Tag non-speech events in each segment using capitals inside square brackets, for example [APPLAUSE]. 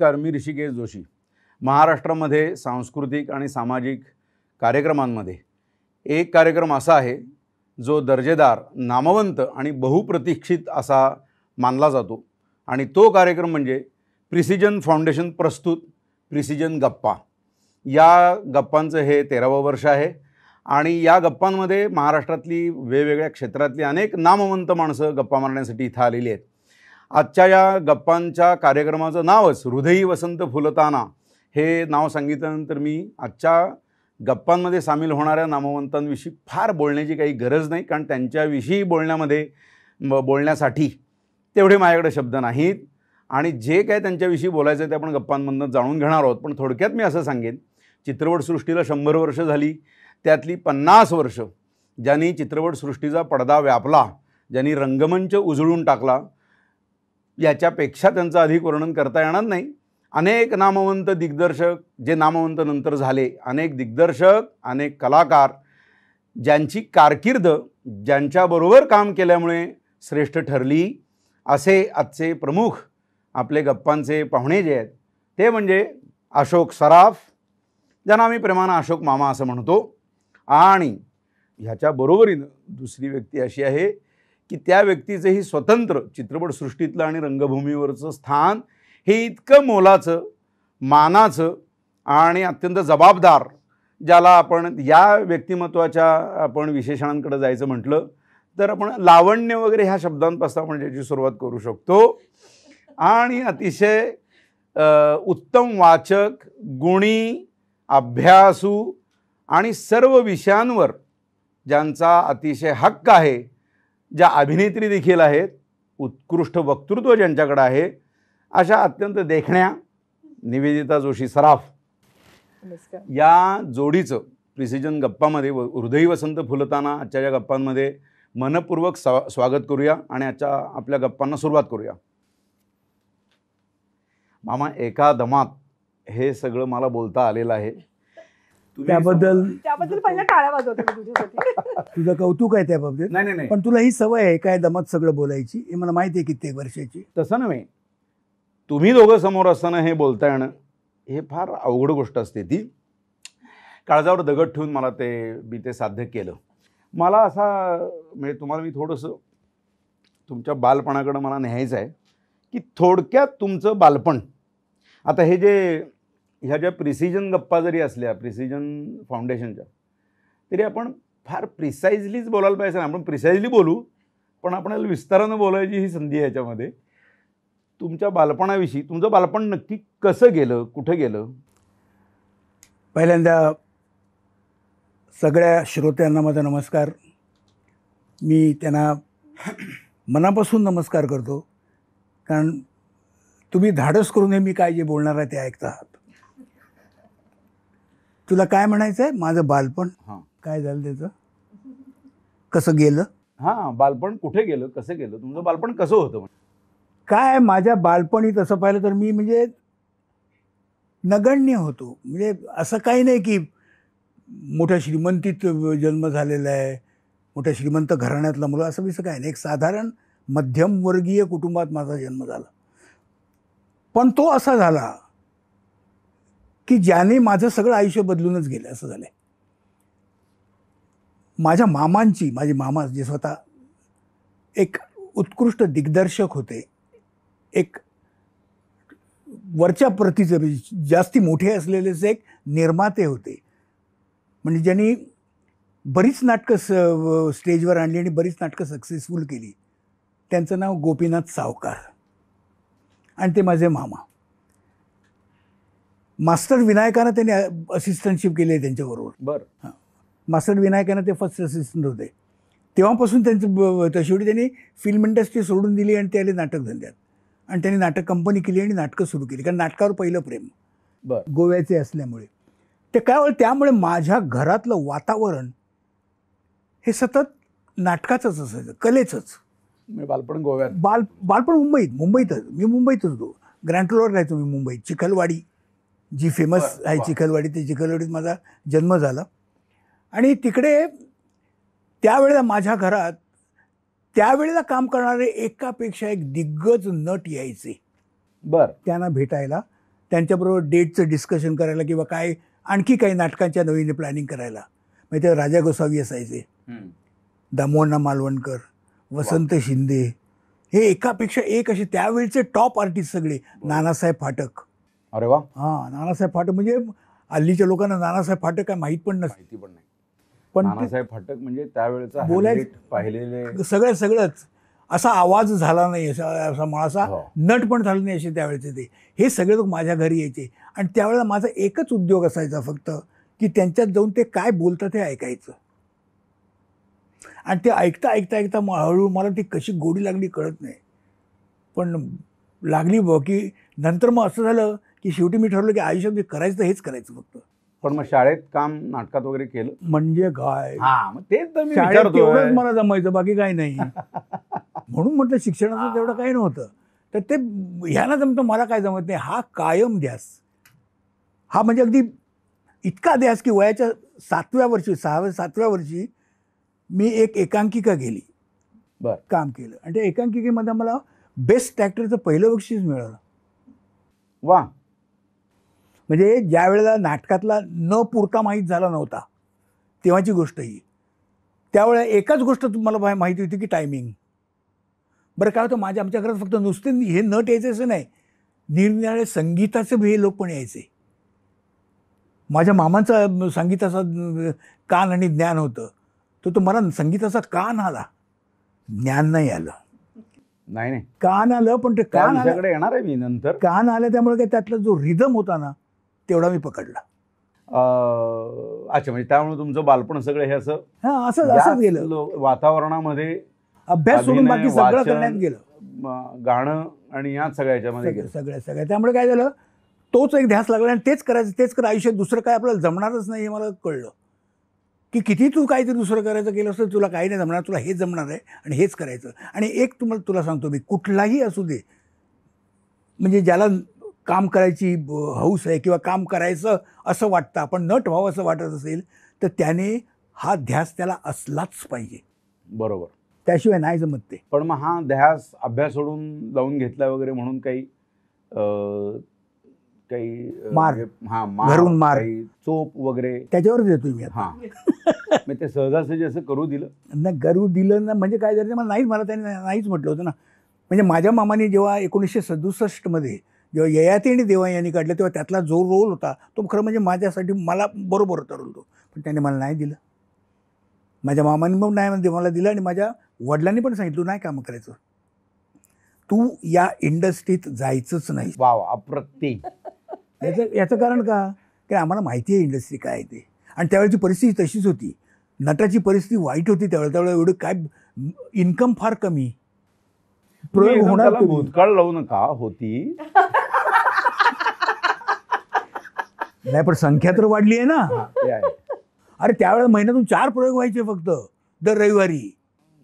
नमस्कार मी ऋषिकेश जोशी महाराष्ट्रामध्ये सांस्कृतिक आणि सामाजिक कार्यक्रमांमध्ये एक कार्यक्रम असा आहे जो दर्जेदार नामवंत आणि बहुप्रतीक्षित असा मानला जातो आणि तो कार्यक्रम म्हणजे प्रिसिजन फाउंडेशन प्रस्तुत प्रिसिजन गप्पा या गप्पांचं हे तेरावं वर्ष आहे आणि या गप्पांमध्ये महाराष्ट्रातली वेगवेगळ्या क्षेत्रातली अनेक नामवंत माणसं गप्पा मारण्यासाठी इथं आलेली आहेत आजच्या या गप्पांच्या कार्यक्रमाचं नावच हृदयी वसंत फुलताना हे नाव सांगितल्यानंतर मी आजच्या गप्पांमध्ये सामील होणाऱ्या नामवंतांविषयी फार बोलण्याची काही गरज नाही कारण त्यांच्याविषयी बोलण्यामध्ये बोलण्यासाठी तेवढे माझ्याकडे शब्द नाहीत आणि जे काय त्यांच्याविषयी बोलायचं आहे ते आपण गप्पांमधनं जाणून घेणार आहोत पण थोडक्यात मी असं सांगेन चित्रपटसृष्टीला शंभर वर्ष झाली त्यातली पन्नास वर्ष ज्यांनी चित्रपटसृष्टीचा पडदा व्यापला ज्यांनी रंगमंच उजळून टाकला याच्यापेक्षा त्यांचं अधिक वर्णन करता येणार नाही अनेक नामवंत दिग्दर्शक जे नामवंत नंतर झाले अनेक दिग्दर्शक अनेक कलाकार ज्यांची कारकीर्द ज्यांच्याबरोबर काम केल्यामुळे श्रेष्ठ ठरली असे आजचे प्रमुख आपले गप्पांचे पाहुणे जे आहेत ते म्हणजे अशोक सराफ ज्यांना आम्ही प्रेमानं अशोक मामा असं म्हणतो आणि ह्याच्याबरोबरीनं दुसरी व्यक्ती अशी आहे की त्या व्यक्तीचंही ही स्वतंत्र चित्रपटसृष्टीतलं आणि रंगभूमीवरचं स्थान हे इतकं मोलाचं मानाचं आणि अत्यंत जबाबदार ज्याला आपण या व्यक्तिमत्वाच्या आपण विशेषणांकडे जायचं म्हटलं तर आपण लावण्य वगैरे ह्या शब्दांपासून आपण याची सुरुवात करू शकतो आणि अतिशय उत्तम वाचक गुणी अभ्यासू आणि सर्व विषयांवर ज्यांचा अतिशय हक्क आहे ज्या अभिनेत्री देखील आहेत उत्कृष्ट वक्तृत्व ज्यांच्याकडे आहे अशा अत्यंत देखण्या निवेदिता जोशी सराफ या जोडीचं प्रिसिजन गप्पामध्ये व हृदयी वसंत फुलताना आजच्या ज्या गप्पांमध्ये मनपूर्वक स्वा स्वागत करूया आणि आजच्या आपल्या गप्पांना सुरुवात करूया मामा एका दमात हे सगळं मला बोलता आलेलं आहे त्याबद्दल त्याबद्दल पहिला टाळ्या वाजवतो [LAUGHS] तुझं कौतुक आहे त्या बाबतीत नाही नाही नाही पण तुला ही सवय आहे काय दमत सगळं बोलायची हे मला माहिती आहे कित्येक वर्षाची तसं नव्हे तुम्ही दोघं समोर असताना हे बोलता येणं हे फार अवघड गोष्ट असते ती काळजावर दगड ठेवून मला ते मी ते साध्य केलं मला असा म्हणजे तुम्हाला मी थोडंसं तुमच्या बालपणाकडं मला न्यायचं आहे की थोडक्यात तुमचं बालपण आता हे जे ह्या ज्या प्रिसिजन गप्पा जरी असल्या प्रिसिजन फाउंडेशनच्या तरी आपण फार प्रिसाइजलीच बोलायला पाहिजे ना आपण प्रिसाइजली बोलू पण आपण विस्तारानं बोलायची ही संधी आहे याच्यामध्ये तुमच्या बालपणाविषयी तुमचं बालपण नक्की कसं गेलं कुठं गेलं पहिल्यांदा सगळ्या श्रोत्यांना माझा नमस्कार मी त्यांना मनापासून नमस्कार करतो कारण तुम्ही धाडस करून हे मी काय जे बोलणार आहे ते ऐकता आहात तुला काय म्हणायचं आहे माझं बालपण हां काय झालं त्याचं कसं गेलं हां बालपण कुठे गेलं कसं गेलं तुमचं बालपण कसं होतं काय माझ्या बालपणी तसं पाहिलं तर मी म्हणजे नगण्य होतो म्हणजे असं काही नाही की मोठ्या श्रीमंतीत जन्म झालेला आहे मोठ्या श्रीमंत घराण्यातला मुलं असं विसं काय नाही एक साधारण मध्यमवर्गीय कुटुंबात माझा जन्म झाला पण तो असा झाला की ज्याने माझं सगळं आयुष्य बदलूनच गेलं असं झालं माझ्या मामांची माझे मामा जे स्वतः एक उत्कृष्ट दिग्दर्शक होते एक वरच्या प्रतीचे म्हणजे जास्ती मोठे असलेलेच एक निर्माते होते म्हणजे ज्यांनी बरीच नाटकं स स्टेजवर आणली आणि बरीच नाटकं सक्सेसफुल केली त्यांचं नाव गोपीनाथ सावकार आणि ते माझे मामा मास्टर विनायकानं त्यांनी असिस्टंटशिप केली आहे त्यांच्याबरोबर बरं मास्टर विनायकानं ते फर्स्ट असिस्टंट होते तेव्हापासून त्यांचं त्या त्यांनी फिल्म इंडस्ट्री सोडून दिली आणि ते आले धंद्यात आणि त्यांनी नाटक कंपनी केली आणि नाटकं सुरू केली कारण नाटकावर पहिलं प्रेम बरं गोव्याचे असल्यामुळे ते काय होतं त्यामुळे माझ्या घरातलं वातावरण हे सतत नाटकाचंच असायचं कलेचंच मी बालपण गोव्यात बाल बालपण मुंबईत मुंबईतच मी मुंबईतच होतो ग्रँटलोर राहायचो मी मुंबईत चिखलवाडी जी फेमस आहे चिखलवाडी ते चिखलवाडीत माझा जन्म झाला आणि तिकडे त्यावेळेला माझ्या घरात त्यावेळेला काम करणारे एकापेक्षा एक दिग्गज नट यायचे बर त्यांना भेटायला त्यांच्याबरोबर डेटचं डिस्कशन करायला किंवा काय आणखी काही नाटकांच्या नवीन प्लॅनिंग करायला म्हणजे राजा गोसावी असायचे दामोना मालवणकर वसंत शिंदे हे एकापेक्षा एक असे त्यावेळचे टॉप आर्टिस्ट सगळे नानासाहेब फाटक अरे वा हा नानासाहेब फाटक म्हणजे हल्लीच्या लोकांना नानासाहेब फाटक काय माहीत पण नसते माहिती पण नाही पण नानासाहेब फाटक म्हणजे त्यावेळेचा बोलायचं पाहिलेले सगळं सगळंच असा आवाज झाला नाही असा असा हो. नट पण झाला नाही असे त्यावेळेचे ते हे सगळे लोक माझ्या घरी यायचे आणि त्यावेळेला माझा एकच उद्योग असायचा फक्त की त्यांच्यात जाऊन ते काय बोलतात हे ऐकायचं आणि ते ऐकता ऐकता ऐकता हळूहळू मला ती कशी गोडी लागली कळत नाही पण लागली ब की नंतर मग असं झालं की शेवटी मी ठरवलं की आयुष्यात मी करायचं हेच करायचं फक्त पण मग शाळेत काम नाटकात वगैरे केलं म्हणजे काय तेच तर मी मला जमायचं बाकी काही नाही [LAUGHS] म्हणून म्हटलं शिक्षणाचं तेवढं काही नव्हतं तर ते ह्याला जमतं मला काय जमत नाही हा कायम ध्यास हा म्हणजे अगदी इतका ध्यास की वयाच्या सातव्या वर्षी सहाव्या सातव्या वर्षी मी एक एकांकिका गेली बर काम केलं आणि त्या एकांकिकेमध्ये मला बेस्ट ऍक्टरचं पहिलं बक्षीस मिळालं वा म्हणजे ज्या वेळेला नाटकातला न पुरता माहीत झाला नव्हता तेव्हाची गोष्ट ही त्यावेळेला एकाच गोष्ट तुम्हाला माहिती होती की टायमिंग बरं काय होतं माझ्या आमच्या घरात फक्त नुसते हे नट यायचे असं नाही निरनिराळे संगीताचे हे लोक पण यायचे माझ्या मामांचा संगीताचा कान आणि ज्ञान होतं तर तो मला संगीताचा कान आला ज्ञान नाही आलं नाही नाही कान आलं पण ते कान आलं येणार आहे मी नंतर कान आलं त्यामुळे काय त्यातला जो रिदम होता ना तेवढा मी पकडला अच्छा म्हणजे त्यामुळे तुमचं बालपण सगळं हे असं हा असं असंच गेलं वातावरणामध्ये अभ्यास सोडून बाकी सगळं करण्यात गेलं गाणं आणि या सगळ्याच्या मध्ये सगळं त्यामुळे काय झालं तोच एक ध्यास लागला आणि तेच करायचं तेच कर आयुष्यात दुसरं काय आपल्याला जमणारच नाही हे मला कळलं की किती तू काहीतरी दुसरं करायचं केलं असतं तुला काही नाही जमणार तुला हे जमणार आहे आणि हेच करायचं आणि एक तुम्हाला तुला सांगतो मी कुठलाही असू दे म्हणजे ज्याला काम करायची हौस आहे किंवा काम करायचं असं वाटतं आपण नट व्हावं असं वाटत असेल तर त्याने हा ध्यास त्याला असलाच पाहिजे बरोबर त्याशिवाय नाही जमत ते पण मग हा ध्यास अभ्यास सोडून लावून घेतला वगैरे म्हणून काही काही मार हा मारून मार चोप वगैरे त्याच्यावर देतो मी हा मी ते सहजासहजी असं करू दिलं ना करू दिलं ना म्हणजे काय झालं मला नाहीच मला त्याने नाहीच म्हटलं होतं ना म्हणजे माझ्या मामाने जेव्हा एकोणीसशे सदुसष्टमध्ये जेव्हा ययाती देवा यांनी काढलं तेव्हा त्यातला जो रोल होता तो खरं म्हणजे माझ्यासाठी मला बरोबर होता होतो पण त्याने मला नाही दिलं माझ्या मामाने पण नाही मला दिलं आणि माझ्या वडिलांनी पण सांगितलं नाही काम करायचं तू या इंडस्ट्रीत जायचंच नाही वाव [LAUGHS] याचं याचं कारण का की आम्हाला माहिती आहे इंडस्ट्री काय ते आणि त्यावेळेची परिस्थिती तशीच होती नटाची परिस्थिती वाईट होती त्यावेळेला त्यावेळेला एवढं काय इन्कम फार कमी प्रयोग होणार भूतकाळ लावू नका होती नाही पण संख्या तर वाढली आहे ना अरे त्यावेळेला महिन्यातून चार प्रयोग व्हायचे फक्त दर रविवारी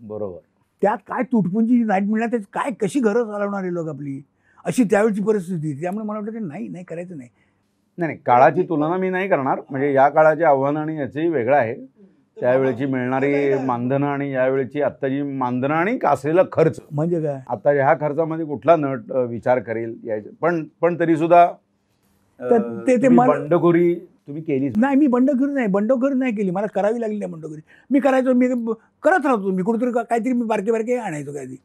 बरोबर त्यात काय तुटपुंजी नाईट मिळणार त्याची काय कशी घरं चालवणारे लोक आपली अशी त्यावेळेची परिस्थिती त्यामुळे मला वाटतं की नाही नाही करायचं नाही नाही काळाची तुलना मी नाही करणार म्हणजे या काळाचे आव्हान आणि याचंही वेगळं आहे त्यावेळेची मिळणारी मानधनं आणि यावेळेची आत्ताची मानधनं आणि कासलेला खर्च म्हणजे काय आता ह्या खर्चामध्ये कुठला नट विचार करेल यायचं पण पण तरी सुद्धा ते ते बंडखोरी तुम्ही केली नाही मी बंडखोरी नाही बंडखोरी नाही केली मला करावी लागली नाही बंडखोरी मी करायचो मी करत राहतो मी कुठेतरी काहीतरी मी बारके बारके आणायचो काहीतरी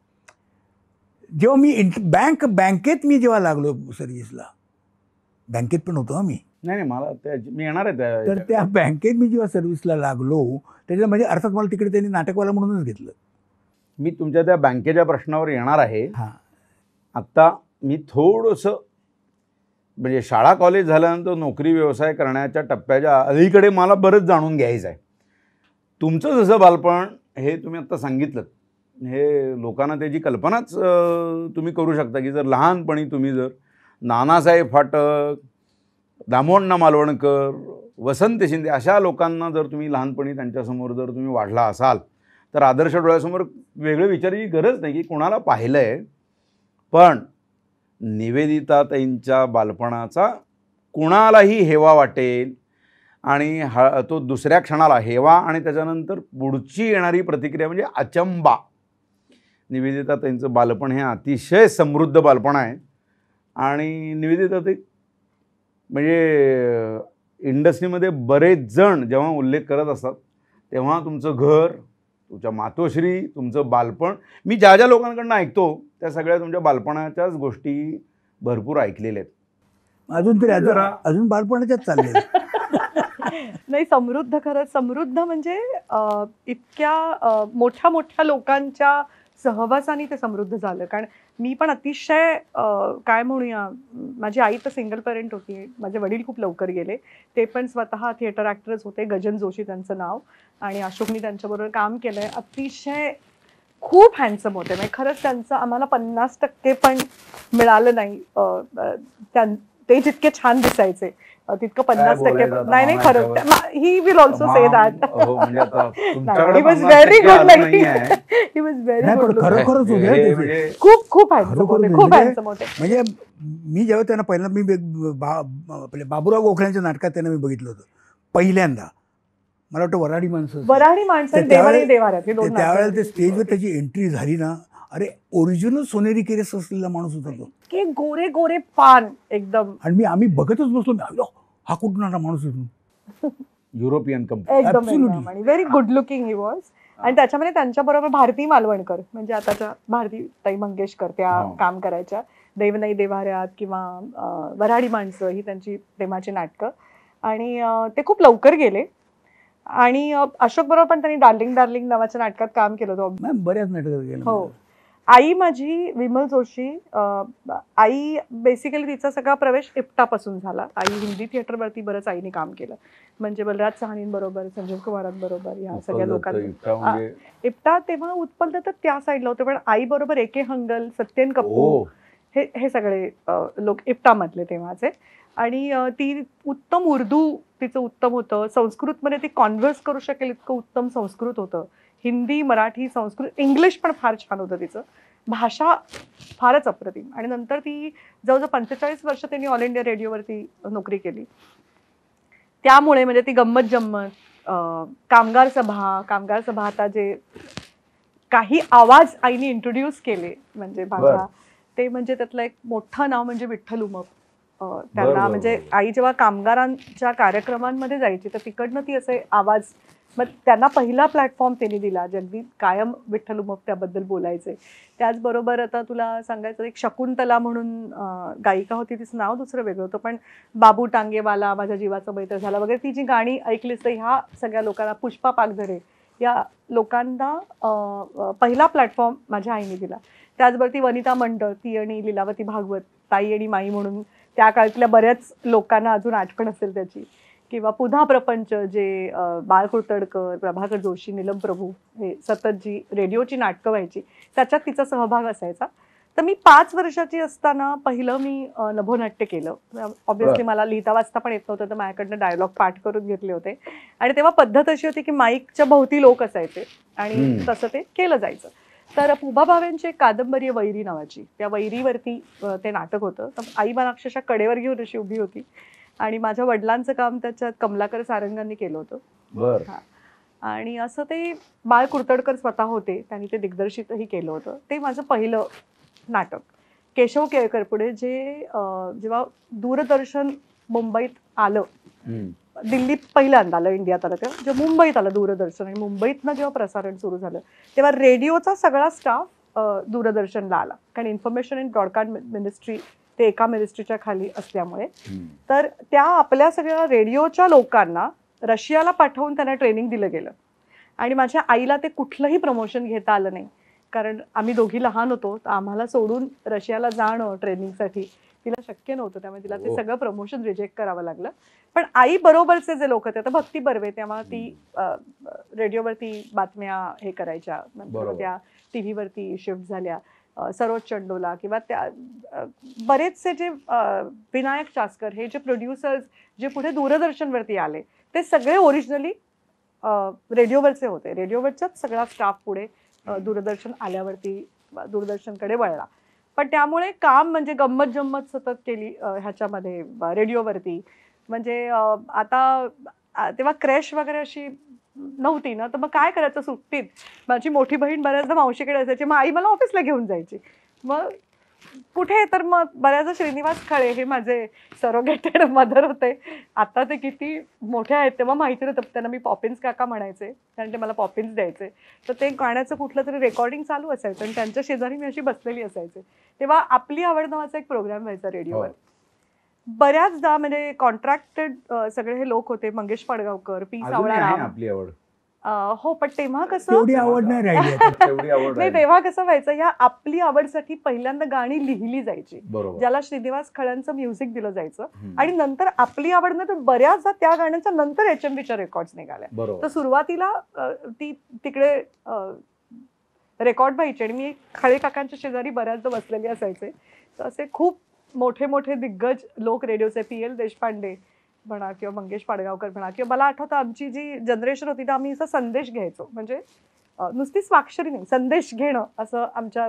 जेव्हा मी बँक बँकेत मी जेव्हा लागलो सर्व्हिसला बँकेत पण होतो मी नाही नाही मला त्या मी येणार आहे त्या तर त्या बँकेत मी जेव्हा सर्व्हिसला लागलो त्याच्या म्हणजे अर्थात मला तिकडे त्यांनी नाटकवाला म्हणूनच घेतलं मी तुमच्या त्या बँकेच्या प्रश्नावर येणार आहे हां आत्ता मी थोडंसं म्हणजे शाळा कॉलेज झाल्यानंतर नोकरी व्यवसाय करण्याच्या टप्प्याच्या अलीकडे मला बरंच जाणून घ्यायचं आहे तुमचं जसं बालपण हे तुम्ही आत्ता सांगितलं हे लोकांना त्याची कल्पनाच तुम्ही करू शकता की जर लहानपणी तुम्ही जर नानासाहेब फाटक दामोण्णा मालवणकर वसंत शिंदे अशा लोकांना जर तुम्ही लहानपणी त्यांच्यासमोर जर तुम्ही वाढला असाल तर आदर्श डोळ्यासमोर वेगळे विचारायची गरज नाही की कोणाला पाहिलं आहे पण त्यांच्या बालपणाचा कुणालाही हेवा वाटेल आणि हा तो दुसऱ्या क्षणाला हेवा आणि त्याच्यानंतर पुढची येणारी प्रतिक्रिया म्हणजे अचंबा त्यांचं बालपण हे अतिशय समृद्ध बालपण आहे आणि निवेदिता ते म्हणजे इंडस्ट्रीमध्ये बरेच जण जेव्हा उल्लेख करत असतात तेव्हा तुमचं घर तुमच्या मातोश्री तुमचं बालपण मी ज्या ज्या लोकांकडून ऐकतो त्या सगळ्या तुमच्या बालपणाच्याच गोष्टी भरपूर ऐकलेल्या आहेत अजून तरी अजून अजून बालपणाच्याच चालले [LAUGHS] नाही समृद्ध खरंच समृद्ध म्हणजे इतक्या मोठ्या मोठ्या लोकांच्या सहवासाने ते समृद्ध झालं कारण मी पण अतिशय काय म्हणूया माझी आई तर सिंगल पेरेंट होती माझे वडील खूप लवकर गेले ते पण स्वतः थिएटर ॲक्टरच होते गजन जोशी त्यांचं नाव आणि अशोकनी त्यांच्याबरोबर काम केलं आहे अतिशय खूप हँडसम होते म्हणजे खरंच त्यांचं आम्हाला पन्नास टक्के पण मिळालं नाही ते जितके छान दिसायचे तितकं पन्नास टक्के नाही नाही खरं he will also say that he was very good he was very good खरोखरच म्हणजे- खूप खूप आहे म्हणजे- खूप आहे म्हणजे मी जेव्हा त्यांना पहिल्यांदा मी आपल्या बाबुराव गोखल्यांच्या नाटकात त्यांना मी बघितलं होतं पहिल्यांदा मला वाटतं वराडी माणसं वराडी माणसं त्यावेळेला ते स्टेजवर त्याची एंट्री झाली ना अरे ओरिजिनल सोनेरी केरेस असलेला माणूस होता तो इतके गोरे गोरे पान एकदम आणि मी आम्ही बघतच बसलो मी हा कुठून आला माणूस European company very good looking he was आणि त्याच्यामध्ये त्यांच्या बरोबर भारती मालवणकर म्हणजे आताच्या भारती ताई मंगेशकर त्या काम करायच्या देवनाई देवाऱ्यात किंवा वराडी माणसं ही त्यांची प्रेमाची नाटकं आणि ते खूप लवकर गेले आणि अशोक बरोबर पण त्यांनी डार्लिंग डार्लिंग नावाच्या नाटकात काम केलं होतं बऱ्याच नाटकात गेलं हो आई माझी विमल जोशी आई बेसिकली तिचा सगळा प्रवेश इप्टापासून झाला आई हिंदी थिएटरवरती बरंच आईने काम केलं म्हणजे बलराज सहानींबरोबर संजीव कुमारांबरोबर या सगळ्या लोकांना इपटा म्हणजे? तेव्हा उत्पन्न तर त्या साईडला होते पण आई आईबरोबर एके हंगल सत्येन कपूर हे हे सगळे लोक इप्टामधले तेव्हाचे आणि ती उत्तम उर्दू तिचं उत्तम होतं संस्कृतमध्ये ती कॉन्व्हर्स करू शकेल इतकं उत्तम संस्कृत होतं हिंदी मराठी संस्कृत इंग्लिश पण फार छान होतं तिचं भाषा फारच अप्रतिम आणि नंतर ती जवळजवळ पंचेचाळीस वर्ष त्यांनी ऑल इंडिया रेडिओवरती नोकरी केली त्यामुळे म्हणजे ती गंमत जम्मत कामगार सभा कामगार सभा आता जे काही आवाज आईने इंट्रोड्यूस केले म्हणजे भाषा ते म्हणजे त्यातलं एक मोठं नाव म्हणजे विठ्ठल उमप त्यांना म्हणजे आई जेव्हा कामगारांच्या कार्यक्रमांमध्ये जायची तर तिकडनं ती असे आवाज मग त्यांना पहिला प्लॅटफॉर्म त्यांनी दिला जगदीप कायम विठ्ठल त्याबद्दल बोलायचे त्याचबरोबर आता तुला सांगायचं एक शकुंतला म्हणून गायिका होती तिचं नाव दुसरं वेगळं होतं पण बाबू टांगेवाला माझ्या जीवाचा मैत्र झाला वगैरे ती जी गाणी ऐकलीस तर ह्या सगळ्या लोकांना पुष्पा पागधरे या लोकांना पहिला प्लॅटफॉर्म माझ्या आईने दिला त्याचबरोबर ती वनिता मंडळ ती आणि लिलावती भागवत ताई आणि माई म्हणून त्या काळातल्या बऱ्याच लोकांना अजून आठवण असेल त्याची किंवा पुन्हा प्रपंच जे बाळ कुरतडकर प्रभाकर जोशी निलम प्रभू हे सतत जी रेडिओची नाटकं व्हायची त्याच्यात तिचा सहभाग असायचा तर मी पाच वर्षाची असताना पहिलं मी नभोनाट्य केलं ऑब्व्हियसली मला लिहिता वाचता पण येत नव्हतं तर माझ्याकडनं डायलॉग पाठ करून घेतले होते आणि तेव्हा पद्धत अशी होती की माईकच्या भोवती लोक असायचे आणि तसं ते केलं जायचं तर पुभा भावेंची कादंबरी वैरी नावाची त्या वैरीवरती ते नाटक होतं तर आई मला अक्षरशः कडेवर घेऊन अशी उभी होती आणि माझ्या वडिलांचं काम त्याच्यात कमलाकर सारंगांनी केलं होतं आणि असं ते बाळ कुरतडकर स्वतः होते त्यांनी ते दिग्दर्शितही केलं होतं ते माझं पहिलं नाटक केशव केळकर पुढे जे जेव्हा दूरदर्शन मुंबईत आलं दिल्लीत पहिल्यांदा आलं इंडियात आलं तेव्हा जेव्हा मुंबईत आलं दूरदर्शन आणि मुंबईतनं जेव्हा प्रसारण सुरू झालं तेव्हा रेडिओचा सगळा स्टाफ दूरदर्शनला आला कारण इन्फॉर्मेशन अँड ब्रॉडकास्ट मिनिस्ट्री ते एका मिनिस्ट्रीच्या खाली असल्यामुळे तर त्या आपल्या सगळ्या रेडिओच्या लोकांना रशियाला पाठवून त्यांना ट्रेनिंग दिलं गेलं आणि माझ्या आईला ते कुठलंही प्रमोशन घेता आलं नाही कारण आम्ही दोघी लहान होतो तर आम्हाला सोडून रशियाला जाणं ट्रेनिंगसाठी तिला शक्य नव्हतं त्यामुळे तिला ते हो. सगळं प्रमोशन रिजेक्ट करावं लागलं पण आई बरोबरचे जे लोक होते भक्ती बर्वे तेव्हा ती रेडिओवरती बातम्या हे करायच्या नंतर त्या टी शिफ्ट झाल्या सरोज चंडोला किंवा त्या बरेचसे जे विनायक चास्कर हे जे प्रोड्युसर्स जे पुढे दूरदर्शनवरती आले ते सगळे ओरिजिनली रेडिओवरचे होते रेडिओवरचाच सगळा स्टाफ पुढे दूरदर्शन आल्यावरती दूरदर्शनकडे वळला पण त्यामुळे काम म्हणजे गंमत जम्मत सतत केली ह्याच्यामध्ये रेडिओवरती म्हणजे आता तेव्हा क्रॅश वगैरे अशी नव्हती ना तर मग काय करायचं सुट्टीत माझी मोठी बहीण बऱ्याचदा मावशीकडे असायची मग आई मला ऑफिसला घेऊन जायची मग कुठे तर मग बऱ्याचदा श्रीनिवास खळे हे माझे सरोगेटेड मदर होते आता ते किती मोठे आहेत तेव्हा माहिती नव्हतं त्यांना मी पॉपिन्स काका म्हणायचे कारण ते मला पॉपिन्स द्यायचे तर ते गाण्याचं कुठलं तरी रेकॉर्डिंग चालू असायचं आणि त्यांच्या शेजारी मी अशी बसलेली असायचे तेव्हा आपली आवड नावाचा एक प्रोग्राम व्हायचा रेडिओवर हो. बऱ्याचदा म्हणजे कॉन्ट्रॅक्टेड सगळे हे लोक होते मंगेश पाडगावकर पी सावळा आपली आवड हो पण तेव्हा कसं एवढी आवड नाही [LAUGHS] तेव्हा कसं व्हायचं ह्या आपली आवडसाठी पहिल्यांदा गाणी लिहिली जायची ज्याला श्रीनिवास खळ्यांचं म्युझिक दिलं जायचं आणि नंतर आपली आवड नाही तर बऱ्याचदा त्या गाण्यांचा नंतर एच एम बीच्या रेकॉर्ड निघाल्या तर सुरुवातीला ती तिकडे रेकॉर्ड व्हायची आणि मी खळे काकांच्या शेजारी बऱ्याचदा बसलेली असायचे तर असे खूप मोठे मोठे दिग्गज लोक रेडिओचे पी एल देशपांडे म्हणा किंवा मंगेश पाडगावकर म्हणा किंवा मला आठवतं आमची जी जनरेशन होती ना आम्ही असा संदेश घ्यायचो म्हणजे नुसती स्वाक्षरी नाही संदेश घेणं असं आमच्या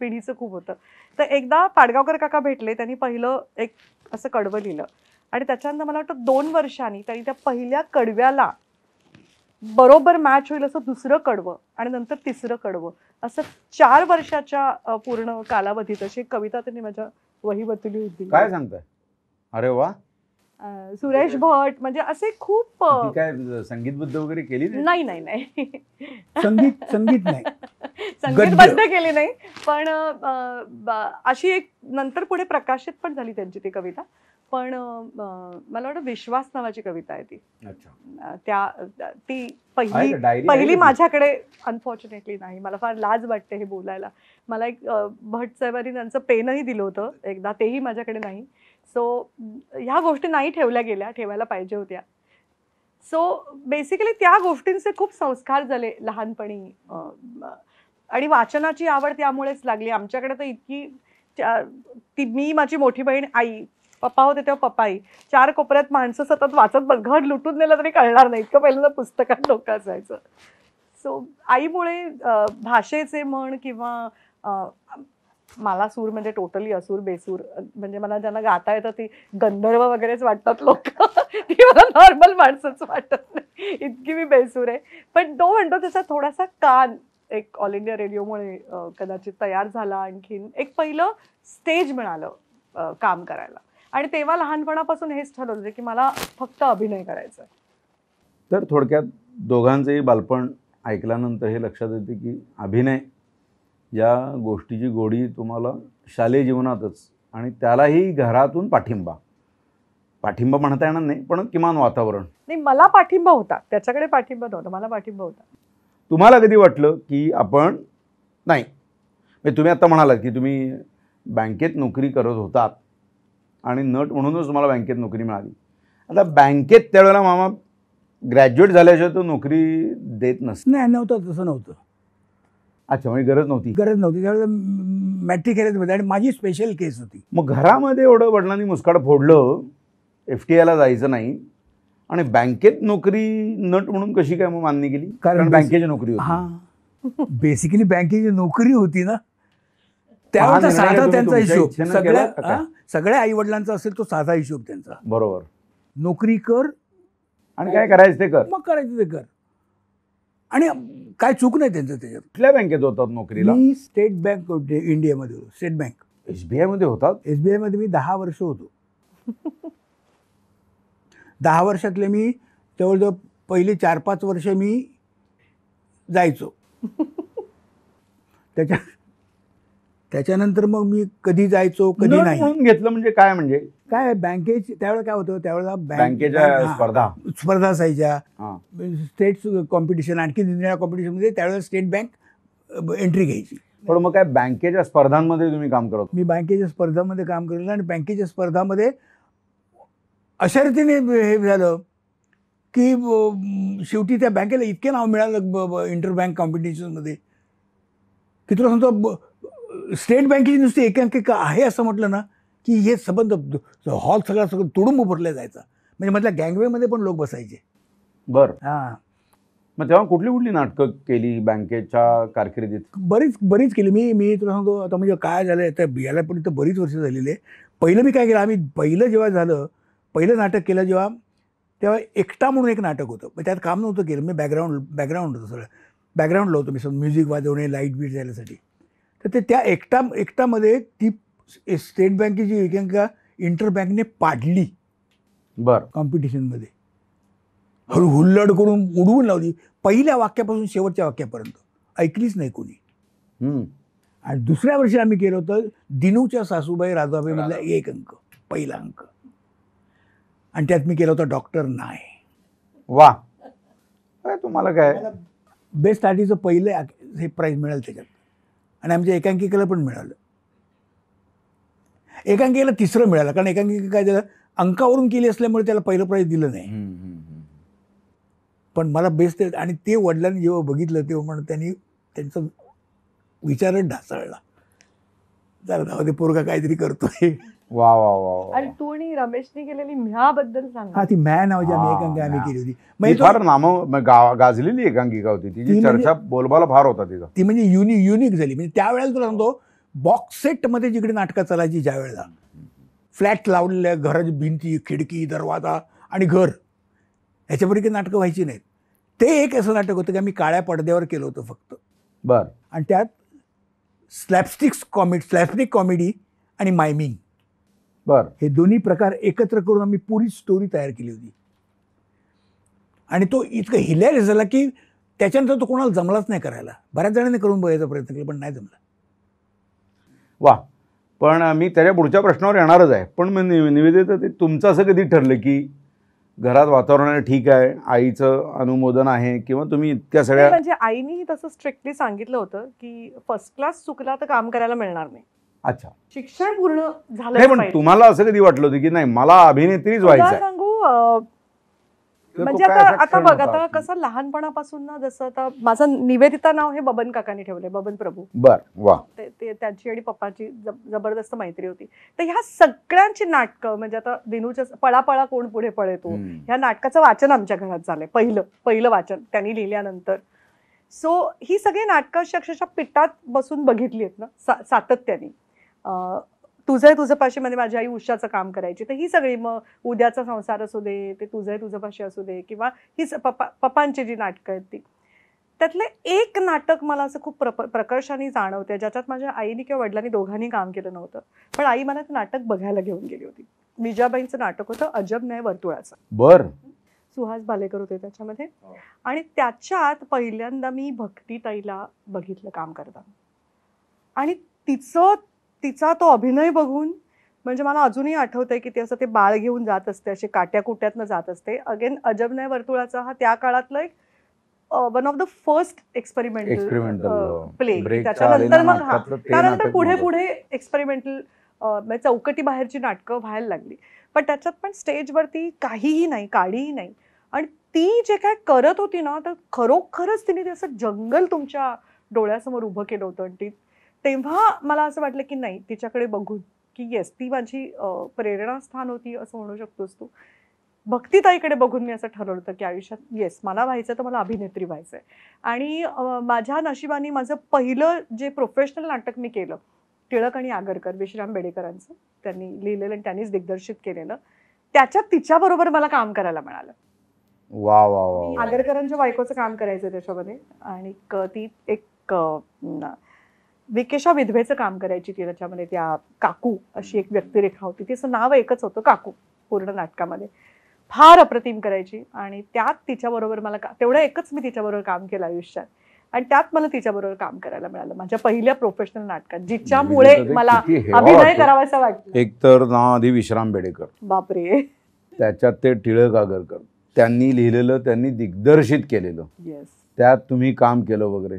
पिढीचं खूप होतं तर एकदा पाडगावकर काका भेटले त्यांनी पहिलं एक असं कडवं लिहिलं आणि त्याच्यानंतर मला वाटतं दोन वर्षांनी त्यांनी त्या पहिल्या कडव्याला बरोबर मॅच होईल असं दुसरं कडवं आणि नंतर तिसरं कडवं असं चार वर्षाच्या पूर्ण कालावधीत अशी कविता त्यांनी माझ्या वही बतुली होती काय सांगताय अरे वा सुरेश भट म्हणजे असे खूप काय संगीत काय संगीतबद्ध वगैरे केली नाही? नाही नाही नाही संगीत संगीत नाही [LAUGHS] संगीत केली नाही पण अशी एक नंतर पुढे प्रकाशित पण झाली त्यांची ती कविता पण मला वाटतं विश्वास नावाची कविता आहे ती त्या ती पहिली पहिली माझ्याकडे अनफॉर्च्युनेटली नाही मला फार लाज वाटते हे बोलायला मला एक भट साहेबांनी त्यांचं पेनही दिलं होतं एकदा तेही माझ्याकडे नाही सो ह्या गोष्टी नाही ठेवल्या गेल्या ठेवायला पाहिजे होत्या सो बेसिकली त्या गोष्टींचे खूप संस्कार झाले लहानपणी आणि वाचनाची आवड त्यामुळेच लागली आमच्याकडे तर इतकी ती मी माझी मोठी बहीण आई पप्पा होते तेव्हा पप्पाई चार कोपऱ्यात माणसं सतत वाचत बघड लुटून नेलं तरी कळणार नाही इतकं पहिल्यांदा पुस्तकात डोकं असायचं सो आईमुळे भाषेचे म्हण किंवा मला सूर म्हणजे टोटली असूर बेसूर म्हणजे मला ज्यांना गाता येतं ती गंधर्व वगैरेच वाटतात लोक [LAUGHS] ती मला नॉर्मल माणसंच वाटत नाही इतकी मी बेसूर आहे पण तो म्हणतो त्याचा थोडासा कान एक ऑल इंडिया रेडिओमुळे कदाचित तयार झाला आणखीन एक पहिलं स्टेज मिळालं काम करायला आणि तेव्हा लहानपणापासून हेच ठरवलं की मला फक्त अभिनय करायचा तर थोडक्यात दोघांचंही बालपण ऐकल्यानंतर हे लक्षात येते की अभिनय या गोष्टीची गोडी तुम्हाला शालेय जीवनातच आणि त्यालाही घरातून पाठिंबा पाठिंबा म्हणता येणार नाही पण किमान वातावरण नाही मला पाठिंबा होता त्याच्याकडे पाठिंबा नव्हता मला पाठिंबा होता तुम्हाला कधी वाटलं की आपण नाही म्हणजे तुम्ही आता म्हणालात की तुम्ही बँकेत नोकरी करत होतात आणि नट म्हणूनच मला बँकेत नोकरी मिळाली आता बँकेत त्यावेळेला मामा ग्रॅज्युएट झाल्याशिवाय तो नोकरी देत नस नाही नव्हतं तसं नव्हतं अच्छा म्हणजे गरज नव्हती गरज नव्हती त्यावेळेला मॅट्रिक होतं आणि माझी स्पेशल केस होती मग घरामध्ये एवढं वडिलांनी मुस्काड फोडलं एफ टी आयला जायचं नाही आणि बँकेत नोकरी नट म्हणून कशी काय मग मान्य केली कारण बँकेची नोकरी हां बेसिकली बँकेची नोकरी होती ना त्यावरचा साधा त्यांचा हिशोब सगळ्या सगळ्या आई वडिलांचा असेल तो साधा हिशोब त्यांचा बरोबर नोकरी कर आणि काय करायचं ते कर मग करायचं ते कर आणि काय चूक नाही त्यांचं त्याच्यात कुठल्या बँकेत होतात नोकरीला मी स्टेट बँक इंडियामध्ये होतो स्टेट बँक एसबीआय मध्ये होतात एसबीआय मध्ये मी दहा वर्ष होतो दहा वर्षातले मी जवळजवळ पहिले चार पाच वर्ष मी जायचो त्याच्या त्याच्यानंतर मग मी कधी जायचो कधी नाही घेतलं म्हणजे काय म्हणजे काय बँकेची त्यावेळेला काय होतं त्यावेळेला बँकेच्या स्पर्धा स्पर्धा असायच्या स्टेट कॉम्पिटिशन आणखी कॉम्पिटिशन मध्ये त्यावेळेला स्टेट बँक एंट्री घ्यायची पण मग काय बँकेच्या स्पर्धांमध्ये तुम्ही काम करत मी बँकेच्या स्पर्धामध्ये काम केलेलं आणि बँकेच्या स्पर्धामध्ये अशा रीतीने हे झालं की शेवटी त्या बँकेला इतके नाव मिळालं इंटर बँक कॉम्पिटिशनमध्ये की तुला स्टेट बँकेची नुसती एकांकिका आहे असं म्हटलं ना की हे संबंध हॉल सगळा सगळं तुडुंब भरला जायचा म्हणजे म्हटलं गँगवेमध्ये पण लोक बसायचे बरं हां मग तेव्हा कुठली कुठली नाटकं केली बँकेच्या कारकिर्दीत बरीच बरीच केली मी मी तुला सांगतो आता म्हणजे काय झालं तर बियाला पण बरीच वर्ष झालेली आहे पहिलं मी काय केलं आम्ही पहिलं जेव्हा झालं पहिलं नाटक केलं जेव्हा तेव्हा एकटा म्हणून एक नाटक होतं मग त्यात काम नव्हतं केलं मी बॅकग्राऊंड बॅकग्राऊंड होतं सगळं बॅकग्राऊंड लावतो मी सगळं म्युझिक वाजवणे लाईट बीट जायलासाठी तर ते त्या एकटा एकटामध्ये ती स्टेट बँकेची एकांका इंटर बँकने पाडली बर कॉम्पिटिशनमध्ये हळू हुल्लड करून उडवून लावली पहिल्या वाक्यापासून शेवटच्या वाक्यापर्यंत ऐकलीच नाही कोणी आणि दुसऱ्या वर्षी आम्ही केलं होतं दिनूच्या सासूबाई राजाबाईमधला एक अंक पहिला अंक आणि त्यात मी केला होता डॉक्टर नाय वा तुम्हाला काय बेस्ट आर्टीचं पहिलं हे प्राईज मिळेल त्याच्यात आणि आमच्या एकांकिकेला पण मिळालं एकांकिकेला तिसरं मिळालं कारण एकांकिका काय झालं अंकावरून केली असल्यामुळे त्याला पहिलं प्राईज दिलं नाही पण मला बेस्ट आणि ते वडिलांनी जेव्हा बघितलं तेव्हा म्हणून त्यांनी त्यांचा विचारच ढासळला जाऊ ते पोरगा काहीतरी करतोय वा वा वा आणि तू आणि रमेशने केलेली म्ह्याबद्दल सांग ती मॅ आम्ही एकांकी आम्ही केली होती म्हणजे फार नाम गाजलेली एकांकिका होती तिची ती म्हणजे- चर्चा बोलबाला फार होता तिचा ती म्हणजे युनिक युनिक झाली म्हणजे त्यावेळेला तुला सांगतो बॉक्स सेटमध्ये जिकडे नाटकं चालायची ज्या वेळेला फ्लॅट लावलेल्या घर भिंती खिडकी दरवाजा आणि घर ह्याच्यापैकी काही नाटकं व्हायची नाहीत ते एक असं नाटक होतं की आम्ही काळ्या पडद्यावर केलं होतं फक्त बर आणि त्यात स्लॅपस्टिक्स कॉमेडी स्लॅपस्टिक कॉमेडी आणि मायमिंग बर हे दोन्ही प्रकार एकत्र करून आम्ही पुरी स्टोरी तयार केली होती आणि तो इतकं हिलॅरियस झाला की त्याच्यानंतर तो कोणाला जमलाच नाही करायला बऱ्याच जणांनी करून बघायचा प्रयत्न केला पण नाही जमला वा पण मी त्याच्या पुढच्या प्रश्नावर येणारच आहे पण मग नि ते तुमचं असं कधी ठरलं की घरात वातावरण ठीक आहे आईचं अनुमोदन आहे किंवा तुम्ही इतक्या सगळ्या म्हणजे आईने तसं स्ट्रिक्टली सांगितलं होतं की फर्स्ट क्लास चुकला तर काम करायला मिळणार नाही अच्छा शिक्षण पूर्ण झालं पण तुम्हाला असं कधी वाटलं होतं की नाही मला अभिनेत्रीच व्हायचं सांगू म्हणजे आता आता बघ आता कसं लहानपणापासून ना जसं आता माझं निवेदिता नाव हे बबन काकाने ठेवलंय बबन प्रभू बर वा त्यांची आणि पप्पाची जबरदस्त मैत्री होती तर ह्या सगळ्यांची नाटकं म्हणजे आता दिनूच्या पळापळा कोण पुढे पळतो ह्या नाटकाचं वाचन आमच्या घरात झालंय पहिलं पहिलं वाचन त्यांनी लिहिल्यानंतर सो ही सगळी नाटकं अशी अक्षरशः पिठात बसून बघितली आहेत ना सातत्याने तुझं तुझं पाशी मध्ये म्हणजे माझी आई उषाचं काम करायची तर ही सगळी मग उद्याचा संसार असू दे ते तुझं तुझं पाशी असू दे किंवा ही पप्पा पप्पांची जी नाटकं आहेत ती त्यातलं एक नाटक मला असं खूप प्र प्रकर्षाने जाणवते ज्याच्यात माझ्या आईने किंवा वडिलांनी दोघांनी काम केलं नव्हतं पण आई मला ते नाटक बघायला घेऊन गेली होती विजाबाईंचं नाटक होतं अजब न्याय वर्तुळाचं बर सुहास भालेकर होते त्याच्यामध्ये हो. आणि त्याच्यात पहिल्यांदा मी भक्ती ताईला बघितलं काम करताना आणि तिचं तिचा तो अभिनय बघून म्हणजे मला अजूनही आठवतंय की ती असं ते बाळ घेऊन जात असते असे काट्याकुट्यातनं जात असते अगेन अजबनय वर्तुळाचा हा त्या काळातला एक one of the first experimental play त्याच्यानंतर मग हा त्यानंतर पुढे म्हणजे. पुढे एक्सपेरिमेंटल म्हणजे चौकटी बाहेरची नाटकं व्हायला लागली पण त्याच्यात पण स्टेजवरती काहीही नाही काढीही नाही आणि ती जे काय करत होती ना तर खरोखरच तिने ते असं जंगल तुमच्या डोळ्यासमोर उभं केलं होतं आणि ती तेव्हा मला असं वाटलं की नाही तिच्याकडे बघून की येस ती माझी प्रेरणास्थान होती असं म्हणू शकतोस तू भक्तीताईकडे बघून मी असं ठरवलं होतं की आयुष्यात येस मला व्हायचं तर मला अभिनेत्री व्हायचं आहे आणि माझ्या नशिबाने माझं पहिलं जे प्रोफेशनल नाटक मी केलं टिळक आणि आगरकर विश्राम बेडेकरांचं त्यांनी लिहिलेलं आणि त्यांनीच दिग्दर्शित केलेलं त्याच्यात तिच्याबरोबर मला काम करायला मिळालं वा वा आगरकरांच्या बायकोचं काम करायचं त्याच्यामध्ये आणि ती एक विकेशा विधवेचं काम करायची ती त्याच्यामध्ये त्या काकू अशी एक व्यक्तिरेखा होती तिचं नाव एकच होतं काकू पूर्ण नाटकामध्ये फार अप्रतिम करायची आणि त्यात तिच्याबरोबर मला का तेवढं एकच मी तिच्याबरोबर काम केलं आयुष्यात आणि त्यात मला तिच्याबरोबर काम करायला मिळालं माझ्या पहिल्या प्रोफेशनल नाटकात जिच्यामुळे म्हणजे मला अभिनय करावासा वाटलं एकतर ना आधी विश्राम बेडेकर बापरे त्याच्यात ते टिळक आगरकर त्यांनी लिहिलेलं त्यांनी दिग्दर्शित केलेलं त्यात तुम्ही काम केलं वगैरे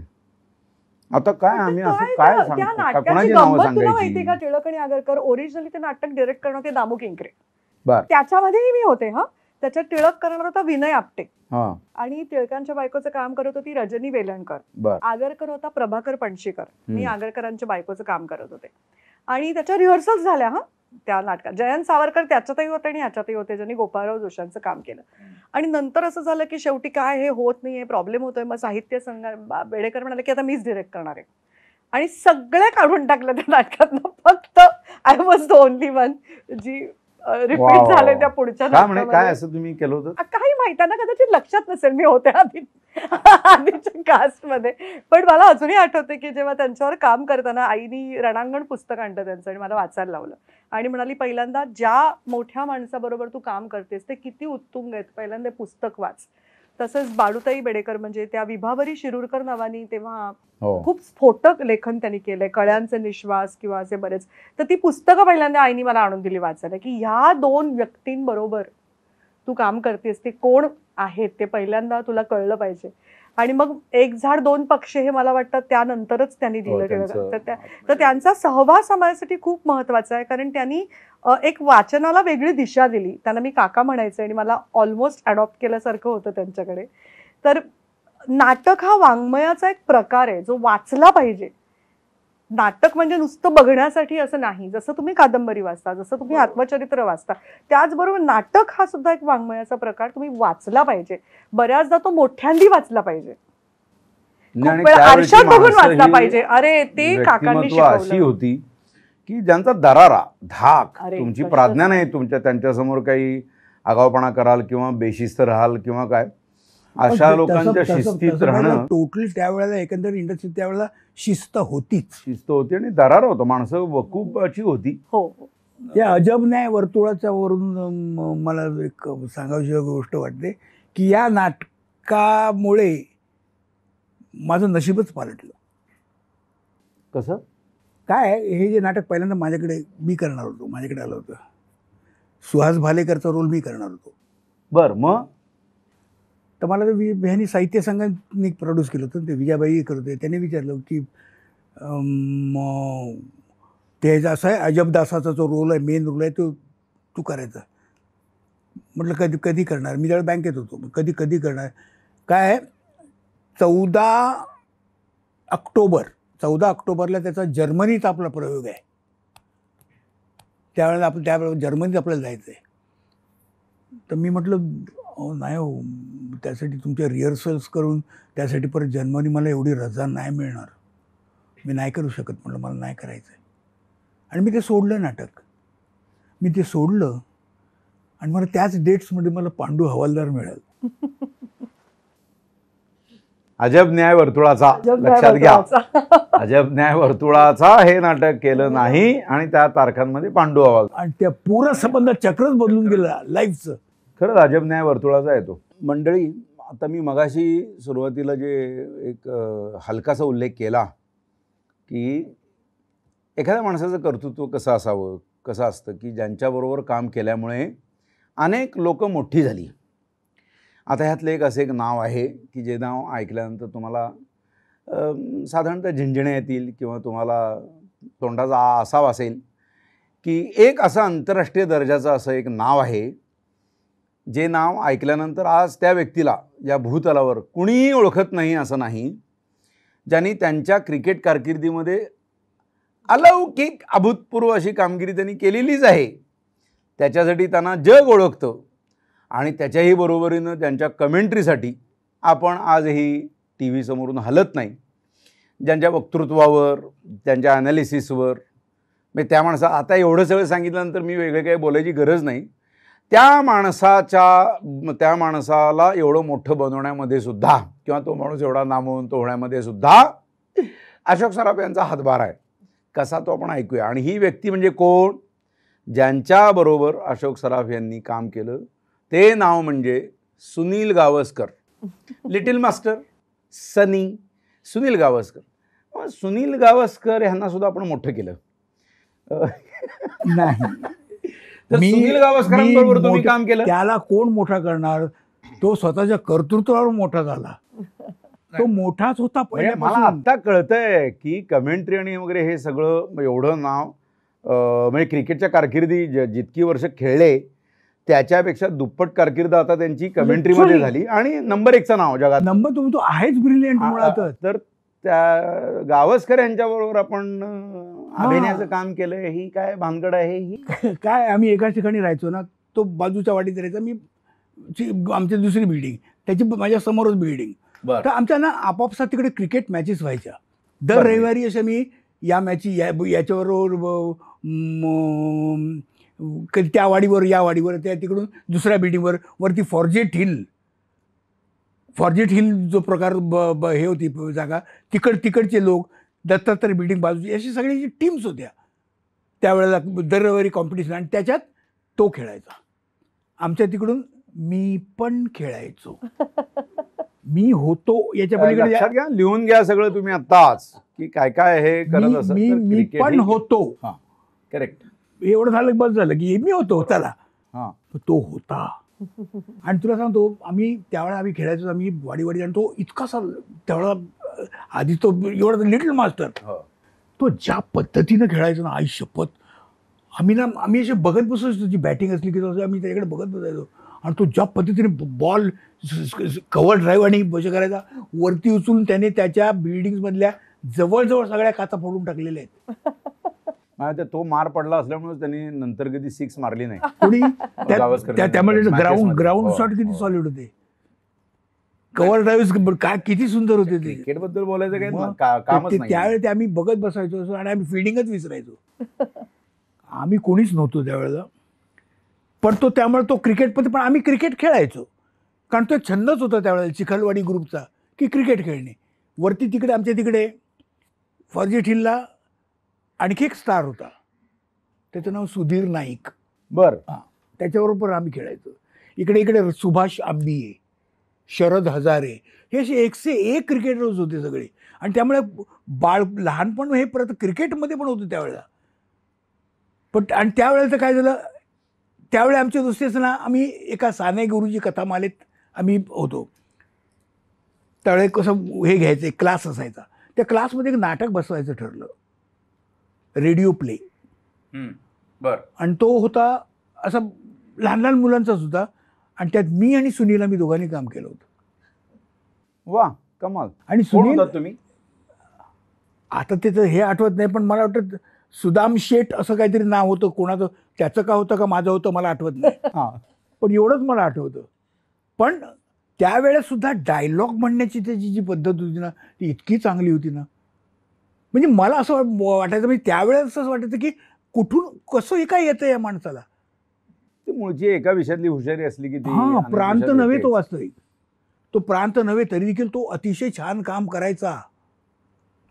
आता काय म्हणजे आम्ही असं काय त्या नाटकाची गंमत तुला माहिती का टिळक आणि आगरकर ओरिजिनली ते नाटक डिरेक्ट करणार होते दामू किंकरे त्याच्यामध्येही मी होते हा त्याच्यात टिळक करणार होता विनय आपटे आणि टिळकांच्या बायकोचं काम करत होती रजनी वेलणकर आगरकर होता प्रभाकर पणशीकर मी आगरकरांच्या बायकोचं काम करत होते आणि त्याच्या रिहर्सल झाल्या हा त्या नाटकात जयंत सावरकर त्याच्यातही होते आणि याच्यातही होते ज्यांनी गोपाळराव जोशांचं काम केलं आणि नंतर असं झालं की शेवटी काय हे होत नाहीये प्रॉब्लेम होतोय मग साहित्य संघ बेडेकर म्हणाले की आता मीच डिरेक्ट करणार आहे आणि सगळ्या काढून टाकलं त्या नाटकात फक्त I was the only one जी रिपीट झाले त्या पुढच्या काय असं तुम्ही केलं होतं काही माहिती ना कदाचित लक्षात नसेल मी होते आधी [LAUGHS] आधीच्या कास्टमध्ये पण मला अजूनही आठवते की जेव्हा त्यांच्यावर काम करताना आईनी रणांगण पुस्तक आणतं त्यांचं आणि मला वाचायला लावलं आणि म्हणाली पहिल्यांदा ज्या मोठ्या माणसाबरोबर तू काम करतेस ते किती उत्तुंग आहेत पहिल्यांदा पुस्तक वाच तसंच बाळुताई बेडेकर म्हणजे त्या विभावरी शिरूरकर नावानी तेव्हा हो. खूप स्फोटक लेखन त्यांनी केलंय कळ्यांचे निश्वास किंवा असे बरेच तर ती पुस्तकं पहिल्यांदा आईनी मला आणून दिली वाचायला की ह्या दोन व्यक्तींबरोबर तू काम करतेस ते कोण आहेत ते पहिल्यांदा तुला कळलं पाहिजे आणि मग एक झाड दोन पक्षी हे मला वाटतं त्यानंतरच त्यांनी हो, दिलं गेलं तर तर त्यांचा सहभाग समाजासाठी खूप महत्वाचा आहे कारण त्यांनी एक वाचनाला वेगळी दिशा दिली त्यांना मी काका म्हणायचं आणि मला ऑलमोस्ट अडॉप्ट केल्यासारखं होतं त्यांच्याकडे तर नाटक हा वाङ्मयाचा एक प्रकार आहे जो वाचला पाहिजे नाटक म्हणजे नुसतं बघण्यासाठी असं नाही जसं तुम्ही कादंबरी वाचता जसं तुम्ही आत्मचरित्र वाचता त्याचबरोबर नाटक हा सुद्धा एक वाङ्मयाचा प्रकार तुम्ही वाचला पाहिजे बऱ्याचदा तो मोठ्यांदी वाचला पाहिजे बघून वाचला पाहिजे अरे ते अशी होती की ज्यांचा दरारा धाक तुमची प्राज्ञा नाही तुमच्या त्यांच्यासमोर काही आगावपणा कराल किंवा बेशिस्त राहाल किंवा काय अशा लोकांच्या शिस्तीत राहणं टोटल त्यावेळेला एकंदर इंडस्ट्री त्यावेळेला शिस्त होतीच शिस्त होती आणि दरार होता माणसं वकूबाची होती हो त्या अजब नाही वर्तुळाच्या वरून मला एक सांगावीशी गोष्ट वाटते की या नाटकामुळे माझं नशीबच पालटलं कसं काय हे जे नाटक पहिल्यांदा माझ्याकडे मी करणार होतो माझ्याकडे आलं होतं सुहास भालेकरचा रोल मी करणार होतो बरं मग तर मला तर वि ह्यांनी साहित्य संघाने प्रोड्यूस केलं होतं ते विजयाबाई करत होते त्याने विचारलं की ते असं आहे अजबदासाचा जो रोल आहे मेन रोल आहे तो तू करायचा म्हटलं कधी कधी करणार मी त्यावेळेस बँकेत होतो कधी कधी करणार काय चौदा ऑक्टोबर चौदा ऑक्टोबरला त्याचा जर्मनीत आपला प्रयोग आहे त्यावेळेला आपण त्यावेळेला जर्मनीत आपल्याला जायचं आहे तर मी म्हटलं नाही हो त्यासाठी तुमच्या रिहर्सल्स करून त्यासाठी परत जन्मानी मला एवढी रजा नाही मिळणार मी नाही करू शकत म्हटलं मला नाही करायचं आहे आणि मी ते सोडलं नाटक मी ते सोडलं आणि मला त्याच डेट्समध्ये मला पांडू हवालदार मिळेल अजब न्याय वर्तुळाचा लक्षात घ्या [LAUGHS] अजब न्याय वर्तुळाचा हे नाटक केलं नाही आणि त्या तारखांमध्ये पांडू हवालदार आणि त्या पुरा संबंध चक्रच बदलून गेला लाईफचं खरंच अजब न्याय वर्तुळाचा येतो मंडळी आता मी मगाशी सुरुवातीला जे एक हलकासा उल्लेख केला की एखाद्या माणसाचं कर्तृत्व कसं असावं कसं असतं की ज्यांच्याबरोबर काम केल्यामुळे अनेक लोक मोठी झाली आता ह्यातलं एक असं एक नाव आहे की जे नाव ऐकल्यानंतर तुम्हाला साधारणतः झिंझण्या येतील किंवा तुम्हाला तोंडाचा आ असावा असेल की एक असं आंतरराष्ट्रीय दर्जाचं असं एक नाव आहे जे नाव ऐकल्यानंतर आज त्या व्यक्तीला या भूतलावर कुणीही ओळखत नाही असं नाही ज्यांनी त्यांच्या क्रिकेट कारकिर्दीमध्ये अलौकिक अभूतपूर्व अशी कामगिरी त्यांनी केलेलीच आहे त्याच्यासाठी त्यांना जग ओळखतं आणि त्याच्याही बरोबरीनं त्यांच्या कमेंट्रीसाठी आपण आजही टी व्ही समोरून हलत नाही ज्यांच्या वक्तृत्वावर त्यांच्या ॲनालिसिसवर मी त्या माणसा आता एवढं सगळं सांगितल्यानंतर मी वेगळे काही बोलायची गरज नाही त्या माणसाच्या त्या माणसाला एवढं मोठं बनवण्यामध्ये सुद्धा किंवा तो माणूस एवढा नामवंत होण्यामध्ये सुद्धा अशोक सराफ यांचा हातभार आहे कसा तो आपण ऐकूया आणि ही व्यक्ती म्हणजे कोण ज्यांच्याबरोबर अशोक सराफ यांनी काम केलं ते नाव म्हणजे सुनील गावस्कर लिटिल मास्टर सनी सुनील गावस्कर सुनील गावस्कर यांना सुद्धा आपण मोठं केलं नाही मी सुनील गावस्करांबरोबर तुम्ही काम केलं त्याला कोण मोठा करणार तो स्वतःच्या कर्तृत्वावर मोठा झाला तो मोठाच होता पहिले म्हणजे मला आता कळतंय की कमेंट्री आणि वगैरे हे सगळं एवढं नाव म्हणजे क्रिकेटच्या कारकिर्दी जितकी वर्ष खेळले त्याच्यापेक्षा दुप्पट कारकीर्द आता त्यांची कमेंट्री मध्ये झाली आणि नंबर एकचा नाव जगात नंबर तुम्ही तो आहेच ब्रिलियंट मुळात तर त्या गावस्कर यांच्याबरोबर आपण अभिनयाचं काम केलंय ही काय भानगड आहे ही [LAUGHS] काय आम्ही एकाच ठिकाणी राहायचो ना तो बाजूच्या वाडीत राहायचा मी आमची दुसरी बिल्डिंग त्याची माझ्या समोरच बिल्डिंग तर आमच्या ना आपापसात तिकडे क्रिकेट मॅचेस व्हायच्या दर रविवारी अशा मी या मॅची या याच्याबरोबर त्या वाडीवर या वाडीवर त्या तिकडून दुसऱ्या बिल्डिंगवर वरती फॉर्जेट हिल फॉर्जेट हिल जो प्रकार ब, ब हे होती जागा तिकड तिकडचे लोक दत्तात्रय बिल्डिंग बाजू अशी सगळी जी टीम्स होत्या त्यावेळेला दरवारी कॉम्पिटिशन आणि त्याच्यात तो खेळायचा आमच्या तिकडून मी पण खेळायचो मी होतो याच्या पलीकडे लिहून घ्या सगळं तुम्ही आताच की काय काय हे करत असत मी पण होतो करेक्ट एवढं झालं बस झालं की मी होतो त्याला तो होता आणि तुला सांगतो आम्ही त्यावेळेला आम्ही खेळायचो आम्ही वाडीवाडी आणि तो सा त्यावेळेला आधी तो एवढा लिटल मास्टर हो. तो ज्या पद्धतीनं खेळायचो ना आई शपथ आम्ही ना आम्ही असे बघत बसायचो जी बॅटिंग असली की आम्ही त्याच्याकडे बघत बसायचो आणि तो ज्या पद्धतीने बॉल कवर ड्राईव्ह आणि बसे करायचा वरती उचलून त्याने त्याच्या मधल्या जवळजवळ सगळ्या काचा फोडून टाकलेल्या आहेत [LAUGHS] तो मार पडला असल्यामुळे त्याने नंतर कधी सिक्स मारली नाही कोणी त्यामुळे ग्राउंड ग्राउंड शॉट किती सॉलिड हो. होते कवर ड्राईव्ह काय किती सुंदर होते ते क्रिकेट बद्दल बोलायचं काय कामच नाही त्यावेळेस ते आम्ही बघत बसायचो आणि आम्ही फिल्डिंगच विसरायचो [LAUGHS] आम्ही कोणीच नव्हतो त्यावेळेला पण तो त्यामुळे तो क्रिकेटमध्ये पण आम्ही क्रिकेट खेळायचो कारण तो एक छंदच होता त्यावेळेला चिखलवाडी ग्रुपचा की क्रिकेट खेळणे वरती तिकडे आमच्या तिकडे फर्जी ठिल्ला आणखी एक स्टार होता त्याचं नाव सुधीर नाईक बरं हां त्याच्याबरोबर आम्ही खेळायचो इकडे इकडे सुभाष आंबिये शरद हजारे हे असे एकशे एक क्रिकेटर्स होते सगळे आणि त्यामुळे बाळ लहानपण हे परत क्रिकेटमध्ये पण होतं त्यावेळेला पण आणि त्यावेळेचं काय झालं त्यावेळी आमच्या दृष्टीचं ना आम्ही एका साने गुरुजी कथामालेत आम्ही होतो त्यावेळे कसं हे घ्यायचं क्लास असायचा त्या क्लासमध्ये एक नाटक बसवायचं ठरलं रेडिओ प्ले बर आणि तो होता असा लहान लहान मुलांचाच होता आणि त्यात मी आणि सुनील आम्ही दोघांनी काम केलं होतं वा कमाल आणि सुनील तुम्ही आता त्याचं हे आठवत नाही पण मला वाटत सुदाम शेठ असं काहीतरी नाव होतं कोणाचं त्याचं का होतं का माझं होतं मला आठवत नाही [LAUGHS] पण एवढंच मला आठवतं पण त्यावेळेसुद्धा डायलॉग म्हणण्याची त्याची जी पद्धत होती ना ती इतकी चांगली होती ना म्हणजे मला असं वाटायचं म्हणजे त्यावेळेस असं वाटायचं की कुठून कसं हे काय येतं या माणसाला ते मुळची एका विषयातली हुशारी असली की हा प्रांत नव्हे तो वास्तविक तो प्रांत नव्हे तरी देखील तो अतिशय छान काम करायचा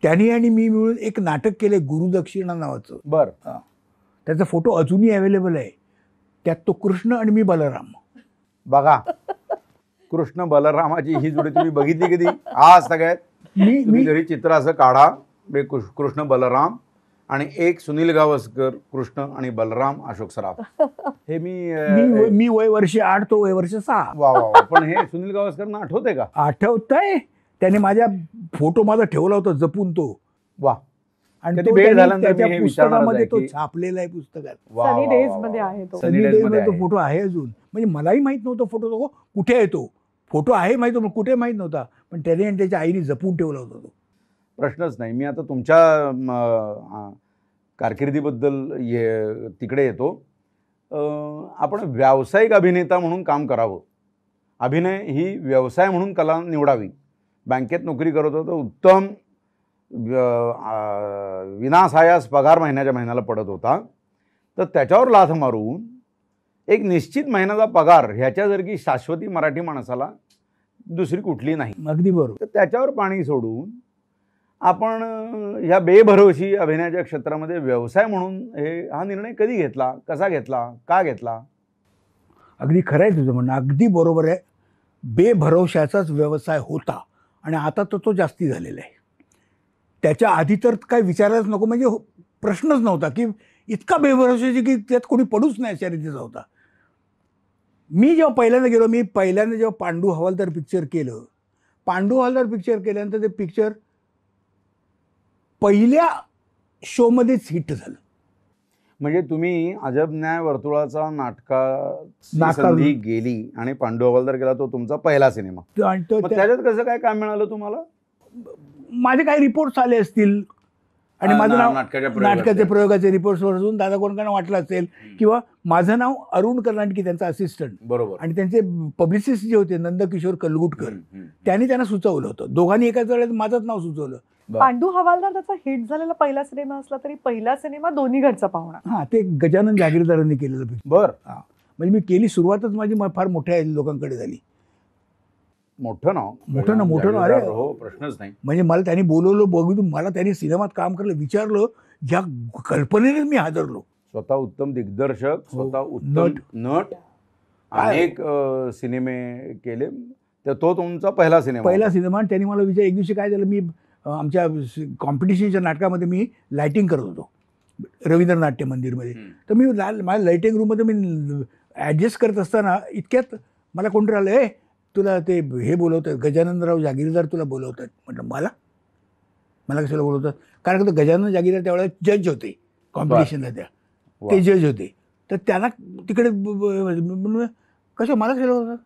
त्याने आणि मी मिळून एक नाटक केले गुरुदक्षिणा नावाचं बरं त्याचा फोटो अजूनही अवेलेबल आहे त्यात तो कृष्ण आणि मी बलराम बघा कृष्ण बलरामाची ही जोडी तुम्ही बघितली कधी हा सगळ्यात मी मी जरी चित्र असं काढा कृष्ण बलराम आणि एक सुनील गावस्कर कृष्ण आणि बलराम अशोक सराफ [LAUGHS] हे मी मी- वय वर्ष आठ तो वय वर्ष सहा वा वा पण हे सुनील गावस्करना आठवते का आठवतंय त्याने माझ्या फोटो माझा ठेवला होता जपून तो वा आणि तो वेळ झाला पुस्तकामध्ये तो छापलेला आहे पुस्तकात वा, सनी डेज मध्ये तो फोटो आहे अजून म्हणजे मलाही माहित नव्हतो फोटो तो कुठे आहे तो फोटो आहे माहित कुठे माहित नव्हता पण त्याने आणि त्याच्या आईने जपून ठेवला होता तो प्रश्नच नाही मी आता तुमच्या कारकिर्दीबद्दल ये तिकडे येतो आपण व्यावसायिक अभिनेता म्हणून काम करावं अभिनय ही व्यवसाय म्हणून कला निवडावी बँकेत नोकरी करत होतो उत्तम विनासायास पगार महिन्याच्या महिन्याला पडत होता तर त्याच्यावर लाथ मारून एक निश्चित महिन्याचा पगार ह्याच्या जर की शाश्वती मराठी माणसाला दुसरी कुठली नाही अगदी बरोबर तर त्याच्यावर पाणी सोडून आपण ह्या बेभरोशी अभिनयाच्या क्षेत्रामध्ये व्यवसाय म्हणून हे हा निर्णय कधी घेतला कसा घेतला का घेतला अगदी खरं आहे तुझं म्हणणं अगदी बरोबर आहे बेभरोशाचाच व्यवसाय होता आणि आता तर तो, जास्ती झालेला आहे त्याच्या आधी तर काय विचारायलाच नको म्हणजे हो, प्रश्नच नव्हता की इतका बेभरवशाची की त्यात कोणी पडूच नाही अशा रीतीचा होता मी जेव्हा पहिल्यांदा गेलो मी पहिल्यांदा जेव्हा पांडू हवालदार पिक्चर केलं पांडू हवालदार पिक्चर केल्यानंतर ते पिक्चर पहिल्या शो मध्येच हिट झालं म्हणजे तुम्ही अजब न्याय वर्तुळाचा नाटका गेली आणि पांडू हवालदार गेला तो तुमचा पहिला सिनेमा त्याच्यात कसं काय काम मिळालं तुम्हाला माझे काही रिपोर्ट्स आले असतील आणि माझं नाव नाटकाचे प्रयोगाचे रिपोर्ट्स वाचून दादा कोणकांना वाटलं असेल किंवा माझं नाव अरुण कर्नाटकी त्यांचा असिस्टंट बरोबर आणि त्यांचे पब्लिसिस्ट जे होते नंदकिशोर कलगुटकर त्यांनी त्यांना सुचवलं होतं दोघांनी एकाच वेळेस माझंच नाव सुचवलं पांडू हवालदार त्याचा हिट झालेला पहिला सिनेमा असला तरी पहिला सिनेमा दोन्ही घरचा पाहुणा हा ते गजानन जागीरदारांनी केलेलं पिक्चर बर हा म्हणजे मी केली सुरुवातच माझी फार मोठ्या लोकांकडे झाली मोठं ना मोठं ना मोठं ना अरे. हो, प्रश्नच नाही म्हणजे मला त्यांनी बोलवलं बघितलं मला त्यांनी सिनेमात काम करलं विचारलं ज्या कल्पनेने मी हादरलो स्वतः उत्तम दिग्दर्शक हो. स्वतः उत्तम नट. नट अनेक सिनेमे केले तर तो तुमचा पहिला सिनेमा पहिला सिनेमा आणि त्यांनी मला विचार एक दिवशी काय झालं मी आमच्या कॉम्पिटिशनच्या नाटकामध्ये मी लायटिंग करत होतो रवींद्र नाट्य मंदिरमध्ये तर मी ला माझ्या लायटिंग रूममध्ये मी ॲडजस्ट करत असताना इतक्यात मला कोणतरी आलं ए तुला ते हे बोलवतात गजाननराव जागीरदार तुला बोलवत म्हटलं मला मला कशाला बोलवतात कारण की गजानन जागीरदार त्यावेळेला जज होते कॉम्पिटिशनला त्या ते जज होते तर त्यांना तिकडे कसं मला कशाला बोलतात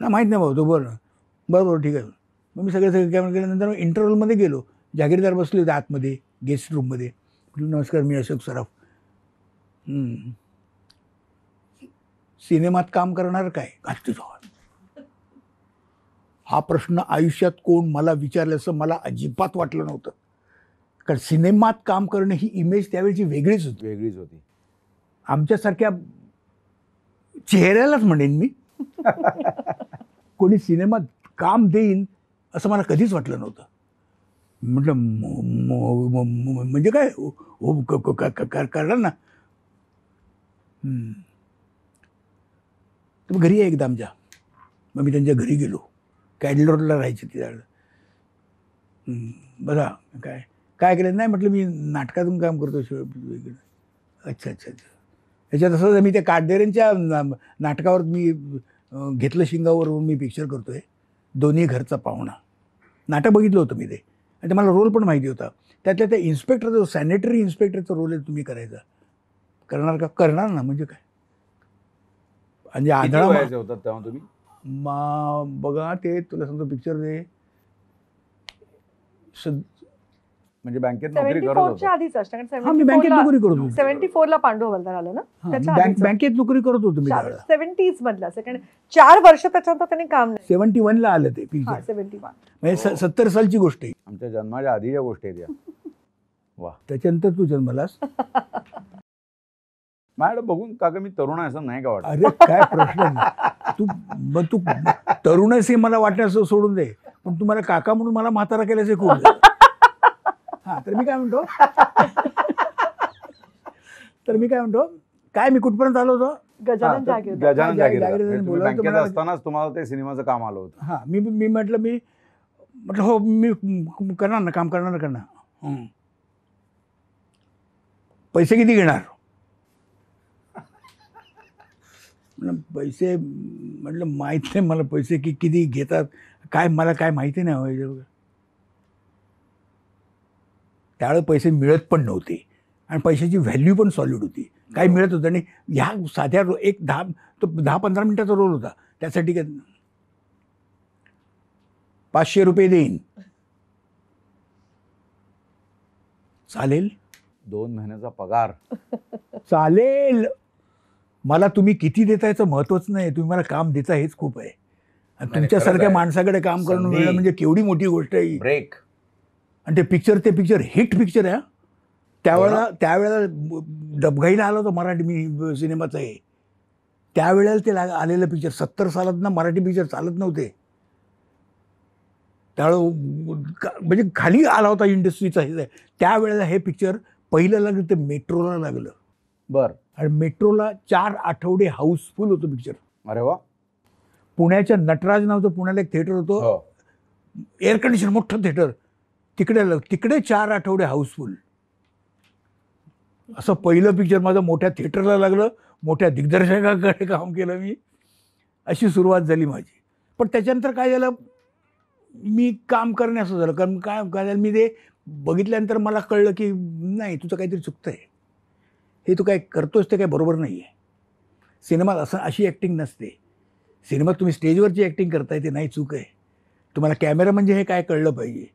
ना माहीत नाही भाऊ तो बरं बरोबर ठीक आहे मग मी सगळे सगळे कॅमेरा केल्यानंतर इंटरव्हलमध्ये गेलो जागीरदार बसले होते आतमध्ये गेस्ट रूममध्ये नमस्कार मी अशोक सराफ सिनेमात काम करणार काय घालते हा प्रश्न आयुष्यात कोण मला विचारल्याचं मला अजिबात वाटलं नव्हतं कारण सिनेमात काम करणं ही इमेज त्यावेळेची वेगळीच होती वेगळीच होती आमच्यासारख्या चेहऱ्यालाच म्हणेन मी कोणी सिनेमात काम देईन असं मला कधीच वाटलं नव्हतं म्हटलं म्हणजे काय कारण ना तर घरी आहे एकदा आमच्या मग मी त्यांच्या घरी गेलो कॅडलोरला राहायचे तिला बघा काय काय केलं नाही म्हटलं मी नाटकातून काम करतो वेगळं अच्छा अच्छा अच्छा त्याच्यात असं मी त्या काटदेऱ्यांच्या नाटकावर मी घेतलं शिंगावर मी पिक्चर करतोय दोन्ही घरचा पाहुणा नाटक बघितलं होतं मी ते आणि ते मला रोल पण माहिती होता त्यातल्या त्या इन्स्पेक्टरचा जो सॅनिटरी इन्स्पेक्टरचा रोल आहे तुम्ही करायचा करणार का करणार ना म्हणजे काय म्हणजे आंधळा होतात तेव्हा तुम्ही मा बघा ते तुला सांगतो पिक्चर ते म्हणजे बँकेत नोकरी करत होतो आधीच असतं मी बँकेत नोकरी करत होतो सेव्हन्टी ला पांडू हवालदार आलं ना त्याच्या बँकेत नोकरी करत होतो मी सेव्हन्टीज मधला कारण चार वर्ष त्याच्यानंतर त्यांनी काम नाही सेव्हन्टी वन ला आलं ते सेव्हन्टी वन म्हणजे सत्तर सालची गोष्ट आहे आमच्या जन्माच्या आधीच्या गोष्ट गोष्टी आहेत [LAUGHS] वा त्याच्यानंतर तू जन्मलास [LAUGHS] मॅडम बघून काका मी तरुण आहे असं नाही का वाटत अरे काय प्रश्न तू मग तू तरुण हे मला वाटण्यास सोडून दे पण तुम्हाला काका म्हणून मला म्हातारा केल्याचं खूप तर मी काय म्हणतो [LAUGHS] तर मी काय म्हणतो काय मी कुठपर्यंत आलो होतो गजानन गजानन म्हणजे असतानाच तुम्हाला ते सिनेमाचं काम आलं होतं हा मी मी म्हटलं मी म्हटलं हो मी करणार ना काम करणार ना करणार पैसे किती घेणार पैसे म्हटलं माहीत नाही मला पैसे की किती घेतात काय मला काय माहिती नाही व्हायचं त्यावेळेला पैसे मिळत पण नव्हते आणि पैशाची व्हॅल्यू पण सॉलिड होती काय मिळत होतं आणि ह्या साध्या रो एक दहा तो दहा पंधरा मिनटाचा रोल होता त्यासाठी काय पाचशे रुपये देईन चालेल दोन महिन्याचा पगार चालेल मला तुम्ही किती देता याचं महत्वच नाही तुम्ही मला काम देता हेच खूप आहे तुमच्यासारख्या माणसाकडे काम करून म्हणजे केवढी मोठी गोष्ट आहे ब्रेक आणि ते पिक्चर ते पिक्चर हिट पिक्चर आहे त्यावेळेला हो त्यावेळेला डबघाईला आलं होतं मराठी मी सिनेमाचं हे त्यावेळेला ते लाग आलेलं पिक्चर सत्तर सालात ना मराठी पिक्चर चालत नव्हते त्यावेळेला म्हणजे खाली आला होता इंडस्ट्रीचा हे त्यावेळेला हे पिक्चर पहिलं लागलं ते मेट्रोला लागलं बरं आणि मेट्रोला चार आठवडे हाऊसफुल होतं पिक्चर अरे वा पुण्याच्या नटराज नावचं पुण्याला एक थिएटर होतं एअर हो. कंडिशन मोठं थिएटर तिकडे तिकडे चार आठवडे हाऊसफुल असं पहिलं पिक्चर माझं मोठ्या थिएटरला लागलं मोठ्या दिग्दर्शकाकडे काम केलं मी अशी सुरुवात झाली माझी पण त्याच्यानंतर काय झालं मी काम करणे असं झालं कारण काय काय झालं मी ते बघितल्यानंतर मला कळलं की नाही तुझं काहीतरी चुकतं आहे हे तू काय करतोस ते काय बरोबर नाही आहे सिनेमात असं अशी ॲक्टिंग नसते सिनेमात तुम्ही स्टेजवरची ॲक्टिंग करताय ते नाही चूक आहे तुम्हाला कॅमेरा म्हणजे हे काय कळलं पाहिजे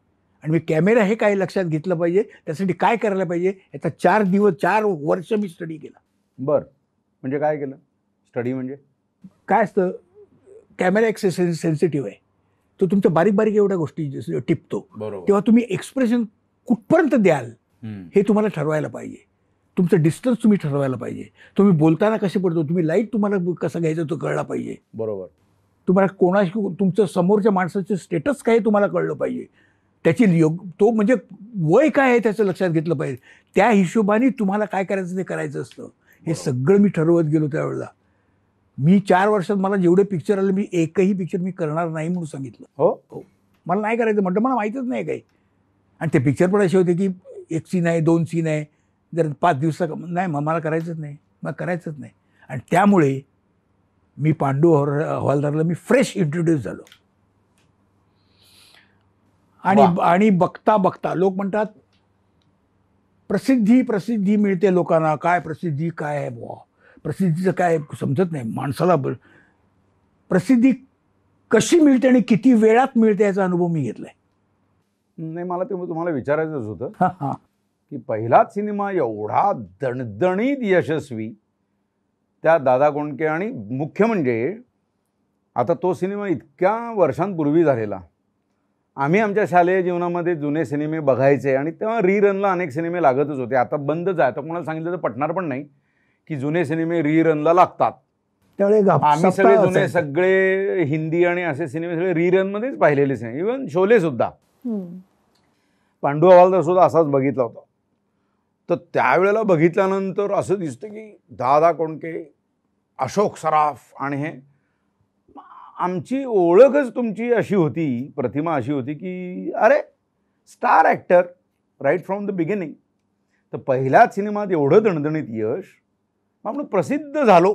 आणि मी कॅमेरा हे काय लक्षात घेतलं पाहिजे त्यासाठी काय करायला पाहिजे याचा चार दिवस चार वर्ष मी स्टडी केला बर म्हणजे काय केलं स्टडी म्हणजे काय असतं कॅमेरा एक सेन्सिटिव्ह आहे तो तुमच्या बारीक बारीक एवढ्या गोष्टी टिपतो तेव्हा तुम्ही एक्सप्रेशन कुठपर्यंत द्याल हे तुम्हाला ठरवायला पाहिजे तुमचं डिस्टन्स तुम्ही ठरवायला पाहिजे तुम्ही बोलताना कसे पडतो तुम्ही लाईट तुम्हाला कसं घ्यायचं तो कळला पाहिजे बरोबर तुम्हाला कोणाशी तुमचं समोरच्या माणसाचं स्टेटस काय तुम्हाला कळलं पाहिजे त्याची योग तो म्हणजे वय काय आहे त्याचं लक्षात घेतलं पाहिजे त्या हिशोबाने तुम्हाला काय करायचं ते करायचं असतं हे सगळं मी ठरवत गेलो त्यावेळेला मी चार वर्षात मला जेवढे पिक्चर आले मी एकही पिक्चर मी करणार नाही म्हणून सांगितलं हो हो मला नाही करायचं म्हटलं मला माहीतच नाही काही आणि ते पिक्चर पण असे होते की एक सीन आहे दोन सीन आहे जर पाच दिवसा नाही मग मला करायचंच नाही मग करायचंच नाही आणि त्यामुळे मी पांडू हॉर हवालदारला मी फ्रेश इंट्रोड्यूस झालो आणि आणि बघता बघता लोक म्हणतात प्रसिद्धी प्रसिद्धी मिळते लोकांना काय प्रसिद्धी काय आहे बुवा प्रसिद्धीचं काय समजत नाही माणसाला प्रसिद्धी कशी मिळते आणि किती वेळात मिळते याचा अनुभव मी घेतलाय नाही मला ते तुम्हाला विचारायचंच होतं की पहिलाच सिनेमा एवढा दणदणीत यशस्वी त्या दादा कोंडके आणि मुख्य म्हणजे आता तो सिनेमा इतक्या वर्षांपूर्वी झालेला आम्ही आमच्या शालेय जीवनामध्ये जुने सिनेमे बघायचे आणि तेव्हा रीरनला अनेक सिनेमे लागतच होते आता बंदच आहे तर कोणाला सांगितलं तर पटणार पण नाही की जुने सिनेमे रीरनला लागतात त्यामुळे आम्ही सगळे जुने सगळे हिंदी आणि असे सिनेमे सगळे रिरनमध्येच पाहिलेले सिनेमे इवन शोले सुद्धा पांडू अवालदार सुद्धा असाच बघितला होता तर त्यावेळेला बघितल्यानंतर असं दिसतं की दादा कोणके अशोक सराफ आणि हे आमची ओळखच तुमची अशी होती प्रतिमा अशी होती की अरे star actor right from the beginning तर पहिल्याच सिनेमात एवढं दणदणीत यश आपण प्रसिद्ध झालो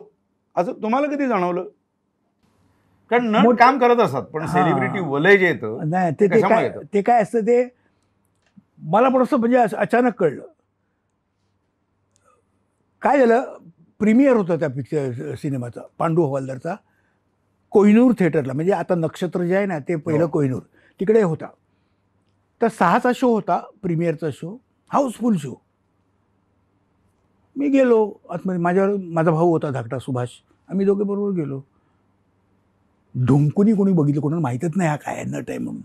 असं तुम्हाला कधी जाणवलं कारण नट काम करत असतात पण सेलिब्रिटी वलय जे येतं नाही ते काय ते काय असतं ते मला पण असं म्हणजे अचानक कळलं काय झालं प्रीमियर होता त्या पिक्चर सिनेमाचा पांडू हवालदारचा कोहिनूर थिएटरला म्हणजे आता नक्षत्र जे आहे ना ते पहिलं हो. कोहिनूर तिकडे होता तर सहाचा शो होता प्रीमियरचा शो हाऊसफुल शो मी गेलो आतमध्ये माझ्यावर माझा भाऊ होता धाकटा सुभाष आम्ही दोघे बरोबर गेलो ढुंकुनी कोणी बघितलं कोणाला माहीतच नाही हा काय नट आहे म्हणून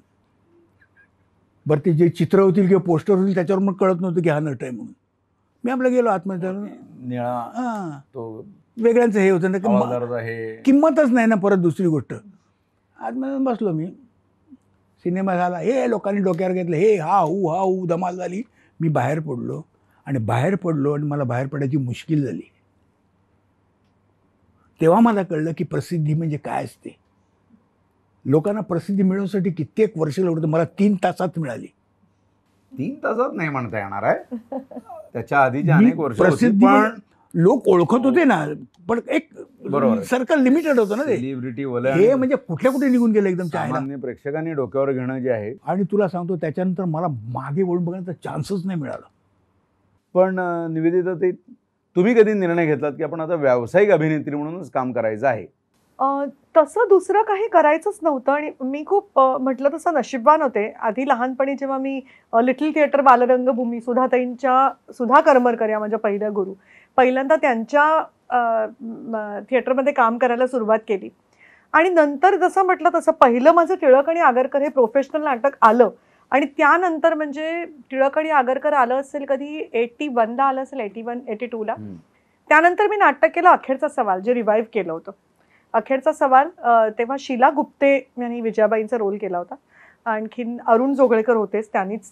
बरं ते जे चित्र होतील किंवा पोस्टर होतील त्याच्यावर मग कळत नव्हतं की हा नट आहे म्हणून मी आपलं गेलो आतमध्ये निळा हां तो वेगळ्यांचं हे होतं ना किंमतच नाही ना परत दुसरी गोष्ट आज मी बसलो मी सिनेमा झाला हे लोकांनी डोक्यावर घेतलं हे हा हू हा हू धमाल झाली मी बाहेर पडलो आणि बाहेर पडलो आणि मला बाहेर पडायची मुश्किल झाली तेव्हा मला कळलं की प्रसिद्धी म्हणजे काय असते लोकांना प्रसिद्धी मिळवण्यासाठी कित्येक वर्ष लागतं मला तीन तासात मिळाली तीन तासात नाही म्हणता येणार आहे त्याच्या आधी अनेक वर्ष प्रसिद्धी पण लोक ओळखत होते ना पण एक सर्कल लिमिटेड होतं ना ते सेलिब्रिटी हे म्हणजे कुठल्या कुठे निघून गेले एकदम प्रेक्षकांनी डोक्यावर घेणं जे आहे आणि तुला सांगतो त्याच्यानंतर मला मागे वळून बघण्याचा चान्सच नाही मिळाला पण निवेदित निवेदिता ते तुम्ही कधी निर्णय घेतलात की आपण आता व्यावसायिक अभिनेत्री म्हणूनच काम करायचं आहे तसं दुसरं काही करायचंच नव्हतं आणि मी खूप म्हटलं तसं नशिबवान होते आधी लहानपणी जेव्हा मी लिटल थिएटर बालरंगभूमी सुधाताईंच्या सुधा करमरकर या माझ्या पहिल्या गुरु पहिल्यांदा त्यांच्या थिएटरमध्ये काम करायला सुरुवात केली आणि नंतर जसं म्हटलं तसं पहिलं माझं टिळक आणि आगरकर हे प्रोफेशनल नाटक आलं आणि त्यानंतर म्हणजे टिळक आणि आगरकर आलं असेल कधी एटी वनला आलं असेल एटी वन एटी टूला त्यानंतर मी नाटक केलं अखेरचा सवाल जे रिवाईव्ह केलं होतं अखेरचा सवाल तेव्हा शिला गुप्ते यांनी विजयाबाईंचा रोल केला होता आणखीन अरुण जोगळेकर होतेच त्यांनीच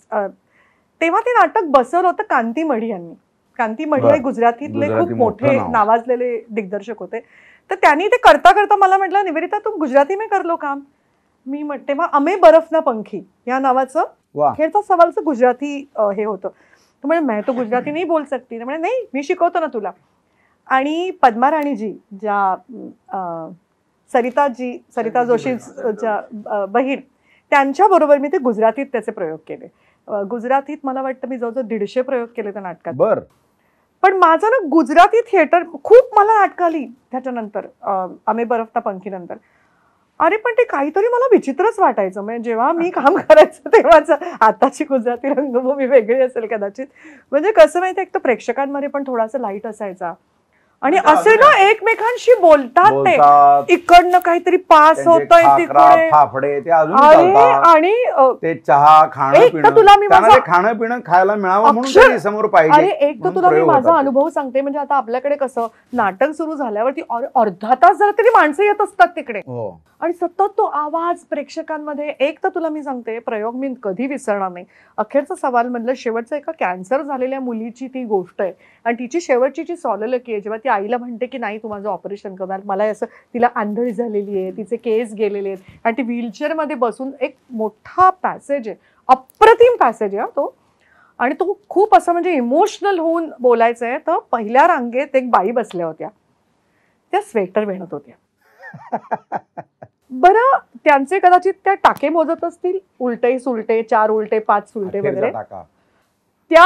तेव्हा ते नाटक बसवलं होतं कांती मढी यांनी क्रांती म्हटले गुजरातीतले खूप मोठे नावाजलेले दिग्दर्शक होते तर त्यांनी ते करता करता मला म्हटलं निवेदिता तू गुजराती में करलो काम मी म्हणते मग अमे बरफ ना पंखी या नावाचं खेळचा सवालचं गुजराती हे होतं म्हणजे मॅ तो गुजराती नाही बोल सकती म्हणजे नाही मी शिकवतो ना तुला आणि पद्मा राणीजी ज्या सरिताजी सरिता जोशी ज्या बहीण बरोबर मी ते गुजरातीत त्याचे प्रयोग केले गुजरातीत मला वाटतं मी जवळजवळ दीडशे प्रयोग केले त्या नाटकात बरं पण माझं ना गुजराती थिएटर खूप मला अटकाली त्याच्यानंतर आम्ही बरफता नंतर अरे पण ते काहीतरी मला विचित्रच वाटायचं म्हणजे जेव्हा मी काम करायचं तेव्हाच आताची गुजराती रंगभूमी वेगळी असेल कदाचित म्हणजे कसं माहिती एक तर प्रेक्षकांमध्ये पण थोडासा लाईट असायचा आणि म्हणजे असे ना एकमेकांशी बोलतात ते इकडनं काहीतरी पास होत फाफडे ते आणि ते चहा खाणं पिणं तुला मी खाणं पिणं खायला मिळावं म्हणून समोर पाहिजे एक तर तुला मी माझा अनुभव सांगते म्हणजे आता आपल्याकडे कसं नाटक सुरू झाल्यावरती अर्धा तास जरा तरी माणसं येत असतात तिकडे हो. आणि सतत तो आवाज प्रेक्षकांमध्ये एक तर तुला मी सांगते प्रयोग मी कधी विसरणार नाही अखेरचा सवाल म्हणलं शेवटचं एका कॅन्सर झालेल्या मुलीची ती गोष्ट आहे आणि तिची शेवटची जी सॉललकी आहे जेव्हा ती आईला म्हणते की नाही तू माझं ऑपरेशन करणार मला असं तिला आंधळी झालेली आहे तिचे केस गेलेले आहेत आणि ती व्हीलचेअर मध्ये बसून एक मोठा पॅसेज आहे अप्रतिम पॅसेज आहे तो आणि तो खूप असं म्हणजे इमोशनल होऊन बोलायचं आहे तर पहिल्या रांगेत एक बाई बसल्या होत्या त्या स्वेटर विणत होत्या बरं त्यांचे कदाचित त्या टाके मोजत असतील उलटे सुलटे चार उलटे पाच सुलटे वगैरे त्या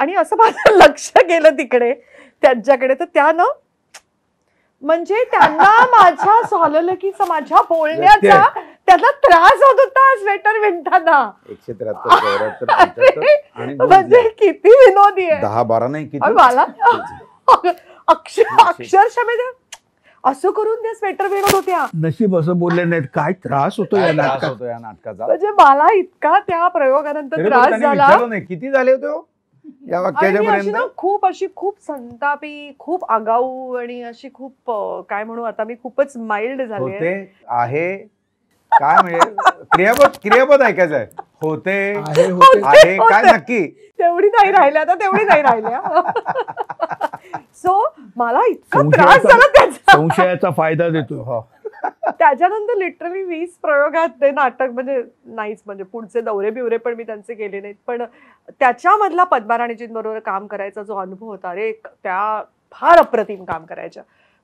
आणि असं माझं [LAUGHS] लक्ष गेलं तिकडे त्यांच्याकडे तर त्यानं म्हणजे त्यांना माझ्या की माझ्या बोलण्याचा त्याला त्रास होत होता स्वेटर विणताना म्हणजे, म्हणजे किती विनोदी आहे दहा बारा नाही किती मला अक्षर अक्षरशः म्हणजे असं करून त्या स्वेटर विणत होत्या नशीब असं बोलले नाहीत काय त्रास होतो या नाटकाचा म्हणजे मला इतका त्या प्रयोगानंतर त्रास झाला किती झाले होते हो? या खूप अशी खूप संतापी खूप आगाऊ आणि अशी खूप काय म्हणू आता मी खूपच माइल्ड झाले आहे काय म्हणजे क्रियापद क्रियापद ऐकायचं आहे होते आहे काय नक्की तेवढी नाही राहिल्या आता तेवढी नाही राहिल्या सो [LAUGHS] मला इतका त्रास झाला संशयाचा फायदा देतो हो. त्याच्यानंतर लिटरली वीस प्रयोगात ते नाटक म्हणजे नाहीच म्हणजे पुढचे दौरे बिवरे पण मी त्यांचे केले नाहीत पण त्याच्यामधला पद्माराणीजींबरोबर काम करायचा जो अनुभव होता अरे त्या फार अप्रतिम काम करायच्या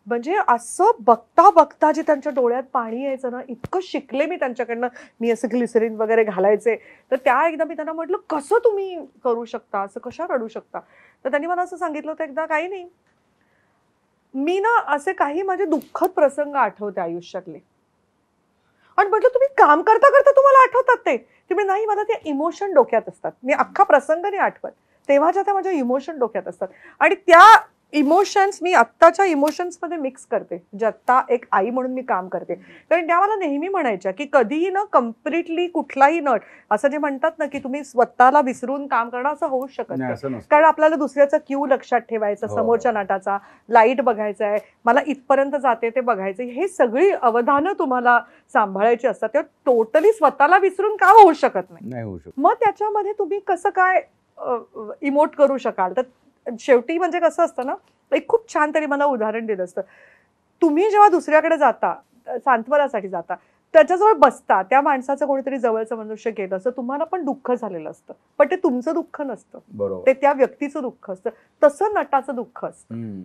म्हणजे असं बघता बघता जे त्यांच्या डोळ्यात पाणी यायचं ना इतकं शिकले मी त्यांच्याकडनं मी असं ग्लिसरीन वगैरे घालायचे तर त्या एकदा मी त्यांना म्हटलं कसं तुम्ही करू शकता असं कशा रडू शकता तर त्यांनी मला असं सांगितलं होतं एकदा काही नाही मी ना असे काही माझे दुःखद प्रसंग आठवते आयुष्यातले आणि म्हटलं तुम्ही काम करता करता तुम्हाला आठवतात ते तुम्ही नाही मला ते इमोशन डोक्यात असतात मी अख्खा प्रसंग नाही आठवत तेव्हाच्या त्या माझ्या इमोशन डोक्यात असतात आणि त्या इमोशन्स मी आत्ताच्या इमोशन्समध्ये मिक्स करते जत्ता म्हणजे एक आई म्हणून मी काम करते कारण त्या मला नेहमी म्हणायच्या की कधीही ना कम्प्लिटली कुठलाही नट असं जे म्हणतात ना की तुम्ही स्वतःला विसरून काम करणं असं होऊ शकत नाही कारण आपल्याला दुसऱ्याचा क्यू लक्षात ठेवायचा हो, हो. समोरच्या नटाचा लाईट बघायचा आहे मला इथपर्यंत जाते ते बघायचं हे सगळी अवधानं तुम्हाला सांभाळायची असतात तेव्हा टोटली स्वतःला विसरून का होऊ शकत नाही मग त्याच्यामध्ये तुम्ही कसं काय इमोट करू शकाल तर शेवटी म्हणजे कसं असतं ना एक खूप छान तरी मला उदाहरण दिलं असतं तुम्ही जेव्हा दुसऱ्याकडे जाता सांत्वनासाठी जाता त्याच्याजवळ बसता त्या माणसाचं कोणीतरी जवळचं मनुष्य गेलं असतं तुम्हाला पण दुःख झालेलं असतं पण ते तुमचं दुःख नसतं ते त्या व्यक्तीचं दुःख असतं तसं नटाचं दुःख असतं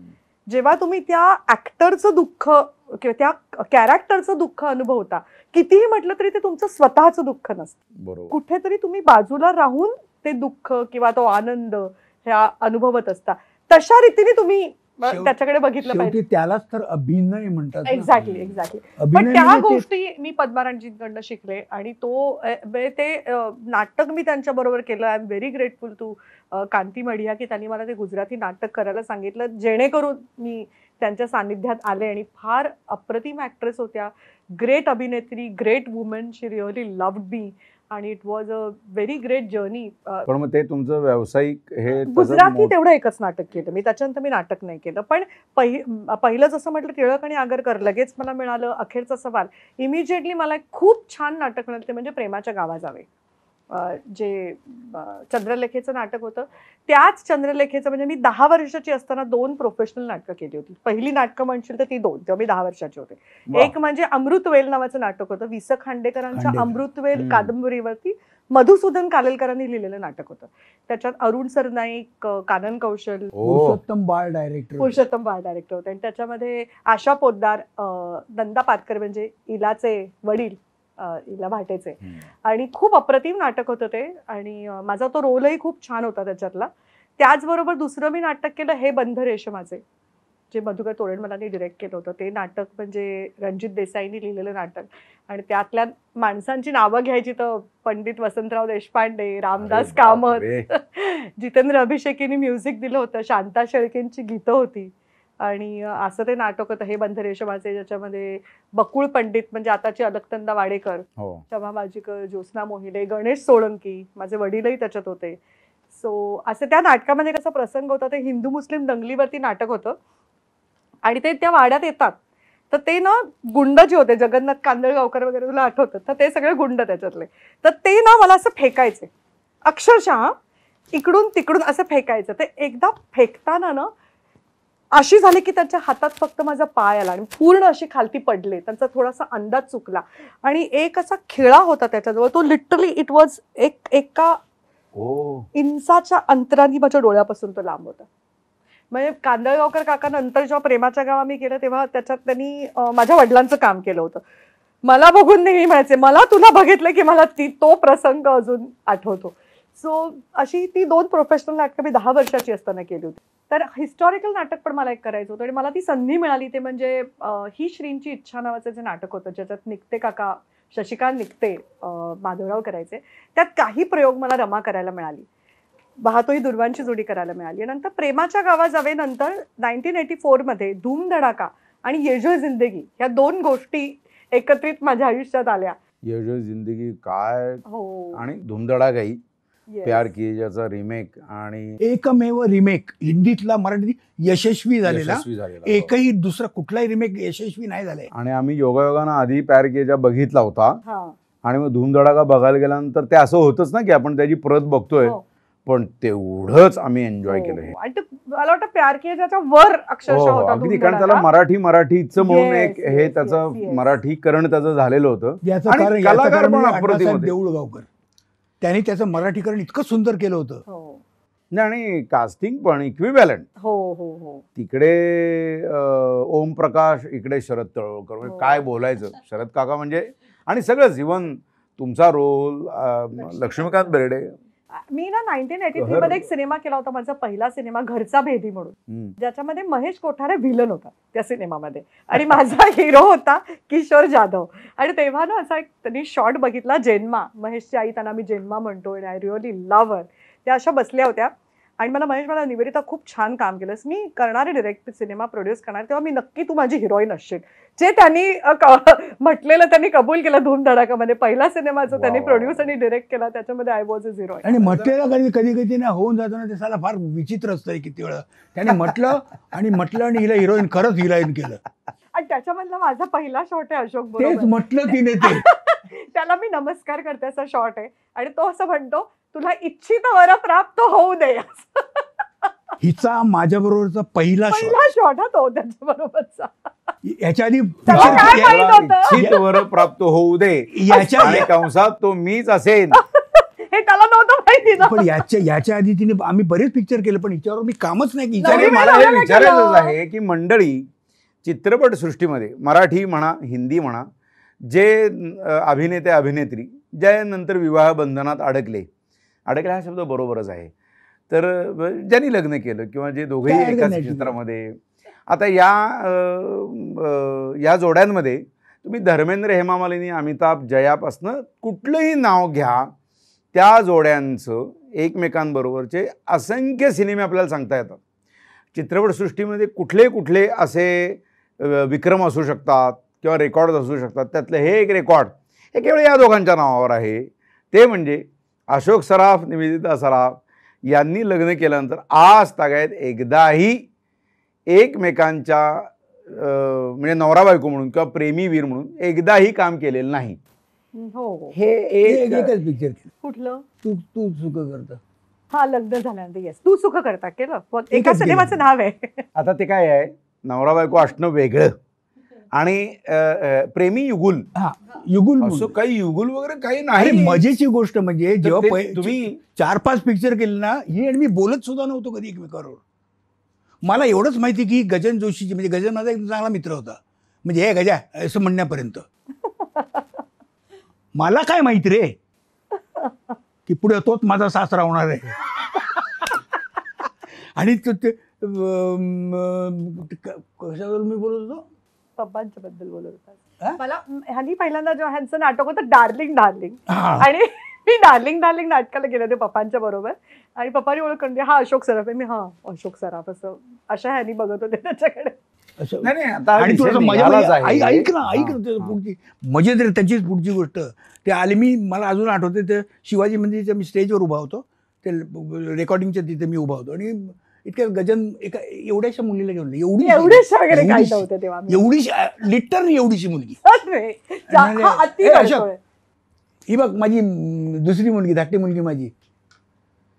जेव्हा तुम्ही त्या ऍक्टरचं दुःख किंवा त्या कॅरेक्टरचं दुःख अनुभवता कितीही म्हटलं तरी ते तुमचं स्वतःचं दुःख नसतं कुठेतरी तुम्ही बाजूला राहून ते दुःख किंवा तो आनंद ह्या अनुभवत असता तशा रीतीने तुम्ही त्याच्याकडे बघितलं पाहिजे त्यालाच तर अभिनय म्हणतात एक्झॅक्टली एक्झॅक्टली पण त्या म्हणजे गोष्टी मी पद्माराणजींकडनं शिकले आणि तो म्हणजे ते नाटक मी त्यांच्या बरोबर केलं I am very grateful to Kanti Madhia की त्यांनी मला ते गुजराती नाटक करायला सांगितलं जेणेकरून मी त्यांच्या सानिध्यात आले आणि फार अप्रतिम ऍक्ट्रेस होत्या ग्रेट अभिनेत्री great woman she really loved me आणि it was a very great journey पण मग ते तुमचं व्यावसायिक हे गुजराती तेवढं एकच नाटक केलं मी त्याच्यानंतर मी नाटक नाही केलं पण पहिलं जसं म्हटलं टिळक आणि आगरकर लगेच मला मिळालं अखेरचा सवाल इमिजिएटली मला खूप छान नाटक मिळते म्हणजे प्रेमाच्या गावा जावे जे चंद्रलेखेचं नाटक होतं त्याच चंद्रलेखेचं म्हणजे मी दहा वर्षाची असताना दोन प्रोफेशनल नाटकं केली होती पहिली नाटकं म्हणशील तर ती दोन तेव्हा मी दहा वर्षाची होते एक म्हणजे अमृतवेल नावाचं नाटक होतं वि स खांडेकरांच्या अमृतवेल कादंबरीवरती मधुसूदन कालेलकरांनी लिहिलेलं नाटक होतं त्याच्यात अरुण सरनाईक कानन कौशल पुरुषोत्तम बाळ डायरेक्टर पुरुषोत्तम बाळ डायरेक्टर होते आणि त्याच्यामध्ये आशा पोद्दार नंदा पातकर म्हणजे इलाचे वडील हिला भाटेचे आणि खूप अप्रतिम नाटक होतं ते आणि माझा तो रोलही खूप छान होता त्याच्यातला त्याचबरोबर दुसरं मी नाटक केलं हे बंध माझे जे मधुकर तोरणमलांनी डिरेक्ट केलं होतं ते नाटक म्हणजे रणजित देसाईनी लिहिलेलं नाटक आणि त्यातल्या माणसांची नावं घ्यायची तर पंडित वसंतराव देशपांडे रामदास कामत [LAUGHS] जितेंद्र अभिषेकीनी म्युझिक दिलं होतं शांता शेळकेंची गीतं होती आणि असं ते नाटक होतं हे बंध ज्याच्यामध्ये बकुळ पंडित म्हणजे आताची अलकतंदा वाडेकर क्षमा हो. माजीकर ज्योत्ना मोहिले गणेश सोळंकी माझे वडीलही त्याच्यात होते सो असं त्या नाटकामध्ये कसा प्रसंग होता ते हिंदू मुस्लिम दंगलीवरती नाटक होतं आणि ते त्या वाड्यात येतात तर ते ना गुंड जे होते जगन्नाथ कांदळगावकर वगैरे तुला आठवतात तर ते सगळे गुंड त्याच्यातले तर ते ना मला असं फेकायचे अक्षरशः इकडून तिकडून असं फेकायचं ते एकदा फेकताना ना अशी झाली की त्यांच्या हातात फक्त माझा पाय आला आणि पूर्ण अशी खालती पडले त्यांचा थोडासा अंदाज चुकला आणि एक असा खेळा होता त्याच्याजवळ तो लिटरली इट वॉज एक एका इंचाच्या अंतराने माझ्या डोळ्यापासून तो लांब होता म्हणजे कांदळगावकर काका नंतर जेव्हा प्रेमाच्या गावा मी गेलं तेव्हा त्याच्यात त्यांनी माझ्या वडिलांचं काम केलं होतं मला बघून नेहमी म्हणायचे मला तुला बघितलं की मला ती तो प्रसंग अजून आठवतो सो अशी ती दोन प्रोफेशनल नाटकं मी दहा वर्षाची असताना केली होती तर हिस्टॉरिकल नाटक पण मला एक करायचं होतं आणि मला ती संधी मिळाली ते म्हणजे ही श्रींची इच्छा नावाचं जे नाटक होतं ज्याच्यात निघते काका शशिकांत निघते माधवराव करायचे त्यात काही प्रयोग मला रमा करायला मिळाली वाहतोही दुर्वांची जोडी करायला मिळाली नंतर प्रेमाच्या गावा जावे नंतर नाईन्टीन एटी फोरमध्ये धूमधडाका आणि येजो जिंदगी ह्या दोन गोष्टी एकत्रित माझ्या आयुष्यात आल्या येजो जिंदगी काय हो आणि धूमधडाकाही प्यार किए रिमेक आणि एकमेव रिमेक हिंदीतला मराठी यशस्वी झालेला हो. एकही दुसरा कुठलाही रिमेक यशस्वी नाही झाले आणि आम्ही योगायोगानं आधी प्यार किए बघितला होता आणि मग धूमधडाका बघायला गेल्यानंतर ते असं होतच ना की आपण त्याची परत बघतोय हो. पण तेवढंच आम्ही एन्जॉय केलं हे प्यार वर अक्षरशः हो, अगदी कारण त्याला मराठी मराठीचं म्हणून एक हे त्याचं मराठीकरण त्याचं झालेलं होतं कलाकार पण अप्रतिम त्याने त्याचं मराठीकरण इतकं सुंदर केलं होतं हो. नाही आणि कास्टिंग पण इक्विव्हॅलंट हो हो हो तिकडे ओम प्रकाश इकडे शरद तळवळकर म्हणजे हो. काय बोलायचं शरद काका म्हणजे आणि सगळं जीवन तुमचा रोल लक्ष्मीकांत बेर्डे मी ना नाईन्टीन एटी थ्री मध्ये एक सिनेमा केला होता माझा पहिला सिनेमा घरचा भेदी म्हणून ज्याच्यामध्ये महेश कोठारे व्हिलन होता त्या सिनेमामध्ये आणि माझा हिरो होता किशोर जाधव आणि तेव्हा ना असा एक त्यांनी शॉर्ट बघितला जेन्मा महेशची आई त्यांना मी जेन्मा म्हणतो आणि आय रिअली लव्हर त्या अशा बसल्या होत्या आणि मला महेश मला निवेदिता खूप छान काम केलंस मी करणारे डिरेक्ट सिनेमा प्रोड्यूस करणार तेव्हा मी नक्की तू माझी हिरोईन असशील जे त्यांनी म्हटलेलं त्यांनी कबूल केलं धूमधडाकामध्ये पहिला सिनेमा जो त्यांनी प्रोड्यूस आणि डिरेक्ट केला त्याच्यामध्ये आय वॉज अ झिरो आणि म्हटलेलं कधी कधी कधी ना होऊन जातो ना त्याला फार विचित्र असतं किती वेळ त्याने म्हटलं आणि म्हटलं आणि हिला हिरोईन खरंच हिराईन केलं आणि त्याच्यामधला माझा पहिला शॉट आहे अशोक म्हटलं तिने ते [LAUGHS] त्याला मी नमस्कार करते असा शॉट आहे आणि तो असं म्हणतो तुला इच्छित वर प्राप्त होऊ दे हिचा माझ्या बरोबरचा पहिला पहिला शॉट हा तो त्याच्या बरोबरचा प्राप्त होऊ दे याच्या कंसात तो मीच असेल हे त्याला नव्हतं माहिती पण याच्या याच्या आधी तिने आम्ही बरेच पिक्चर केले पण हिच्यावर मी कामच नाही की मला हे विचारायचंच आहे की मंडळी चित्रपट सृष्टीमध्ये मराठी म्हणा हिंदी म्हणा जे अभिनेते अभिनेत्री ज्या नंतर विवाह बंधनात अडकले अडकला हा शब्द बरोबरच आहे तर ज्यांनी लग्न केलं किंवा जे दोघेही एकाच क्षेत्रामध्ये आता या या जोड्यांमध्ये तुम्ही धर्मेंद्र हेमामालिनी अमिताभ जयापासनं कुठलंही नाव घ्या त्या जोड्यांचं एकमेकांबरोबरचे असंख्य सिनेमे आपल्याला सांगता येतात चित्रपटसृष्टीमध्ये कुठले कुठले असे विक्रम असू शकतात किंवा रेकॉर्ड असू शकतात त्यातलं हे एक रेकॉर्ड हे केवळ या दोघांच्या नावावर आहे ते म्हणजे अशोक सराफ निवेदिता सराफ यांनी लग्न केल्यानंतर आज तागायत एकदाही एकमेकांच्या म्हणजे नवरा बायको म्हणून किंवा प्रेमीवीर म्हणून एकदाही काम केलेलं नाही हो हे एक एकच पिक्चर कुठलं तू तू सुख करता हा लग्न झाल्यानंतर तू सुख करता केलं एका सिनेमाचं नाव आहे आता ते काय आहे नवरा बायको असणं वेगळं आणि प्रेमी युगुल युगुल काही युगुल वगैरे काही नाही मजेची गोष्ट म्हणजे जेव्हा तुम्ही चार पाच पिक्चर केले ना हे आणि मी बोलत सुद्धा नव्हतो कधी एकमेकांवर मला एवढंच माहिती की गजन जोशीची म्हणजे गजन माझा एक चांगला मित्र होता म्हणजे हे गजा असं म्हणण्यापर्यंत मला काय माहिती रे की पुढे तोच माझा सासरा होणार आहे आणि कशावर मी बोलत होतो पप्पांच्या बद्दल बोलत होता मला ह्यांनी पहिल्यांदा जेव्हा ह्यांचं नाटक होतं डार्लिंग डार्लिंग आणि मी डार्लिंग डार्लिंग नाटकाला गेले होते पप्पांच्या बरोबर आणि पप्पानी ओळख करून हा अशोक सराफ आहे मी हा अशोक सराफ असं अशा ह्यानी बघत होते त्याच्याकडे ऐक ना ऐक ना पुढची मजेत त्याचीच पुढची गोष्ट ते आली मी मला अजून आठवते ते शिवाजी मंदिरच्या मी स्टेजवर उभा होतो ते रेकॉर्डिंगच्या तिथे मी उभा होतो आणि इतक्या गजन एका एवढ्याशा मुलीला घेऊन एवढी एवढ्याशा एवढीशी लिटर एवढीशी मुलगी म्हणजे, ही बघ माझी दुसरी मुलगी धाकटी मुलगी माझी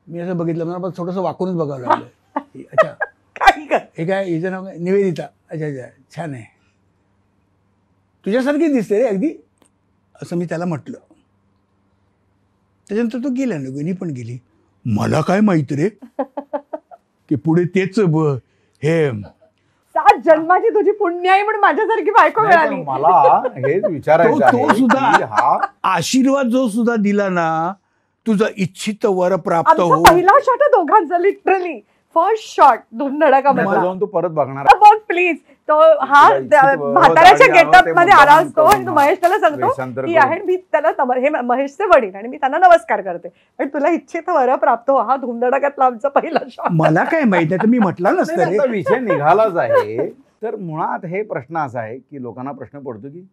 मी असं बघितलं मला थोडस वाकूनच बघावं लागलं [LAUGHS] अच्छा हे काय हिचं नाव काय निवेदिता अच्छा अच्छा छान आहे तुझ्यासारखी दिसते रे अगदी असं मी त्याला म्हटलं त्याच्यानंतर तो गेला निघून पण गेली मला काय माहित रे [LAUGHS] की पुढे तेच ब- हे सात जन्माची तुझी पुण्य आहे म्हणून माझ्यासारखी बायको मिळाली मला हेच विचारायचं तो- तो सुद्धा- आशीर्वाद जो सुद्धा दिला ना तुझा इच्छित वर प्राप्त आमचा हो पहिला शॉट दोघांचा लिटरली फर्स्ट शॉट दोन धडाका मला जाऊन तू परत बघणार प्लीज तो हा हो, म्हाताऱ्याच्या गेटअप मध्ये आला असतो आणि तू महेश त्याला सांगतो की आहे मी त्याला हे महेशचे वडील आणि मी त्यांना नमस्कार करते आणि तुला इच्छित वर प्राप्त हो हा धुमधडाक्यातला आमचा पहिला मला काय माहित माहिती मी म्हटलं नसतं विषय निघालाच आहे तर मुळात हे प्रश्न असा आहे की लोकांना प्रश्न पडतो की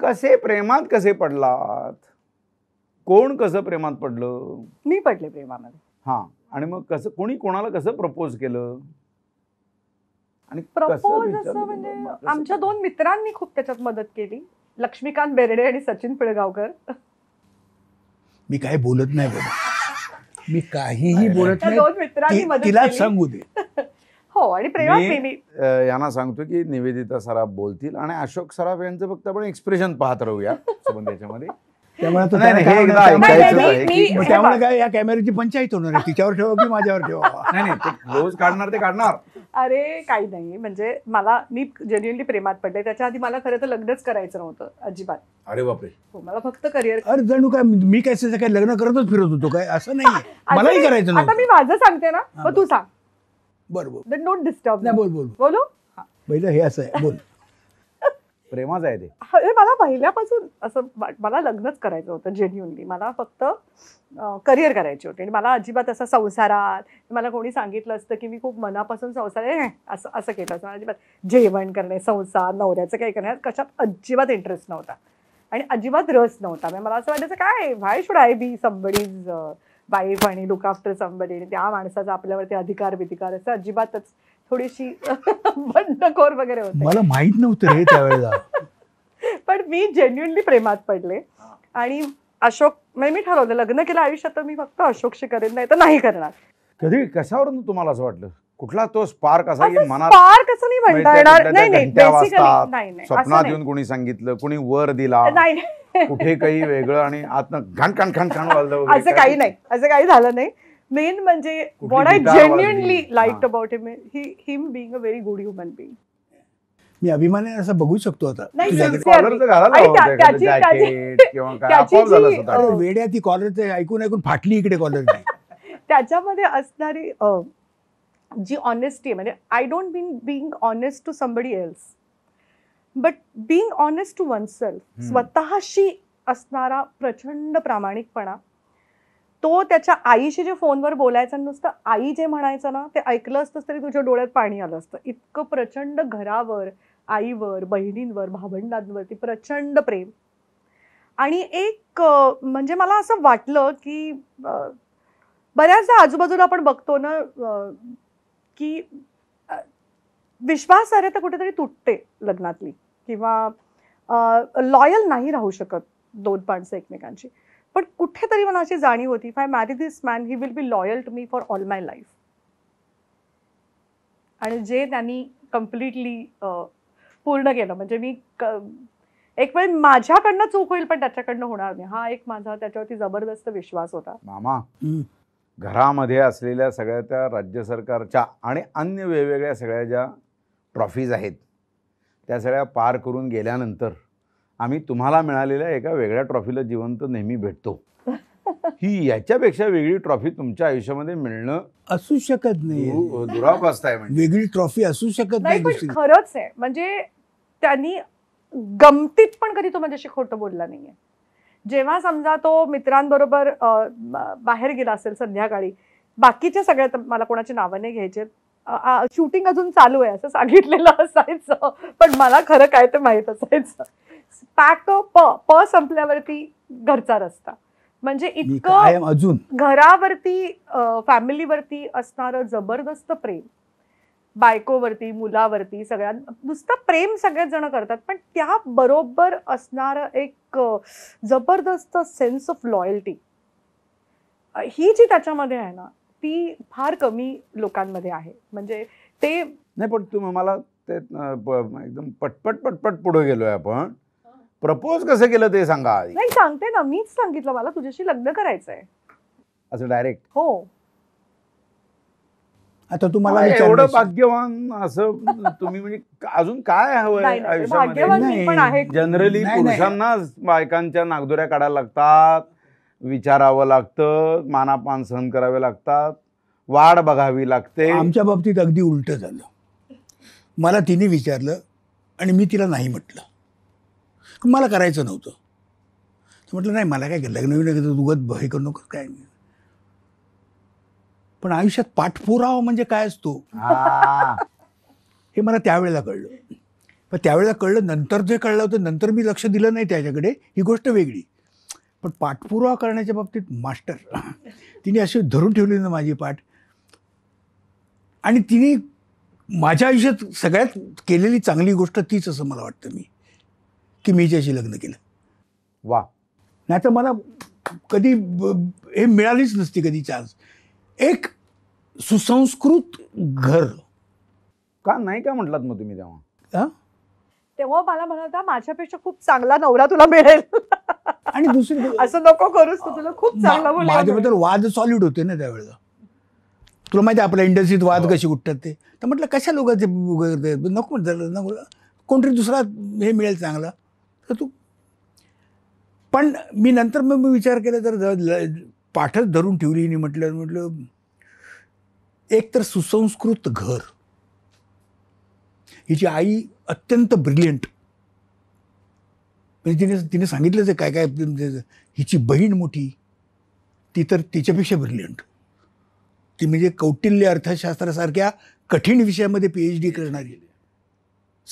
कसे प्रेमात कसे पडलात कोण कसं प्रेमात पडलं मी पडले प्रेमामध्ये हा आणि मग कसं कोणी कोणाला कसं प्रपोज केलं आणि म्हणजे आमच्या दोन मित्रांनी खूप त्याच्यात मदत केली लक्ष्मीकांत बेर्डे आणि सचिन पिळगावकर मी काही बोलत नाही बाबा मी काहीही बोलत नाही दोन तिला सांगू दे [LAUGHS] हो आणि प्रेमी यांना सांगतो की निवेदिता सराफ बोलतील आणि अशोक सराफ यांचं फक्त आपण एक्सप्रेशन पाहत राहूया [LAUGHS] संबंधाच्यामध्ये त्यामुळे काय या कॅमेऱ्याची पंचायत होणार आहे तिच्यावर ठेवा की माझ्यावर ठेवा [LAUGHS] नाही नाही रोज काढणार ते काढणार अरे काही नाही म्हणजे मला मी जेन्युअनली प्रेमात पडले त्याच्या आधी मला खरं तर लग्नच करायचं नव्हतं अजिबात अरे बापरे हो, मला फक्त करिअर अरे जणू काय मी काय काय लग्न करतच फिरत होतो काय असं नाही [LAUGHS] मलाही करायचं आता मी माझं सांगते ना तू सांग बरं बोल डोंट डिस्टर्ब बोल बोल बोलू पहिलं हे असं आहे बोल आहे ते मला पहिल्यापासून असं मला लग्नच करायचं होतं जेन्युअनली मला फक्त करिअर करायचे होते आणि मला अजिबात असं संसारात मला कोणी सांगितलं असतं की मी खूप मनापासून संसार आहे असं असं केलं असं अजिबात जेवण करणे संसार नवऱ्याचं काही करणे कशात अजिबात इंटरेस्ट नव्हता आणि अजिबात रस नव्हता म्हणजे मला असं वाटायचं काय why should I be somebody's wife आणि लुक आफ्टर संबडी त्या माणसाचा आपल्यावरती अधिकार बिधिकार असं अजिबातच थोडीशी [LAUGHS] बंडखोर वगैरे होते मला माहित नव्हतं रे त्यावेळेला [LAUGHS] पण मी जेन्युनली प्रेमात पडले आणि अशोक म्हणजे मी ठरवलं लग्न केलं आयुष्यात मी फक्त अशोकशी करेन नाही तर नाही करणार कधी कशावरून तुम्हाला असं वाटलं कुठला तो स्पार्क असा की मनात स्पार्क असं नाही म्हणता येणार नाही नाही बेसिकली कोणी सांगितलं कोणी वर दिला [LAUGHS] नाही कुठे काही वेगळं आणि आत घाण खान खाण घाण असं काही नाही असं काही झालं नाही मेन म्हणजे what I genuinely like about him he him being a very good human being मी अभिमानाने असं बघू शकतो आता वेड्या ती कॉलर ऐकून ऐकून फाटली इकडे कॉलर [LAUGHS] त्याच्यामध्ये असणारी जी ऑनेस्टी आहे म्हणजे I don't been being honest to somebody else but being honest to oneself स्वतःशी असणारा प्रचंड प्रामाणिकपणा तो त्याच्या आईशी जे फोनवर बोलायचा नुसतं आई जे म्हणायचं ना ते ऐकलं असतंच तरी तुझ्या डोळ्यात पाणी आलं असतं इतकं प्रचंड घरावर आईवर बहिणींवर भावंडांवरती प्रचंड प्रेम आणि एक म्हणजे मला असं वाटलं की बऱ्याचदा आजूबाजूला आपण बघतो ना की तर कुठेतरी तुटते लग्नातली किंवा लॉयल नाही राहू शकत दोन माणसं एकमेकांची पण कुठेतरी मला अशी जाणीव होती फाय marry this man he will be loyal to me for all my life आणि जे त्यांनी कम्प्लिटली पूर्ण केलं म्हणजे मी एक वेळ माझ्याकडनं चूक होईल पण त्याच्याकडनं होणार नाही हा एक माझा त्याच्यावरती जबरदस्त विश्वास होता मामा घरामध्ये असलेल्या सगळ्या त्या राज्य सरकारच्या आणि अन्य वेगवेगळ्या सगळ्या ज्या ट्रॉफीज आहेत त्या सगळ्या पार करून गेल्यानंतर आम्ही तुम्हाला मिळालेल्या एका वेगळ्या ट्रॉफीला जिवंत नेहमी भेटतो [LAUGHS] ही याच्यापेक्षा वेगळी ट्रॉफी तुमच्या आयुष्यामध्ये मिळणं असू शकत नाही दुरापास्त आहे म्हणजे. वेगळी ट्रॉफी असू शकत नाही खरंच आहे म्हणजे त्यांनी गमतीत पण कधी तो माझ्याशी खोटं बोलला नाहीये जेव्हा समजा तो मित्रांबरोबर बाहेर गेला असेल संध्याकाळी बाकीच्या सगळ्यात मला कोणाची नावं नाही घ्यायचे शूटिंग अजून चालू आहे असं सांगितलेलं [LAUGHS] असायचं पण मला खरं काय ते माहीत असायचं पॅक प प संपल्यावरती घरचा रस्ता म्हणजे इतकं घरावरती फॅमिलीवरती असणारं जबरदस्त प्रेम बायकोवरती मुलावरती सगळ्यात नुसतं प्रेम सगळेच जण करतात पण त्या बरोबर असणार एक जबरदस्त सेन्स ऑफ लॉयल्टी ही जी त्याच्यामध्ये आहे ना ती फार कमी लोकांमध्ये आहे म्हणजे ते नाही पण तुम्ही मला ते एकदम पटपट पटपट पुढे गेलोय आपण प्रपोज कसं केलं ते सांगा नाही सांगते ना मीच सांगितलं मला तुझ्याशी लग्न करायचं आहे असं डायरेक्ट हो आता तुम्हाला एवढं भाग्यवान असं तुम्ही म्हणजे अजून काय हवं आयुष्यामध्ये जनरली पुरुषांना बायकांच्या नागदोऱ्या काढायला लागतात विचारावं लागतं मानापान सहन करावे लागतात वाढ बघावी लागते आमच्या बाबतीत अगदी उलटं झालं मला तिने विचारलं आणि मी तिला नाही म्हटलं मला करायचं नव्हतं म्हटलं नाही मला काय लग्न नवीन उगत हे करू नको काय पण आयुष्यात पाठपुरावा म्हणजे काय असतो हे मला त्यावेळेला कळलं पण त्यावेळेला कळलं नंतर जे कळलं होतं नंतर मी लक्ष दिलं नाही त्याच्याकडे ही गोष्ट वेगळी पण पाठपुरावा करण्याच्या बाबतीत मास्टर तिने अशी धरून ठेवली ना माझी पाठ आणि तिने माझ्या आयुष्यात सगळ्यात केलेली चांगली गोष्ट तीच असं मला वाटतं मी की मी ज्याशी लग्न केलं वा नाही तर मला कधी हे मिळालीच नसती कधी चान्स एक सुसंस्कृत घर का नाही का म्हटलात मग तुम्ही तेव्हा तेव्हा मला म्हणत माझ्यापेक्षा खूप चांगला नवरा तुला मिळेल [LAUGHS] आणि दुसरी असं नको करूस तुला खूप चांगलं माझ्याबद्दल वाद सॉलिड होते ना त्यावेळेला तुला माहिती आपल्या इंडस्ट्रीत वाद हो. कशी उठतात ते तर म्हटलं कशा लोकांचे नको नको कोणतरी दुसरा हे मिळेल चांगला तर तू पण मी नंतर मग मी विचार केला तर पाठच धरून ठेवली नाही म्हटलं म्हटलं एक तर सुसंस्कृत घर हिची आई अत्यंत ब्रिलियंट म्हणजे तिने तिने सांगितलं जे काय काय म्हणजे हिची बहीण मोठी ती तर तिच्यापेक्षा ब्रिलियंट ती म्हणजे कौटिल्य अर्थशास्त्रासारख्या कठीण विषयामध्ये पी एच डी करणारी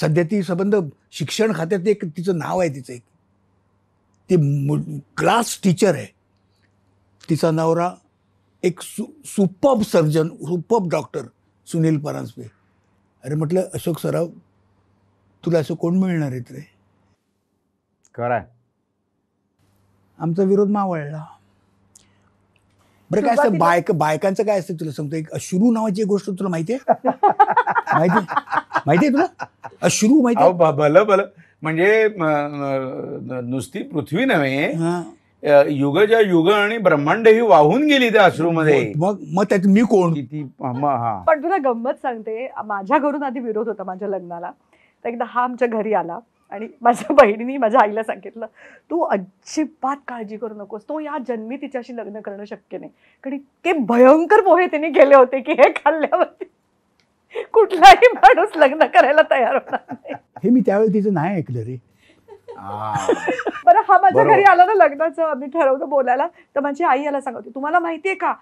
सध्या ती संबंध शिक्षण खात्यात एक तिचं नाव आहे तिचं एक ती क्लास टीचर आहे तिचा नवरा एक सु superb surgeon superb doctor Sunil Paranjape अरे म्हटलं अशोक सराव तुला असं कोण मिळणार आहेत रे खरं आहे आमचा विरोध मावळला बरं काय असतं बायक बायकांचं काय असतं तुला सांगतो एक अश्रू नावाची गोष्ट तुला माहिती आहे माहिती माहिती आहे तुला अश्रू माहिती म्हणजे नुसती पृथ्वी नव्हे युग ज्या युग आणि ब्रह्मांड ही वाहून गेली त्या अश्रू मध्ये मग मग त्यात मी कोण किती पण तुला गंमत सांगते माझ्या घरून आधी विरोध होता माझ्या लग्नाला एकदा हा आमच्या घरी आला आणि माझ्या बहिणीने माझ्या आईला सांगितलं तू अजिबात काळजी करू नकोस तो या जन्मी तिच्याशी लग्न करणं शक्य नाही कारण इतके भयंकर पोहे तिने केले होते की हे खाल्ल्यावरती कुठलाही माणूस लग्न करायला तयार होणार नाही हे मी त्यावेळी तिचं नाही ऐकलं रे बरं हा माझ्या घरी आला ना लग्नाचं आम्ही ठरवलं बोलायला तर माझी आई याला सांगते तुम्हाला माहितीये का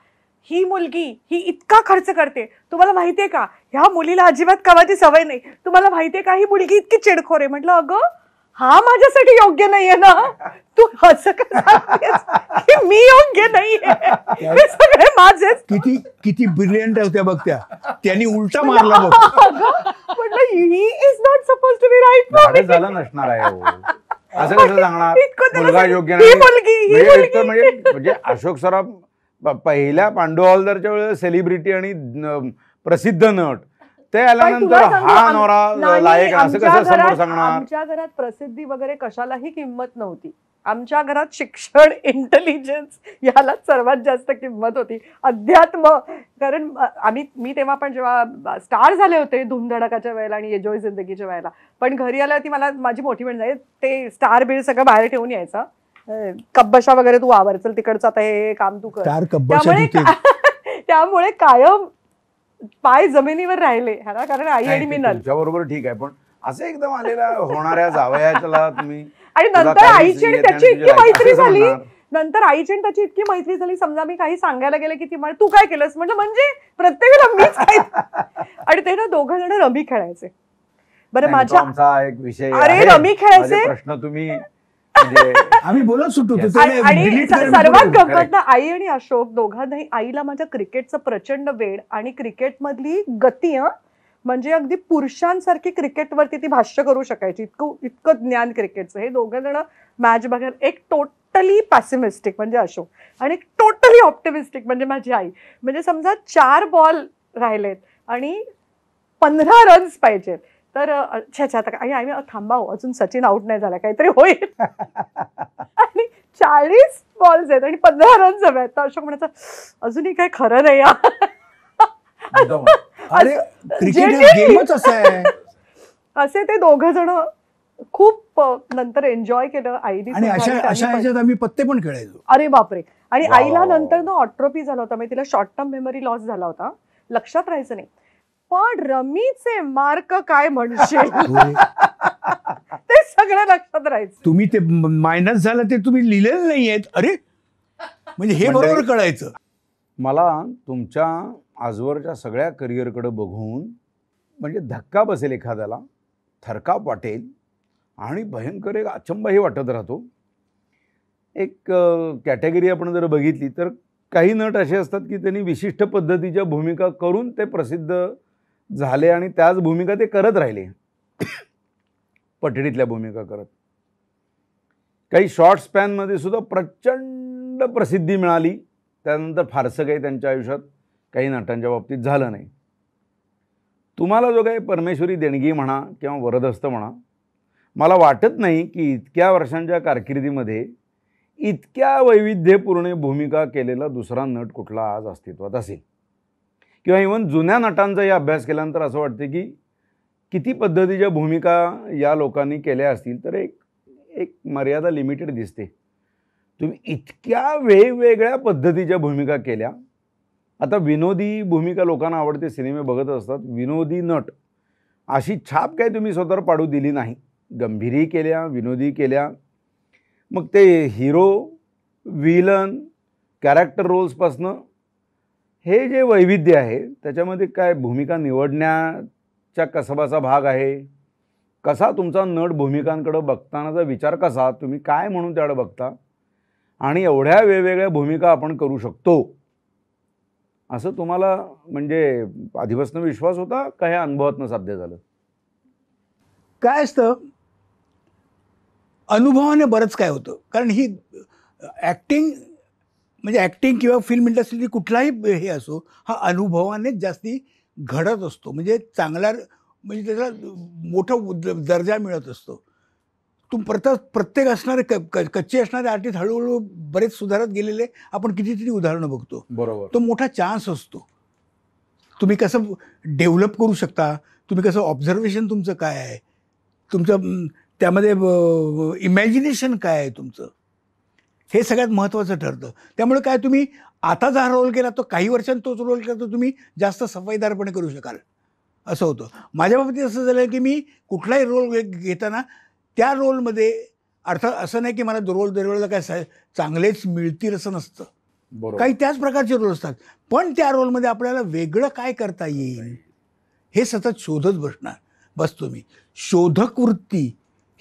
ही मुलगी ही इतका खर्च करते तुम्हाला माहितीये का ह्या मुलीला अजिबात कामाची सवय नाही तुम्हाला माहितीये का ही मुलगी इतकी चिडखोर आहे म्हटलं अगं हा माझ्यासाठी योग्य नाहीये ना तू असं की मी योग्य नाहीये सगळे माझे किती किती ब्रिलियंट होत्या बघ त्या त्यांनी उलटा मारला he is not suppose to be right झालं नसणार आहे असं कसं सांगणार मुलगा योग्य नाही मुलगी म्हणजे, म्हणजे अशोक सराफ पहिल्या पांडू हॉलदारच्या वेळेला सेलिब्रिटी आणि प्रसिद्ध नट ते आल्यानंतर हा नवरा लायक असं कसं समोर सांगणार आमच्या घरात प्रसिद्धी वगैरे कशालाही किंमत नव्हती आमच्या घरात शिक्षण इंटेलिजन्स [LAUGHS] याला सर्वात जास्त किंमत होती अध्यात्म कारण आम्ही मी तेव्हा पण जेव्हा स्टार झाले होते धुमधडकाच्या वेळेला आणि एजॉय जिंदगीच्या वेळेला पण घरी आल्यावरती मला माझी मोठी बहीण ते स्टार बिळ सगळं बाहेर ठेवून यायचं कब्बशा वगैरे तू आवर तिकडचं आता हे काम तू कर [LAUGHS] त्यामुळे कायम पाय जमिनीवर राहिले ह्याला कारण आई आणि मी बरोबर ठीक आहे पण असं एकदम आलेला होणाऱ्या जावयाला तुम्ही आणि नंतर आईची आणि त्याची इतकी म्हणजे मैत्री झाली नंतर आईची आणि त्याची इतकी मैत्री झाली समजा मी काही सांगायला गेले की ती म्हणजे तू काय केलंस म्हटलं म्हणजे प्रत्येक रमी [LAUGHS] आणि ते ना दोघं जण रमी खेळायचे बरं माझ्या एक विषय अरे रमी खेळायचे प्रश्न तुम्ही म्हणजे [LAUGHS] आम्ही बोलत आणि सर्वात गंमत आई आणि अशोक दोघांनाही आईला माझ्या क्रिकेटचा प्रचंड वेळ आणि क्रिकेटमधली गती म्हणजे अगदी पुरुषांसारखी क्रिकेटवरती ती भाष्य करू शकायची इतकं इतकं ज्ञान क्रिकेटचं हे दोघं जण मॅच बघायला एक टोटली पॅसिमिस्टिक म्हणजे अशोक आणि टोटली ऑप्टिमिस्टिक म्हणजे माझी आई म्हणजे समजा चार बॉल राहिलेत आणि पंधरा रन्स पाहिजेत तर अच्छा अच्छा आता आणि आम्ही थांबाव हो, अजून सचिन आउट नाही झाला काहीतरी होईल [LAUGHS] आणि चाळीस बॉल्स आहेत आणि पंधरा रन हवे आहेत तर अशोक म्हणायचं अजूनही काय खरं नाही या अरे क्रिकेट असे ते दोघ जण खूप नंतर एन्जॉय केलं आईने आणि अशा आम्ही पत्ते पण खेळायचो अरे बापरे आणि आईला नंतर ना ऑट्रोपी झाला होता म्हणजे तिला शॉर्ट टर्म मेमरी लॉस झाला होता लक्षात राहायचं नाही पण रमीचे मार्क काय म्हणशील [LAUGHS] ते सगळं लक्षात राहायचं तुम्ही ते मायनस झालं ते तुम्ही लिहिलेलं नाही आहेत अरे म्हणजे हे बरोबर म्हणजे कळायचं मला तुमच्या आजवरच्या सगळ्या करिअरकडे बघून म्हणजे धक्का बसेल एखाद्याला थरकाप वाटेल आणि भयंकर एक अचंबाही वाटत राहतो एक कॅटेगरी आपण जर बघितली तर काही नट असे असतात की त्यांनी विशिष्ट पद्धतीच्या भूमिका करून ते प्रसिद्ध झाले आणि त्याच भूमिका ते करत राहिले पटडीतल्या भूमिका करत काही शॉर्ट स्पॅनमध्ये सुद्धा प्रचंड प्रसिद्धी मिळाली त्यानंतर फारसं काही त्यांच्या आयुष्यात काही नाटांच्या बाबतीत झालं नाही तुम्हाला जो काही परमेश्वरी देणगी म्हणा किंवा वरदस्त म्हणा मला वाटत नाही की इतक्या वर्षांच्या कारकिर्दीमध्ये इतक्या वैविध्यपूर्ण भूमिका केलेला दुसरा नट कुठला आज अस्तित्वात असेल किंवा इवन जुन्या नटांचाही अभ्यास केल्यानंतर असं वाटतं की किती पद्धतीच्या भूमिका या लोकांनी केल्या असतील तर एक एक मर्यादा लिमिटेड दिसते तुम्ही इतक्या वेगवेगळ्या पद्धतीच्या भूमिका केल्या आता विनोदी भूमिका लोकांना आवडते सिनेमे बघत असतात विनोदी नट अशी छाप काय तुम्ही स्वतःवर पाडू दिली नाही गंभीरही केल्या विनोदी केल्या मग ते हिरो विलन कॅरेक्टर रोल्सपासनं हे जे वैविध्य आहे त्याच्यामध्ये काय भूमिका निवडण्याच्या कसबाचा भाग आहे कसा तुमचा नट भूमिकांकडं बघतानाचा विचार कसा तुम्ही काय म्हणून त्याकडं बघता आणि एवढ्या वेगवेगळ्या भूमिका आपण करू शकतो असं तुम्हाला म्हणजे आधीपासून विश्वास होता का हे अनुभवातनं साध्य झालं काय असतं अनुभवाने बरंच काय होतं कारण ही ॲक्टिंग म्हणजे ॲक्टिंग किंवा फिल्म इंडस्ट्रीतली कुठलाही हे असो हा अनुभवानेच जास्ती घडत असतो म्हणजे चांगला म्हणजे त्याचा मोठा दर्जा मिळत असतो तुम प्रत प्रत्येक असणारे क कच्चे असणारे आर्टिस्ट हळूहळू बरेच सुधारत गेलेले आपण कितीतरी उदाहरणं बघतो बरोबर तो मोठा चान्स असतो तुम्ही कसं डेव्हलप करू शकता तुम्ही कसं ऑब्झर्वेशन तुमचं काय आहे तुमचं त्यामध्ये इमॅजिनेशन काय आहे तुमचं हे सगळ्यात महत्त्वाचं ठरतं त्यामुळे काय तुम्ही आता जर रोल केला तो काही वर्षांनी तोच रोल केला तर तुम्ही जास्त सफाईदारपणे करू शकाल असं होतं माझ्या बाबतीत असं झालं की मी कुठलाही रोल घेताना त्या रोलमध्ये अर्थात असं नाही की मला रोल दरवेळेला काय चांगलेच मिळतील असं नसतं काही त्याच प्रकारचे रोल असतात पण त्या रोलमध्ये आपल्याला वेगळं काय करता येईल हे सतत शोधत बसणार बसतो मी शोधक वृत्ती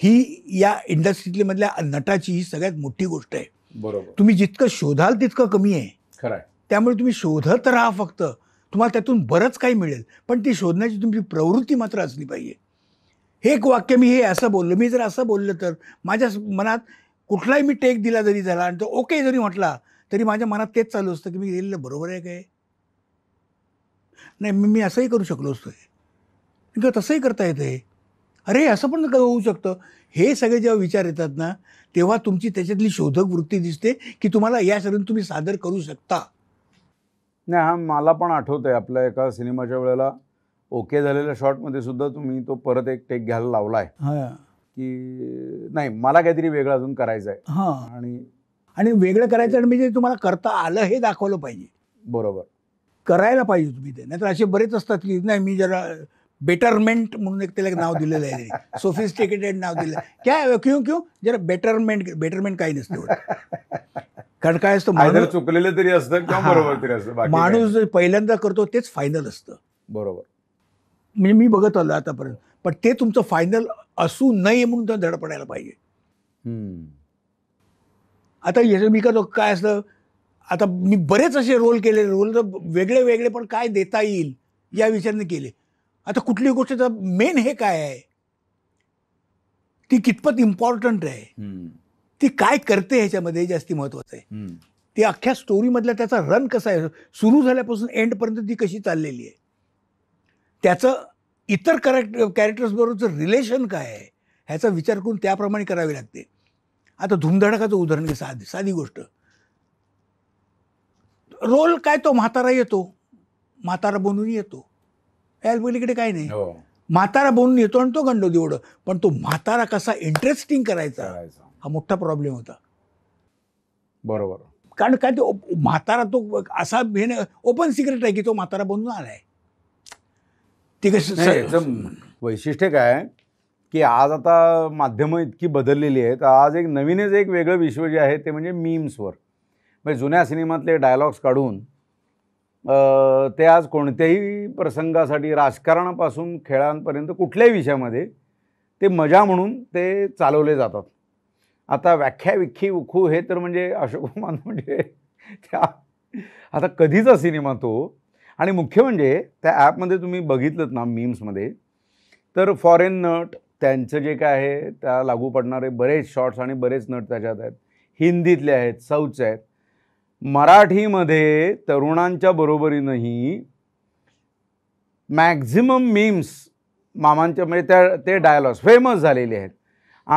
ही या इंडस्ट्रीतली मधल्या नटाची ही सगळ्यात मोठी गोष्ट आहे बरोबर तुम्ही जितकं शोधाल तितकं कमी आहे खरं त्यामुळे तुम्ही शोधत राहा फक्त तुम्हाला त्यातून बरंच काही मिळेल पण ती शोधण्याची तुमची प्रवृत्ती मात्र असली पाहिजे हे एक वाक्य मी हे असं बोललो मी जर असं बोललं तर माझ्या मनात कुठलाही मी टेक दिला जरी झाला आणि तो ओके जरी म्हटला तरी माझ्या मनात तेच चालू असतं की मी गेलेलं बरोबर आहे काय नाही मी मी असंही करू शकलो असतो किंवा तसंही करता येतं अरे असं पण होऊ शकतं हे सगळे जेव्हा विचार येतात ना तेव्हा तुमची त्याच्यातली शोधक वृत्ती दिसते की तुम्हाला या सर्व तुम्ही सादर करू शकता नाही हा मला पण आठवत आहे आपल्या एका सिनेमाच्या वेळेला ओके झालेल्या शॉटमध्ये सुद्धा तुम्ही तो परत एक टेक घ्यायला लावला आहे की नाही मला काहीतरी वेगळं अजून करायचं आहे आणि आणि वेगळं करायचं आणि म्हणजे तुम्हाला करता आलं हे दाखवलं पाहिजे बरोबर करायला पाहिजे तुम्ही ते नाहीतर असे बरेच असतात की नाही मी जरा बेटरमेंट म्हणून एक त्याला नाव दिलेलं आहे सोफिस्टिकेटेड नाव दिलं काय क्यू क्यू जरा बेटरमेंट बेटरमेंट काही नसतो कारण काय असतं माझं चुकलेलं तरी असतं बरोबर तरी माणूस पहिल्यांदा करतो तेच फायनल असतं बरोबर म्हणजे मी बघत आलो आतापर्यंत पण ते तुमचं फायनल असू नये म्हणून तर धडपडायला पाहिजे आता याच मी करतो काय असतं आता मी बरेच असे रोल केले रोल तर वेगळे वेगळे पण काय देता येईल या विचारने केले आता कुठली गोष्ट मेन हे काय आहे ती कितपत इम्पॉर्टंट आहे ती काय करते ह्याच्यामध्ये जास्ती महत्वाचं आहे ती अख्ख्या स्टोरीमधला त्याचा रन कसा आहे सुरू झाल्यापासून एंडपर्यंत ती कशी चाललेली आहे त्याचं इतर कॅरेक्ट कॅरेक्टर्सबरोबरचं रिलेशन काय आहे ह्याचा विचार करून त्याप्रमाणे करावी लागते आता धुमधडकाचं उदाहरण घे साधी साधी गोष्ट रोल काय तो म्हातारा येतो म्हातारा बनून येतो यायला काही नाही हो म्हातारा बनून येतो आणि तो गंडो देवड पण तो म्हातारा कसा इंटरेस्टिंग करायचा हा मोठा प्रॉब्लेम होता बरोबर कारण काय तो म्हातारा तो असा भेन ओपन सिक्रेट आहे की तो म्हातारा बनून आलाय ते कशी वैशिष्ट्य काय की आज आता माध्यम इतकी बदललेली आहेत आज एक नवीनच एक वेगळं विश्व जे आहे ते म्हणजे मीम्सवर म्हणजे जुन्या सिनेमातले डायलॉग्स काढून ते आज कोणत्याही प्रसंगासाठी राजकारणापासून खेळांपर्यंत कुठल्याही विषयामध्ये ते मजा म्हणून ते चालवले जातात आता व्याख्या विख्खी उखू हे तर म्हणजे अशोक कुमार म्हणजे त्या आता कधीचा सिनेमा तो आणि मुख्य म्हणजे त्या ॲपमध्ये तुम्ही बघितलं ना मीम्समध्ये तर फॉरेन नट त्यांचं जे काय आहे त्या लागू पडणारे बरेच शॉर्ट्स आणि बरेच नट त्याच्यात आहेत हिंदीतले आहेत साऊथचे आहेत मराठीमध्ये तरुणांच्या बरोबरीनंही मॅक्झिमम मीम्स मामांच्या म्हणजे त्या ते डायलॉग्स फेमस झालेले आहेत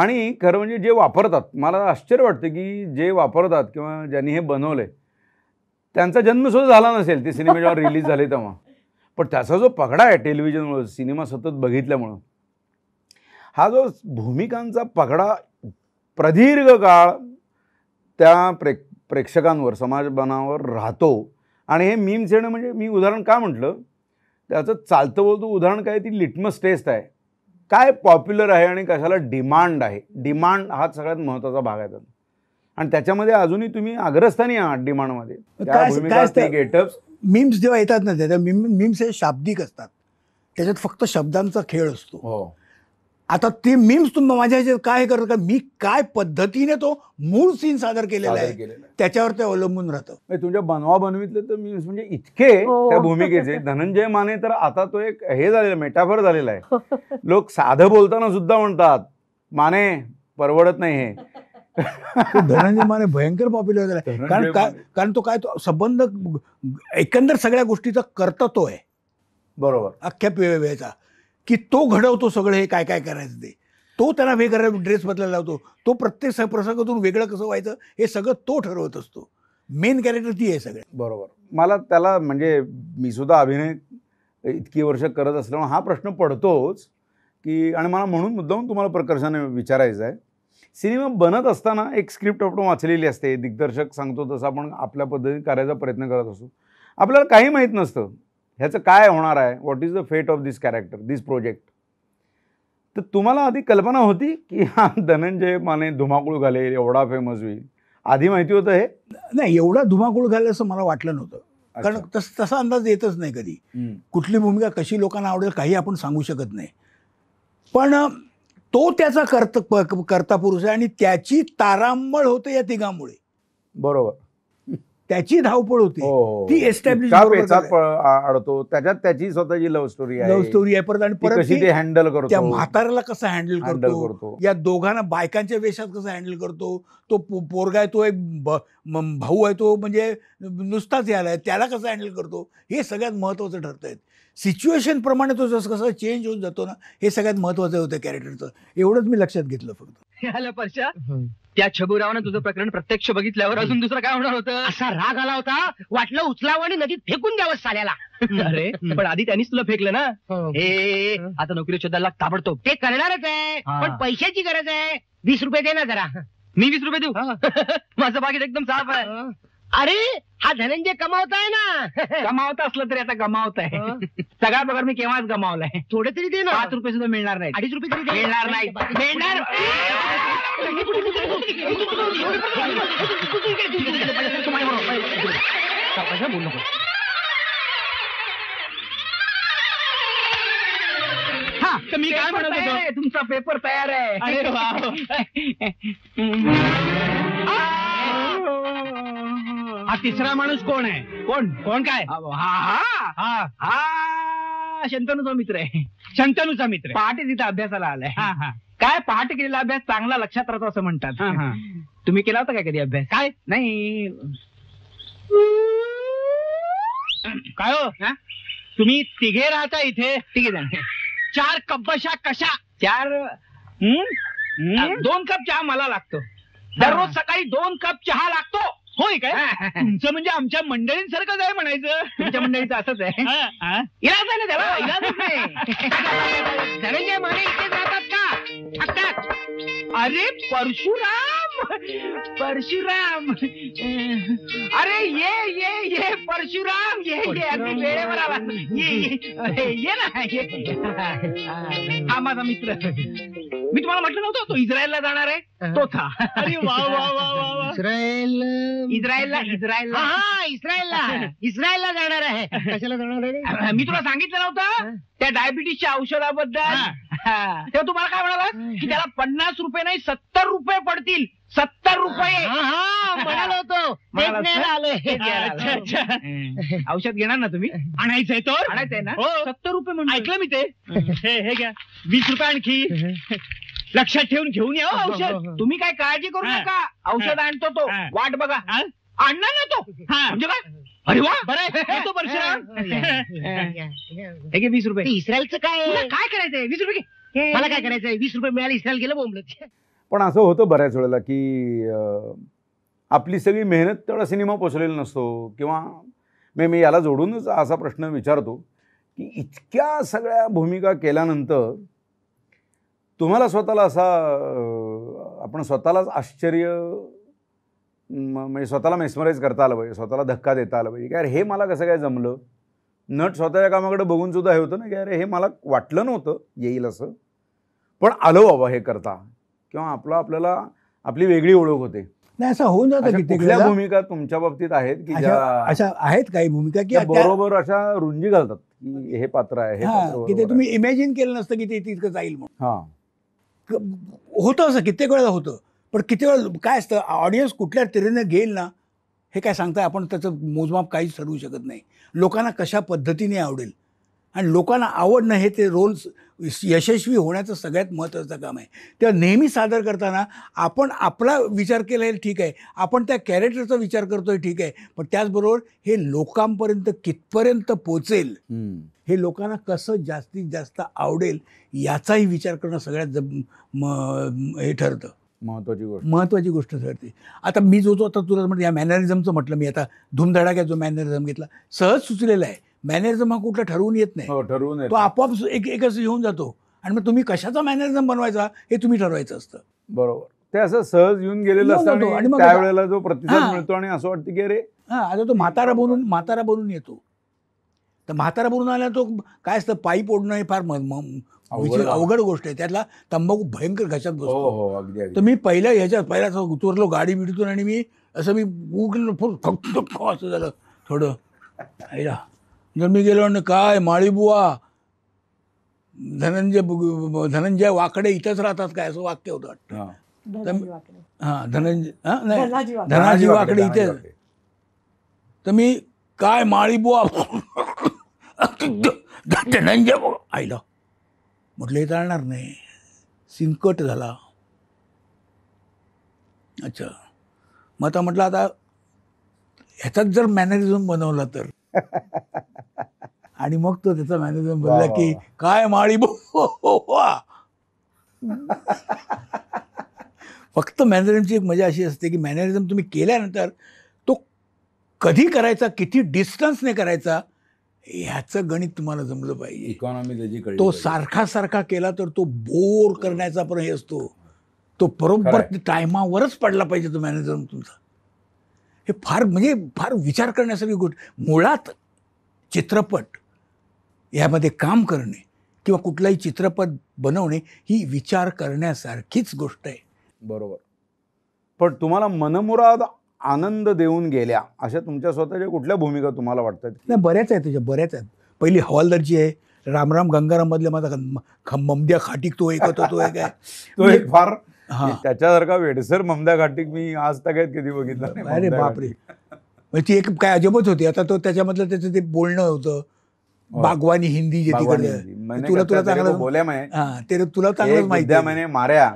आणि खरं म्हणजे जे वापरतात मला आश्चर्य वाटतं की जे वापरतात किंवा ज्यांनी हे बनवलं आहे त्यांचा जन्मसुद्धा झाला नसेल ते सिनेमे जेव्हा रिलीज झाले तेव्हा पण त्याचा जो पगडा आहे टेलिव्हिजनमुळं सिनेमा सतत बघितल्यामुळं हा जो भूमिकांचा पगडा प्रदीर्घ काळ त्या प्रेक प्रेक्षकांवर समाज बनावर राहतो आणि हे मीम्स येणं म्हणजे मी उदाहरण का म्हटलं त्याचं चालतं बोलतो उदाहरण काय ती लिटमस टेस्ट आहे काय पॉप्युलर आहे आणि कशाला डिमांड आहे डिमांड हा सगळ्यात महत्त्वाचा भाग आहे त्याचा आणि त्याच्यामध्ये अजूनही तुम्ही अग्रस्थानी आहात डिमांडमध्ये गेटअप्स मीम्स जेव्हा येतात ना त्याच्या मीम्स हे शाब्दिक असतात त्याच्यात फक्त शब्दांचा खेळ असतो हो आता ते मीम्स तुम्ही माझ्या ह्याच्यात काय करत का मी काय पद्धतीने तो मूळ सीन सादर केलेला आहे त्याच्यावर ते अवलंबून राहतं तुमच्या बनवा बनवीतले तर मीम्स म्हणजे इतके हो. त्या भूमिकेचे धनंजय माने तर आता तो एक हे झालेला मेटाफर झालेला आहे लोक साधं बोलताना सुद्धा म्हणतात माने परवडत नाही हे धनंजय माने भयंकर पॉप्युलर झाला कारण काय कारण तो काय तो संबंध एकंदर सगळ्या गोष्टीचा करतो आहे बरोबर अख्ख्या पे- वेळेचा की तो घडवतो सगळं हे काय काय करायचं ते तो त्यांना वेगळा ड्रेस बदलायला लावतो तो प्रत्येक प्रसंगातून वेगळं कसं व्हायचं हे सगळं तो ठरवत असतो मेन कॅरेक्टर ती आहे सगळं बरोबर मला त्याला म्हणजे मी सुद्धा अभिनय इतकी वर्ष करत असल्यामुळे हा प्रश्न पडतोच की आणि मला म्हणून मुद्दाहून तुम्हाला प्रकर्षाने विचारायचं आहे सिनेमा बनत असताना एक स्क्रिप्ट आपण वाचलेली असते दिग्दर्शक सांगतो तसं आपण आपल्या पद्धतीने करायचा प्रयत्न करत असतो आपल्याला काही माहीत नसतं ह्याचं काय होणार आहे what is the fate of this character this project तर तुम्हाला आधी कल्पना होती की [LAUGHS] हा धनंजय माने धुमाकूळ घालेल एवढा फेमस होईल आधी माहिती होतं हे नाही एवढा धुमाकूळ घालेल असं मला वाटलं नव्हतं कारण तस तसा अंदाज येतच नाही कधी कुठली भूमिका कशी लोकांना आवडेल काही आपण सांगू शकत नाही पण तो त्याचा कर्त कर्ता पुरुष आहे आणि त्याची तारांबळ होते या तिघांमुळे बरोबर त्याची धावपळ होती हो, हो, हो. ती एस्टॅब्लिश अडतो त्याच्यात त्याची स्वतःची लव्ह स्टोरी आहे लव्ह स्टोरी आहे परत आणि परत हँडल करतो त्या म्हाताऱ्याला कसं हँडल करतो या दोघांना बायकांच्या वेशात कसं हँडल करतो तो पोरगा आहे तो एक भाऊ आहे तो म्हणजे नुसताच यायला त्याला कसं हँडल करतो हे सगळ्यात महत्वाचं ठरत आहे सिच्युएशनप्रमाणे तो जसं कसं चेंज होऊन जातो ना हे सगळ्यात महत्वाचं होतं कॅरेक्टरचं एवढंच मी लक्षात घेतलं फक्त त्या छबुरावानं तुझं प्रकरण प्रत्यक्ष बघितल्यावर अजून दुसरं काय होणार होतं असा राग आला होता वाटलं उचलावं आणि नदीत फेकून द्यावं साल्याला अरे पण आधी त्यांनीच तुला फेकलं ना हो. हे आता नोकरी शोधायला ताबडतोब ते करणारच आहे पण पैशाची गरज आहे वीस रुपये दे ना जरा मी वीस रुपये देऊ [LAUGHS] माझं बाकी एकदम साफ आहे अरे हा धनंजय कमावत आहे ना कमावत असलं तरी आता गमावत आहे सगळा पगार मी केव्हाच आहे थोडे तरी दे ना पाच रुपये सुद्धा मिळणार नाही अडीच रुपये तरी मिळणार नाही मिळणार हा तर मी काय म्हणत होतो? तुमचा पेपर तयार आहे अरे वा हा तिसरा माणूस कोण आहे कोण कोण काय हा हा हा शंतनूचा मित्र आहे शंतनूचा मित्र पहाटे तिथे अभ्यासाला आलाय हा हा काय पहाटे केलेला अभ्यास चांगला लक्षात राहतो असं म्हणतात तुम्ही केला होता काय कधी अभ्यास काय नाही काय हो तुम्ही तिघे राहता इथे तिघे आहे चार कपशा कशा चार दोन कप चहा मला लागतो दररोज सकाळी दोन कप चहा लागतो होय काय तुमचं म्हणजे आमच्या मंडळींसारखं आहे म्हणायचं तुमच्या मंडळीचं असंच आहे इलाज आहे ना त्याला इलाज नाही धनंजय [LAUGHS] माने इथे जातात का अरे परशुराम परशुराम अरे ये ये ये परशुराम ये ये अगदी वेळेवर आला ये ये ना ये हा माझा मित्र मी तुम्हाला म्हटलं नव्हतं तो इस्रायलला जाणार आहे तो था अरे वा वा वा इस्रायल इस्रायलला इस्रायलला हा इस्रायलला इस्रायलला जाणार आहे कशाला जाणार आहे मी तुला सांगितलं नव्हतं त्या डायबिटीसच्या औषधाबद्दल तेव्हा तुम्हाला काय म्हणाला की त्याला पन्नास पन्नास रुपये नाही सत्तर रुपये पडतील सत्तर रुपये म्हणालो औषध घेणार ना तुम्ही आणायचंय तो आणायचंय ना हो. सत्तर रुपये ऐकलं मी ते हे घ्या वीस रुपये आणखी लक्षात ठेवून घेऊन या हो, हो, औषध तुम्ही काय काळजी करू नका औषध आणतो तो वाट बघा आणणार ना तो हा. म्हणजे काय अरे वा बरे तो परशुराम हे वीस रुपये इस्रायलचं काय काय करायचंय वीस रुपये मला काय आहे वीस रुपये मिळाले इस्रायल गेलं बोंबलत पण असं होतं बऱ्याच वेळेला की आपली सगळी मेहनत तेवढा सिनेमा पोचलेला नसतो किंवा मी मी याला जोडूनच असा प्रश्न विचारतो की इतक्या सगळ्या भूमिका केल्यानंतर तुम्हाला स्वतःला असा आपण स्वतःलाच आश्चर्य म्हणजे स्वतःला मेस्मराईज करता आलं पाहिजे स्वतःला धक्का देता आला पाहिजे की अरे हे मला कसं काय जमलं नट स्वतःच्या कामाकडे बघून सुद्धा हे होतं ना की अरे हे मला वाटलं नव्हतं येईल असं पण आलो बाबा हे करता किंवा आपलं आपल्याला आपली वेगळी ओळख होते नाही असं होऊन जातं कुठल्या भूमिका तुमच्या बाबतीत आहेत की अशा आहेत काही भूमिका की बरोबर अशा रुंजी घालतात की हे पात्र आहे की ते तुम्ही इमॅजिन केलं नसतं की ते तितकं जाईल म्हणून हा होतं असं कित्येक वेळेला होतं पण किती वेळा काय असतं ऑडियन्स कुठल्या तऱ्हेनं घेईल ना हे काय सांगताय आपण त्याचं मोजमाप काहीच ठरवू शकत नाही लोकांना कशा पद्धतीने आवडेल आणि लोकांना आवडणं हे ते रोल्स यशस्वी होण्याचं सगळ्यात महत्त्वाचं काम आहे तेव्हा नेहमी सादर करताना आपण आपला विचार केलेला ठीक आहे आपण त्या कॅरेक्टरचा विचार करतोय ठीक आहे पण त्याचबरोबर हे लोकांपर्यंत कितपर्यंत पोचेल हे लोकांना कसं जास्तीत जास्त आवडेल याचाही विचार करणं सगळ्यात हे ठरतं महत्वाची गोष्ट महत्त्वाची गोष्ट ठरते आता मी जो जो आता तुला म्हणजे या मॅनरिझमचं म्हटलं मी आता धुमधडाक्या जो मॅनरिझम घेतला सहज सुचलेला आहे मॅनरिझम हा कुठला ठरवून येत नाही हो, ठरवून तो आपोआप एक एक असं येऊन जातो आणि मग तुम्ही कशाचा मॅनरिझम बनवायचा हे तुम्ही ठरवायचं असतं बरोबर ते असं सहज येऊन गेलेलं असतं आणि त्यावेळेला जो प्रतिसाद मिळतो आणि असं वाटतं की अरे हा आता तो म्हातारा बोलून म्हातारा बोलून येतो तर म्हातारा बोलून आल्या तो काय असतं पायी पोडणं हे फार म्हणजे अवघड गोष्ट आहे त्यातला तंबाखू भयंकर घशात हो, बसतो हो, तर मी पहिल्या ह्याच्यात पहिला उतरलो गाडी बिडतून आणि मी असं मी उगलो फुल असं झालं थोडं जर मी गेलो आणि काय माळीबुवा धनंजय धनंजय वाकडे इथंच राहतात काय असं वाक्य होतं वाटतं हां धनंजय नाही धनाजी वाकडे इथे तर मी काय माळीबुवा धनंजय आईला म्हटलं हे चालणार नाही सिंकट झाला अच्छा मग आता म्हटलं आता ह्याचाच जर मॅनरिझम बनवला तर आणि मग तो त्याचा मॅनेजर बोलला की काय माळी वा फक्त मॅनेजरची एक मजा अशी असते की मॅनेजरम तुम्ही केल्यानंतर तो कधी करायचा किती डिस्टन्सने करायचा ह्याचं गणित तुम्हाला जमलं पाहिजे इकॉनॉमी त्याची तो सारखा सारखा केला तर तो बोर करण्याचा पण हे असतो तो बरोबर टायमावरच पडला पाहिजे तो मॅनेजर तुमचा हे फार म्हणजे फार विचार करण्यासारखी गोष्ट मुळात चित्रपट यामध्ये काम करणे किंवा कुठलाही चित्रपट बनवणे ही विचार करण्यासारखीच गोष्ट आहे बरोबर पण तुम्हाला मनमुराद आनंद देऊन गेल्या अशा तुमच्या स्वतःच्या कुठल्या भूमिका तुम्हाला वाटतात नाही बऱ्याच आहेत त्याच्या बऱ्याच आहेत पहिली जी आहे रामराम गंगाराममधल्या माझा ममद्या खाटीक तो ऐकत होता तो एक आहे [LAUGHS] तो एक फार त्याच्यासारखा वेडसर ममदा घाटी मी आज तक कधी बघितला अरे बापरे म्हणजे ती एक काय अजबच होती आता तो त्याच्यामधलं त्याचं ते बोलणं होतं हो. बागवानी हिंदी जे तुला तुला चांगलं बोल्या ते तुला चांगलं माहिती मार्या माऱ्या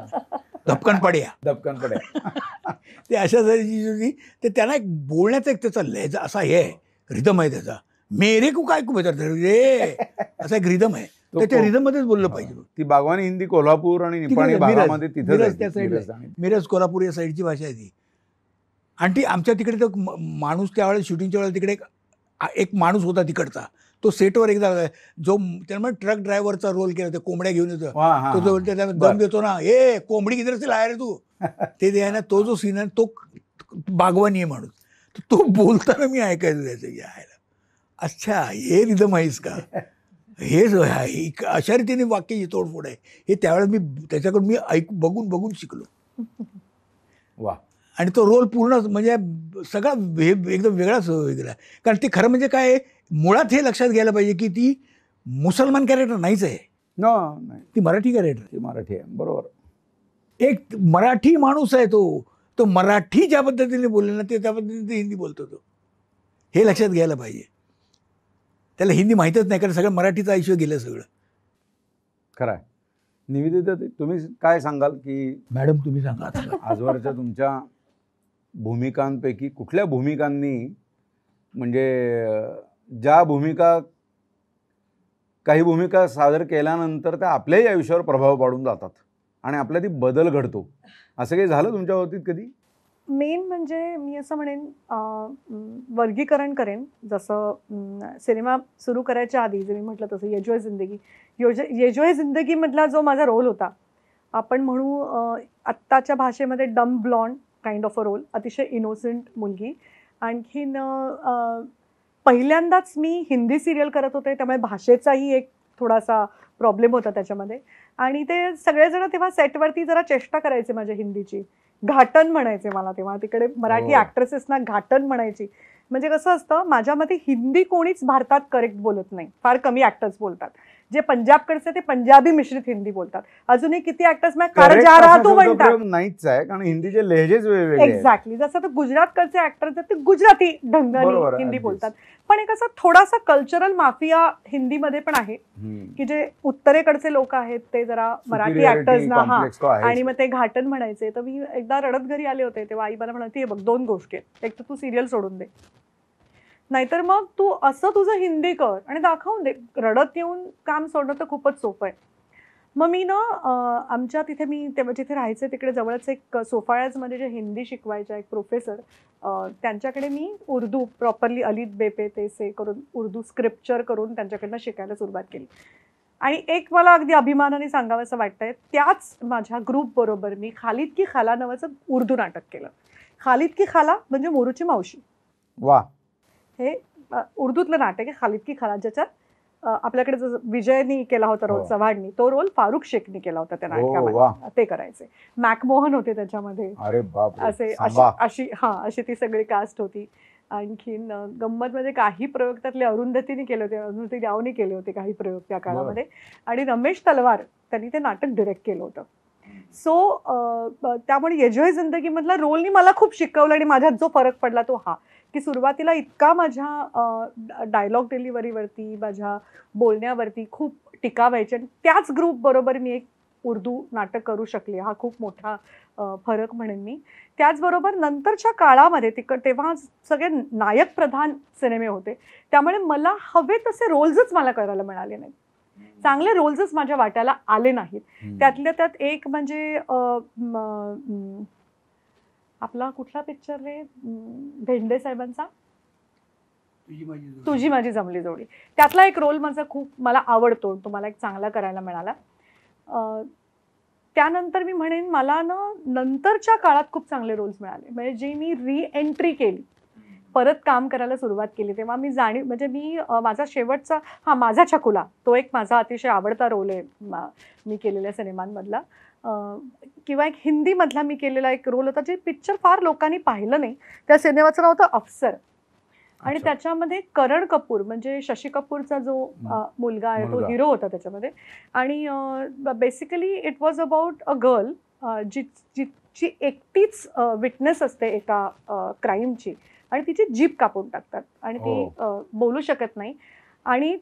धपकन पड्या धपकन पड्या [LAUGHS] ते अशा होती ते त्यांना एक बोलण्याचा एक त्याचा लहजा असा हे रिदम आहे त्याचा मेरे को काय खूप रे असा एक रिदम आहे त्याच्या रिझम मध्येच बोललं पाहिजे ती बागवानी हिंदी कोल्हापूर आणि निपाणी मिरज कोल्हापूर या साईडची भाषा आहे ती आणि ती आमच्या तिकडे तो माणूस त्यावेळेस शूटिंगच्या वेळेला तिकडे एक माणूस होता तिकडचा तो सेटवर एकदा जो त्यामुळे ट्रक ड्रायव्हरचा रोल केला ते कोंबड्या घेऊन येतो तो जो त्याला दम देतो ना ए कोंबडी किती असेल आहे रे तू [LAUGHS] ते द्यायला तो जो सीन आहे तो बागवानी आहे माणूस तो बोलताना मी ऐकायचं द्यायचं यायला अच्छा हे रिदम आहेस का [LAUGHS] हे अशा रीतीने वाक्याची तोडफोड आहे हे त्यावेळेस मी त्याच्याकडून मी ऐकू बघून बघून शिकलो वा आणि तो रोल पूर्ण म्हणजे सगळा हे एकदम वेगळाच वेगळा कारण ते खरं म्हणजे काय मुळात हे लक्षात घ्यायला पाहिजे की ती मुसलमान कॅरेक्टर नाहीच आहे ना ती मराठी कॅरेक्टर ती मराठी आहे बरोबर एक मराठी माणूस आहे तो तो मराठी ज्या पद्धतीने बोलले ना ते त्या पद्धतीने हिंदी बोलतो तो हे लक्षात घ्यायला पाहिजे त्याला हिंदी माहितच नाही कारण सगळं मराठीचं आयुष्य गेलं सगळं खरं आहे निवेदिता तुम्ही काय सांगाल की मॅडम तुम्ही सांगा आजवरच्या तुमच्या भूमिकांपैकी कुठल्या भूमिकांनी म्हणजे ज्या भूमिका काही भूमिका सादर केल्यानंतर त्या आपल्याही आयुष्यावर प्रभाव पाडून जातात आणि आपल्या ती बदल घडतो असं काही झालं तुमच्या बाबतीत कधी मेन म्हणजे मी असं म्हणेन वर्गीकरण करेन जसं सिनेमा सुरू करायच्या आधी जे मी म्हटलं तसं येजोय जिंदगी योज येजोय जिंदगीमधला जो माझा रोल होता आपण म्हणू आत्ताच्या भाषेमध्ये dumb blonde kind of a role अतिशय इनोसेंट मुलगी आणखीन पहिल्यांदाच मी हिंदी सिरियल करत होते त्यामुळे भाषेचाही एक थोडासा प्रॉब्लेम होता त्याच्यामध्ये आणि ते सगळेजण तेव्हा सेटवरती जरा चेष्टा करायचे माझ्या हिंदीची घाटन म्हणायचे मला तेव्हा तिकडे मराठी ऍक्ट्रेसेसना हो. घाटन म्हणायची म्हणजे कसं असतं माझ्या मते हिंदी कोणीच भारतात करेक्ट बोलत नाही फार कमी ऍक्टर्स बोलतात जे पंजाबकडचे ते पंजाबी मिश्रित हिंदी बोलतात अजूनही किती ऍक्टर्स मग जा रहा तू म्हणतात नाहीच आहे कारण हिंदीचे लहजेच वेगवेगळे एक्झॅक्टली जसं तर गुजरातकडचे ऍक्टर्स आहेत ते गुजराती ढंगाने हिंदी बोलतात पण एक असा थोडासा कल्चरल माफिया हिंदीमध्ये पण आहे की जे उत्तरेकडचे लोक आहेत ते जरा मराठी ऍक्टर्सना हा आणि मग ते घाटन म्हणायचे तर मी एकदा रडत घरी आले होते तेव्हा आई मला हे बघ दोन गोष्टी आहेत एक तर तू सिरियल सोडून दे नाहीतर मग तू असं तुझं हिंदी कर आणि दाखवून दे रडत येऊन काम सोडणं तर खूपच सोपं आहे मग मी ना आमच्या तिथे मी तेव्हा जिथे राहायचे तिकडे जवळच एक सोफाळ्याजमध्ये जे हिंदी शिकवायच्या एक प्रोफेसर त्यांच्याकडे मी उर्दू प्रॉपरली अलित बेपे ते से करून उर्दू स्क्रिप्चर करून त्यांच्याकडनं शिकायला सुरुवात केली आणि एक मला अगदी अभिमानाने सांगावं असं वाटतंय त्याच माझ्या ग्रुपबरोबर मी खालीद की खाला नावाचं उर्दू नाटक केलं खालीद की खाला म्हणजे मोरूची मावशी वा हे उर्दूतलं नाटक आहे खालिद की खरा ज्याच्यात आपल्याकडे जो विजयनी केला होता रोल हो. चव्हाडनी तो रोल फारुख शेखनी केला होता त्या हो, नाटकामध्ये ते करायचे मॅकमोहन होते त्याच्यामध्ये असे अशी अशी हा अशी ती सगळी कास्ट होती आणखीन गंमत म्हणजे काही प्रयोग त्यातले अरुंधतीने केले होते अरुंधती रावने केले होते काही प्रयोग त्या काळामध्ये आणि रमेश तलवार त्यांनी ते नाटक डिरेक्ट केलं होतं सो त्यामुळे यजय जिंदगीमधला रोलनी मला खूप शिकवलं आणि माझ्यात जो फरक पडला तो हा की सुरुवातीला इतका माझ्या डायलॉग डिलिव्हरीवरती माझ्या बोलण्यावरती खूप टिका व्हायची आणि त्याच ग्रुपबरोबर मी एक उर्दू नाटक करू शकले हा खूप मोठा फरक म्हणेन मी त्याचबरोबर नंतरच्या काळामध्ये तिकड तेव्हा सगळे नायक प्रधान सिनेमे होते त्यामुळे मला हवे तसे रोल्सच मला करायला मिळाले नाही चांगले रोल्सच माझ्या वाट्याला आले नाहीत त्यातल्या त्यात एक म्हणजे आपला कुठला पिक्चर रे भेंडे साहेबांचा तुझी माझी जमली जोडी त्यातला एक रोल माझा खूप मला आवडतो तुम्हाला एक चांगला करायला मिळाला त्यानंतर मी म्हणेन मला ना नंतरच्या काळात खूप चांगले रोल्स मिळाले म्हणजे जे मी री केली परत काम करायला सुरुवात केली तेव्हा मी जाणी म्हणजे मी माझा शेवटचा हा माझा छकुला तो एक माझा अतिशय आवडता रोल आहे मी केलेल्या सिनेमांमधला किंवा एक हिंदीमधला मी केलेला एक रोल होता जे पिक्चर फार लोकांनी पाहिलं नाही त्या सिनेमाचं नाव होतं अफसर आणि त्याच्यामध्ये करण कपूर म्हणजे शशी कपूरचा जो मुलगा आहे तो हिरो होता त्याच्यामध्ये आणि basically it was about a girl जी जी जी एकटीच विटनेस असते एका क्राईमची आणि तिची जीप कापून टाकतात आणि ती हो. बोलू शकत नाही आणि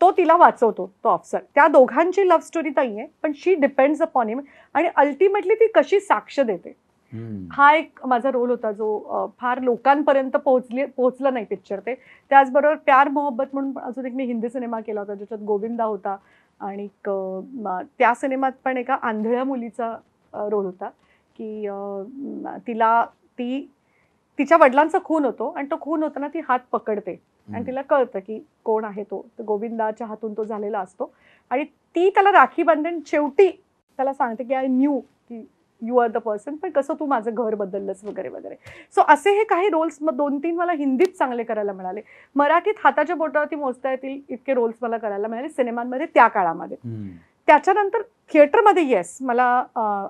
तो तिला वाचवतो तो ऑफिसर त्या दोघांची लव्ह स्टोरी नाही आहे पण शी डिपेंड्स अपॉन हिम आणि अल्टिमेटली ती कशी साक्ष देते हा एक माझा रोल होता जो फार लोकांपर्यंत पोहोचले पोहोचला नाही पिक्चर ते त्याचबरोबर प्यार मोहब्बत म्हणून अजून एक मी हिंदी सिनेमा केला होता ज्याच्यात गोविंदा होता आणि त्या सिनेमात पण एका आंधळ्या मुलीचा रोल होता की तिला ती तिच्या वडिलांचा खून होतो आणि तो खून होताना ती हात पकडते आणि तिला कळतं की कोण आहे तो तर गोविंदाच्या हातून तो झालेला असतो आणि ती त्याला राखी बांधून शेवटी त्याला सांगते की आय न्यू की यू आर द पर्सन पण कसं तू माझं घर बदललंस वगैरे वगैरे सो असे हे काही रोल्स मग दोन तीन मला हिंदीत चांगले करायला मिळाले मराठीत हाताच्या बोटावरती मोजता येतील इतके रोल्स मला करायला मिळाले सिनेमांमध्ये त्या काळामध्ये त्याच्यानंतर थिएटरमध्ये येस मला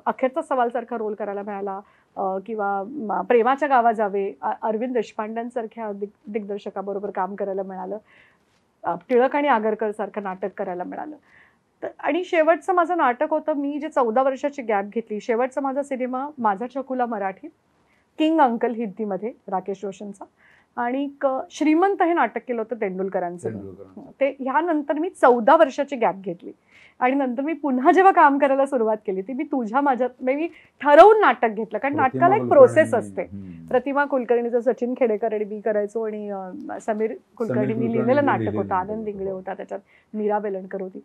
अखेरचा सवालसारखा रोल करायला मिळाला किंवा प्रेमाच्या गावा जावे अरविंद देशपांड्यांसारख्या दिग दिग्दर्शकाबरोबर काम करायला मिळालं टिळक आणि आगरकर सारखं नाटक करायला मिळालं तर आणि शेवटचं माझं नाटक होतं मी जे चौदा वर्षाची गॅप घेतली शेवटचा माझा सिनेमा माझा चकुला मराठी किंग अंकल हिंदीमध्ये राकेश रोशनचा आणि श्रीमंत हे नाटक केलं होतं तेंडुलकरांचं हो, ते ह्यानंतर मी चौदा वर्षाची गॅप घेतली आणि नंतर मी पुन्हा जेव्हा काम करायला सुरुवात केली ती मी तुझ्या माझ्या मी ठरवून नाटक घेतलं कारण नाटकाला एक प्रोसेस असते प्रतिमा कुलकर्णीचं सचिन खेडेकर आणि मी करायचो आणि समीर कुलकर्णींनी लिहिलेलं नाटक होतं आनंद इंगळे होता त्याच्यात मीरा बेलणकर होती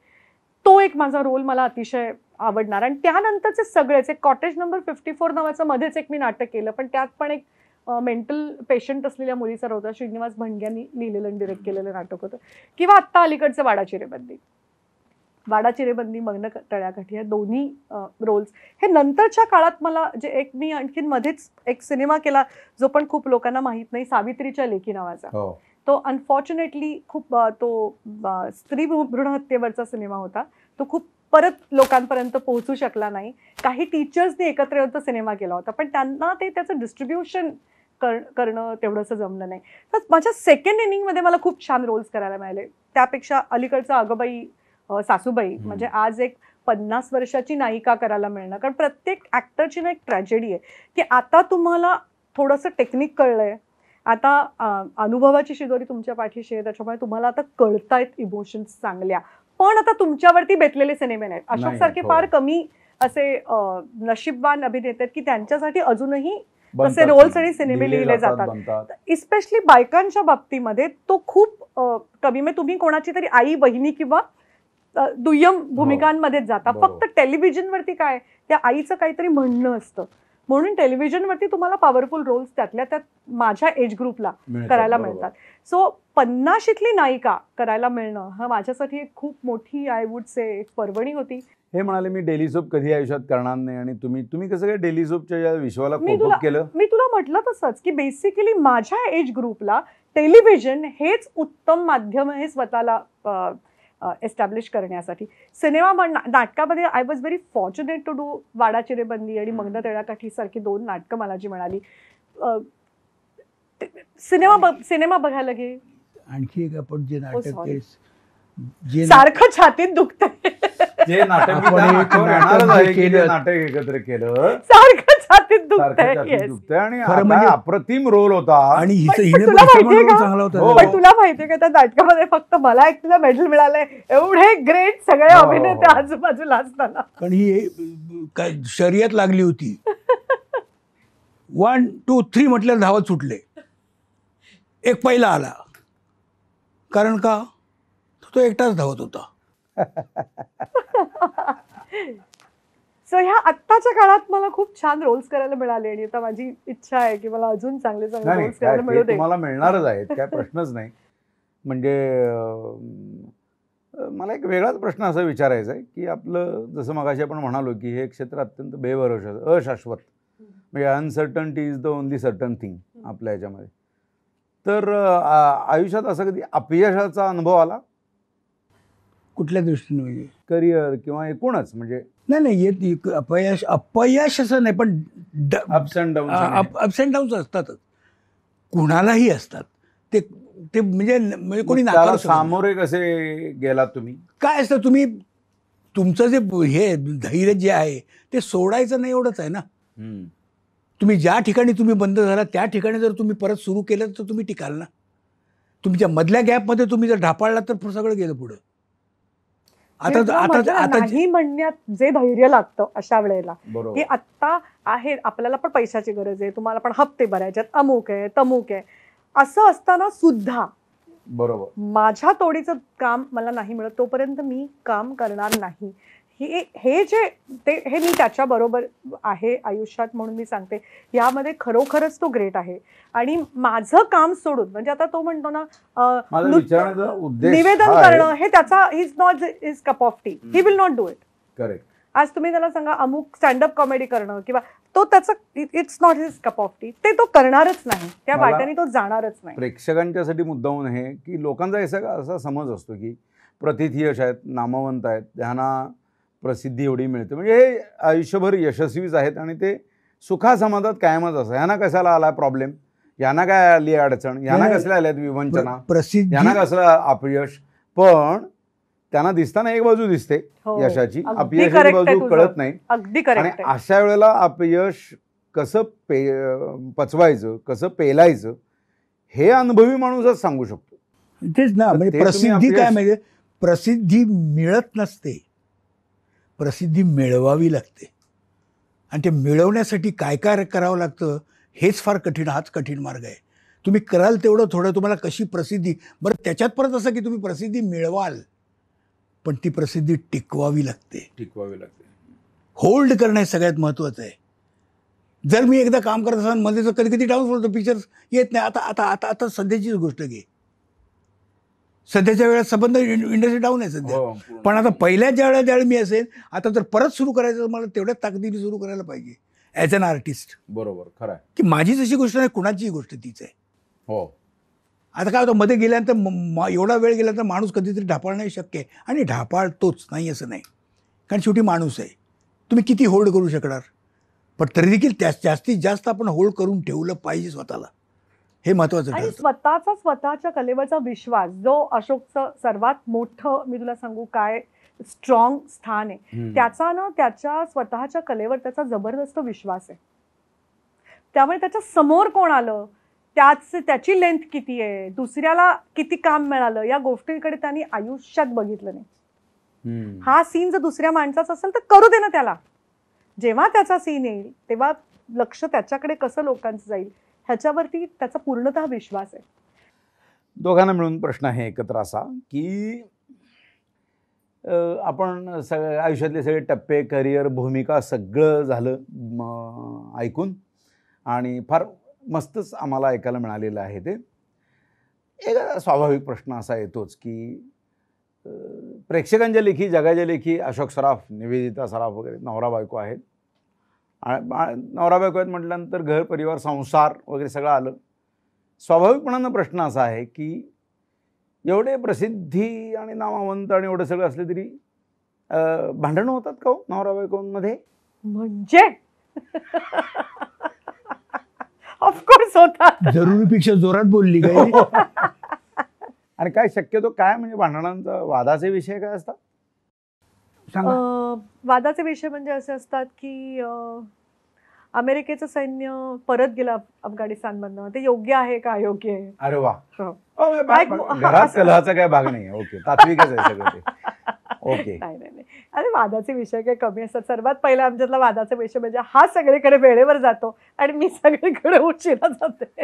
तो एक माझा रोल मला अतिशय आवडणार आणि त्यानंतरचे सगळेच एक कॉटेज नंबर फिफ्टी फोर नावाचं मध्येच एक मी नाटक केलं पण त्यात पण एक मेंटल पेशंट असलेल्या मुलीचा रोजा श्रीनिवास भंग्यांनी लिहिलेलं आणि डिरेक्ट केलेलं नाटक होतं किंवा आत्ता अलीकडचं वाडा चिरेबंदी वाडा चिरेबंदी मग्न तळ्याकाठी या दोन्ही रोल्स हे नंतरच्या काळात मला जे एक मी आणखीन मध्येच एक सिनेमा केला जो पण खूप लोकांना माहीत नाही सावित्रीच्या लेखी नावाचा हो. तो अनफॉर्च्युनेटली खूप तो स्त्री भ्रूणहत्येवरचा सिनेमा होता तो खूप परत लोकांपर्यंत पोहोचू शकला नाही काही टीचर्सनी एकत्र येऊन तो सिनेमा केला होता पण त्यांना ते त्याचं डिस्ट्रीब्युशन कर करणं तेवढंसं जमलं नाही तर माझ्या सेकंड इनिंगमध्ये मला खूप छान रोल्स करायला मिळाले त्यापेक्षा अलीकडचं अगबाई सासूबाई म्हणजे आज एक पन्नास वर्षाची नायिका करायला मिळणं कारण प्रत्येक ॲक्टरची ना एक ट्रॅजेडी आहे की आता तुम्हाला थोडंसं टेक्निक कळलं आता अनुभवाची शिदोरी तुमच्या पाठीशी आहे त्याच्यामुळे तुम्हाला आता कळतायत इमोशन्स चांगल्या पण आता तुमच्यावरती बेतलेले सिनेमे नाहीत अशोक सारखे हो. फार कमी असे नशीबवान अभिनेते की त्यांच्यासाठी अजूनही असे रोल्स आणि सिनेमे लिहिले जातात इस्पेशली बायकांच्या बाबतीमध्ये तो खूप कमी म्हणजे तुम्ही कोणाची तरी आई बहिणी किंवा दुय्यम हो. भूमिकांमध्ये जाता फक्त टेलिव्हिजनवरती काय त्या आईचं काहीतरी म्हणणं असतं म्हणून टेलिव्हिजनवरती तुम्हाला पॉवरफुल रोल्स त्यातल्या त्यात माझ्या एज ग्रुपला करायला मिळतात सो पन्नाशीतली नायिका करायला मिळणं हा माझ्यासाठी एक खूप मोठी आय वुड से एक पर्वणी होती हे म्हणाले मी डेली सोप कधी आयुष्यात करणार नाही आणि तुम्ही तुम्ही कसं काय डेली सोपच्या या विश्वाला केलं मी तुला म्हटलं तसंच की बेसिकली माझ्या एज ग्रुपला टेलिव्हिजन हेच उत्तम माध्यम हे स्वतःला एस्टॅब्लिश करण्यासाठी सिनेमा म्हण नाटकामध्ये I was very fortunate to do Wada Chirebandi आणि मग्न सारखी दोन नाटकं मला जी मिळाली सिनेमा सिनेमा बघायला गे आणखी एक आपण जे oh, नाटक सारखं छातीत दुखत जे नाटक नाटक एकत्र केलं सारखं छातीत दुखतंय आणि म्हणजे अप्रतिम रोल होता आणि तुला माहितीये का? चांगला होता हो. तुला माहितीये का त्या नाटकामध्ये फक्त मला एक तुझा मेडल मिळालंय एवढे ग्रेट सगळे हो, हो, अभिनेते आजूबाजूला असताना पण ही काय शर्यत लागली होती वन टू थ्री म्हटल्या धावत सुटले एक पहिला आला कारण का तो एकटाच धावत होता सो [LAUGHS] ह्या आत्ताच्या काळात मला खूप छान रोल्स करायला मिळाले आणि आता माझी इच्छा आहे की मला अजून चांगले चांगले रोल्स करायला दे मिळणारच आहेत काय [LAUGHS] प्रश्नच नाही म्हणजे मला एक वेगळाच प्रश्न असा विचारायचा आहे की आपलं जसं मगाशी आपण म्हणालो की हे क्षेत्र अत्यंत बेभरोश अशाश्वत म्हणजे uncertainty is the only certain thing आपल्या याच्यामध्ये तर आयुष्यात असा कधी अपयशाचा अनुभव आला कुठल्या दृष्टीने म्हणजे करिअर किंवा एकूणच म्हणजे नाही नाही येत अपयश अपयश असं नाही पण ups and down ups and down असतातच कुणालाही असतात ते ते म्हणजे म्हणजे कोणी नाकार सामोरे कसे गेला तुम्ही काय असतं तुम्ही तुमचं जे हे धैर्य जे आहे ते सोडायचं नाही एवढंच आहे ना तुम्ही ज्या ठिकाणी तुम्ही बंद झाला त्या ठिकाणी जर तुम्ही परत सुरू केलं तर तुम्ही टिकाल ना तुमच्या मधल्या गॅपमध्ये तुम्ही जर ढापाळला तर सगळं गेलं पुढं म्हणण्यात जे धैर्य लागतं अशा वेळेला की आत्ता आहे आपल्याला पण पैशाची गरज आहे तुम्हाला पण हप्ते भरायचे अमुक आहे तमुक आहे असं असताना सुद्धा बरोबर माझ्या तोडीचं काम मला नाही मिळत तोपर्यंत मी काम करणार नाही हे हे जे ते हे मी त्याच्याबरोबर आहे आयुष्यात म्हणून मी सांगते यामध्ये खरोखरच तो ग्रेट आहे आणि माझं काम सोडून म्हणजे आता तो म्हणतो ना निवेदन करणं हे त्याचा is not is cup of tea he will not do it correct आज तुम्ही त्याला सांगा अमुक स्टँडअप कॉमेडी करणं किंवा तो त्याचं it's not his cup of tea ते तो करणारच नाही त्या वाट्याने तो जाणारच नाही प्रेक्षकांच्यासाठी मुद्दा हे की लोकांचा असा समज असतो की प्रतिथी आहेत नामवंत आहेत त्यांना प्रसिद्धी एवढी मिळते म्हणजे हे आयुष्यभर यशस्वीच आहेत आणि ते सुखासमाधात कायमच असं यांना कशाला आला प्रॉब्लेम यांना काय आली अडचण यांना कसल्या आल्यात विवंचना प्रसिद्ध यांना कसलं अपयश पण त्यांना दिसताना एक बाजू दिसते हो, यशाची अपयशाची बाजू कळत नाही आणि अशा वेळेला अपयश कसं पे पचवायचं कसं पेलायचं हे अनुभवी माणूसच सांगू शकतो तेच ना म्हणजे प्रसिद्धी काय म्हणजे प्रसिद्धी मिळत नसते प्रसिद्धी मिळवावी लागते आणि ते मिळवण्यासाठी काय काय करावं लागतं हेच फार कठीण हाच कठीण मार्ग आहे तुम्ही कराल तेवढं थोडं तुम्हाला कशी प्रसिद्धी बरं त्याच्यात परत असं की तुम्ही प्रसिद्धी मिळवाल पण ती प्रसिद्धी टिकवावी लागते टिकवावी लागते होल्ड करणं हे सगळ्यात महत्त्वाचं आहे जर मी एकदा काम करत असाल मध्ये जर कधी कधी डाऊन बोलतो पिक्चर्स येत नाही आता आता आता आता सध्याचीच गोष्ट घे सध्याच्या वेळेला संबंध इंडस्ट्री डाऊन आहे सध्या हो, पण आता पहिल्या ज्या वेळेला ज्यावेळी मी असेल आता जर परत सुरू करायचं मला तेवढ्याच ताकदीने सुरू करायला पाहिजे ऍज अन आर्टिस्ट बरोबर खरं आहे की माझी जशी गोष्ट नाही कुणाचीही गोष्ट तीच आहे हो आता काय होतं मध्ये गेल्यानंतर एवढा वेळ गेल्यानंतर माणूस कधीतरी नाही शक्य आहे आणि ढापाळतोच नाही असं नाही कारण शेवटी माणूस आहे तुम्ही किती होल्ड करू शकणार पण तरी देखील त्या जास्तीत जास्त आपण होल्ड करून ठेवलं पाहिजे स्वतःला हे महत्वाचं आणि स्वतःचा स्वतःच्या कलेवरचा विश्वास जो अशोकचं सर्वात मोठं मी तुला सांगू काय स्ट्रॉंग स्थान आहे त्याचा ना त्याच्या स्वतःच्या कलेवर त्याचा जबरदस्त विश्वास आहे त्यामुळे त्याच्या समोर कोण आलं त्याच त्याची लेंथ किती आहे दुसऱ्याला किती काम मिळालं या गोष्टीकडे त्यांनी आयुष्यात बघितलं नाही हा सीन जर दुसऱ्या माणसाचा असेल तर करू दे ना त्याला जेव्हा त्याचा सीन येईल तेव्हा लक्ष त्याच्याकडे कसं लोकांचं जाईल ह्याच्यावरती त्याचा पूर्णतः विश्वास आहे दोघांना मिळून प्रश्न आहे एकत्र असा की आपण सग आयुष्यातले सगळे टप्पे करिअर भूमिका सगळं झालं ऐकून आणि फार मस्तच आम्हाला ऐकायला मिळालेलं आहे ते एक स्वाभाविक प्रश्न असा येतोच की प्रेक्षकांच्या लेखी जगाच्या लेखी अशोक सराफ निवेदिता सराफ वगैरे नवरा बायको आहेत नवरा आहेत म्हटल्यानंतर घर परिवार संसार वगैरे सगळं आलं स्वाभाविकपणानं प्रश्न असा आहे की एवढे प्रसिद्धी आणि नामावंत आणि एवढं सगळं असले तरी भांडणं होतात का हो नवरा बायकोमध्ये म्हणजे ऑफकोर्स होतात जरुरीपेक्षा जोरात बोलली काय [LAUGHS] आणि काय शक्यतो काय म्हणजे भांडणांचा वादाचे विषय काय असतात वादाचे विषय म्हणजे असे असतात की अमेरिकेचं सैन्य परत गेलं अफगाणिस्तान मधनं ते योग्य आहे का अयोग्य आहे अरे वा हो. [LAUGHS] काय भाग नाही ओके नाही नाही अरे वादाचे विषय काय कमी असतात सर्वात पहिला आमच्यातला वादाचा विषय म्हणजे हा सगळीकडे वेळेवर जातो आणि मी सगळीकडे उशिरा जाते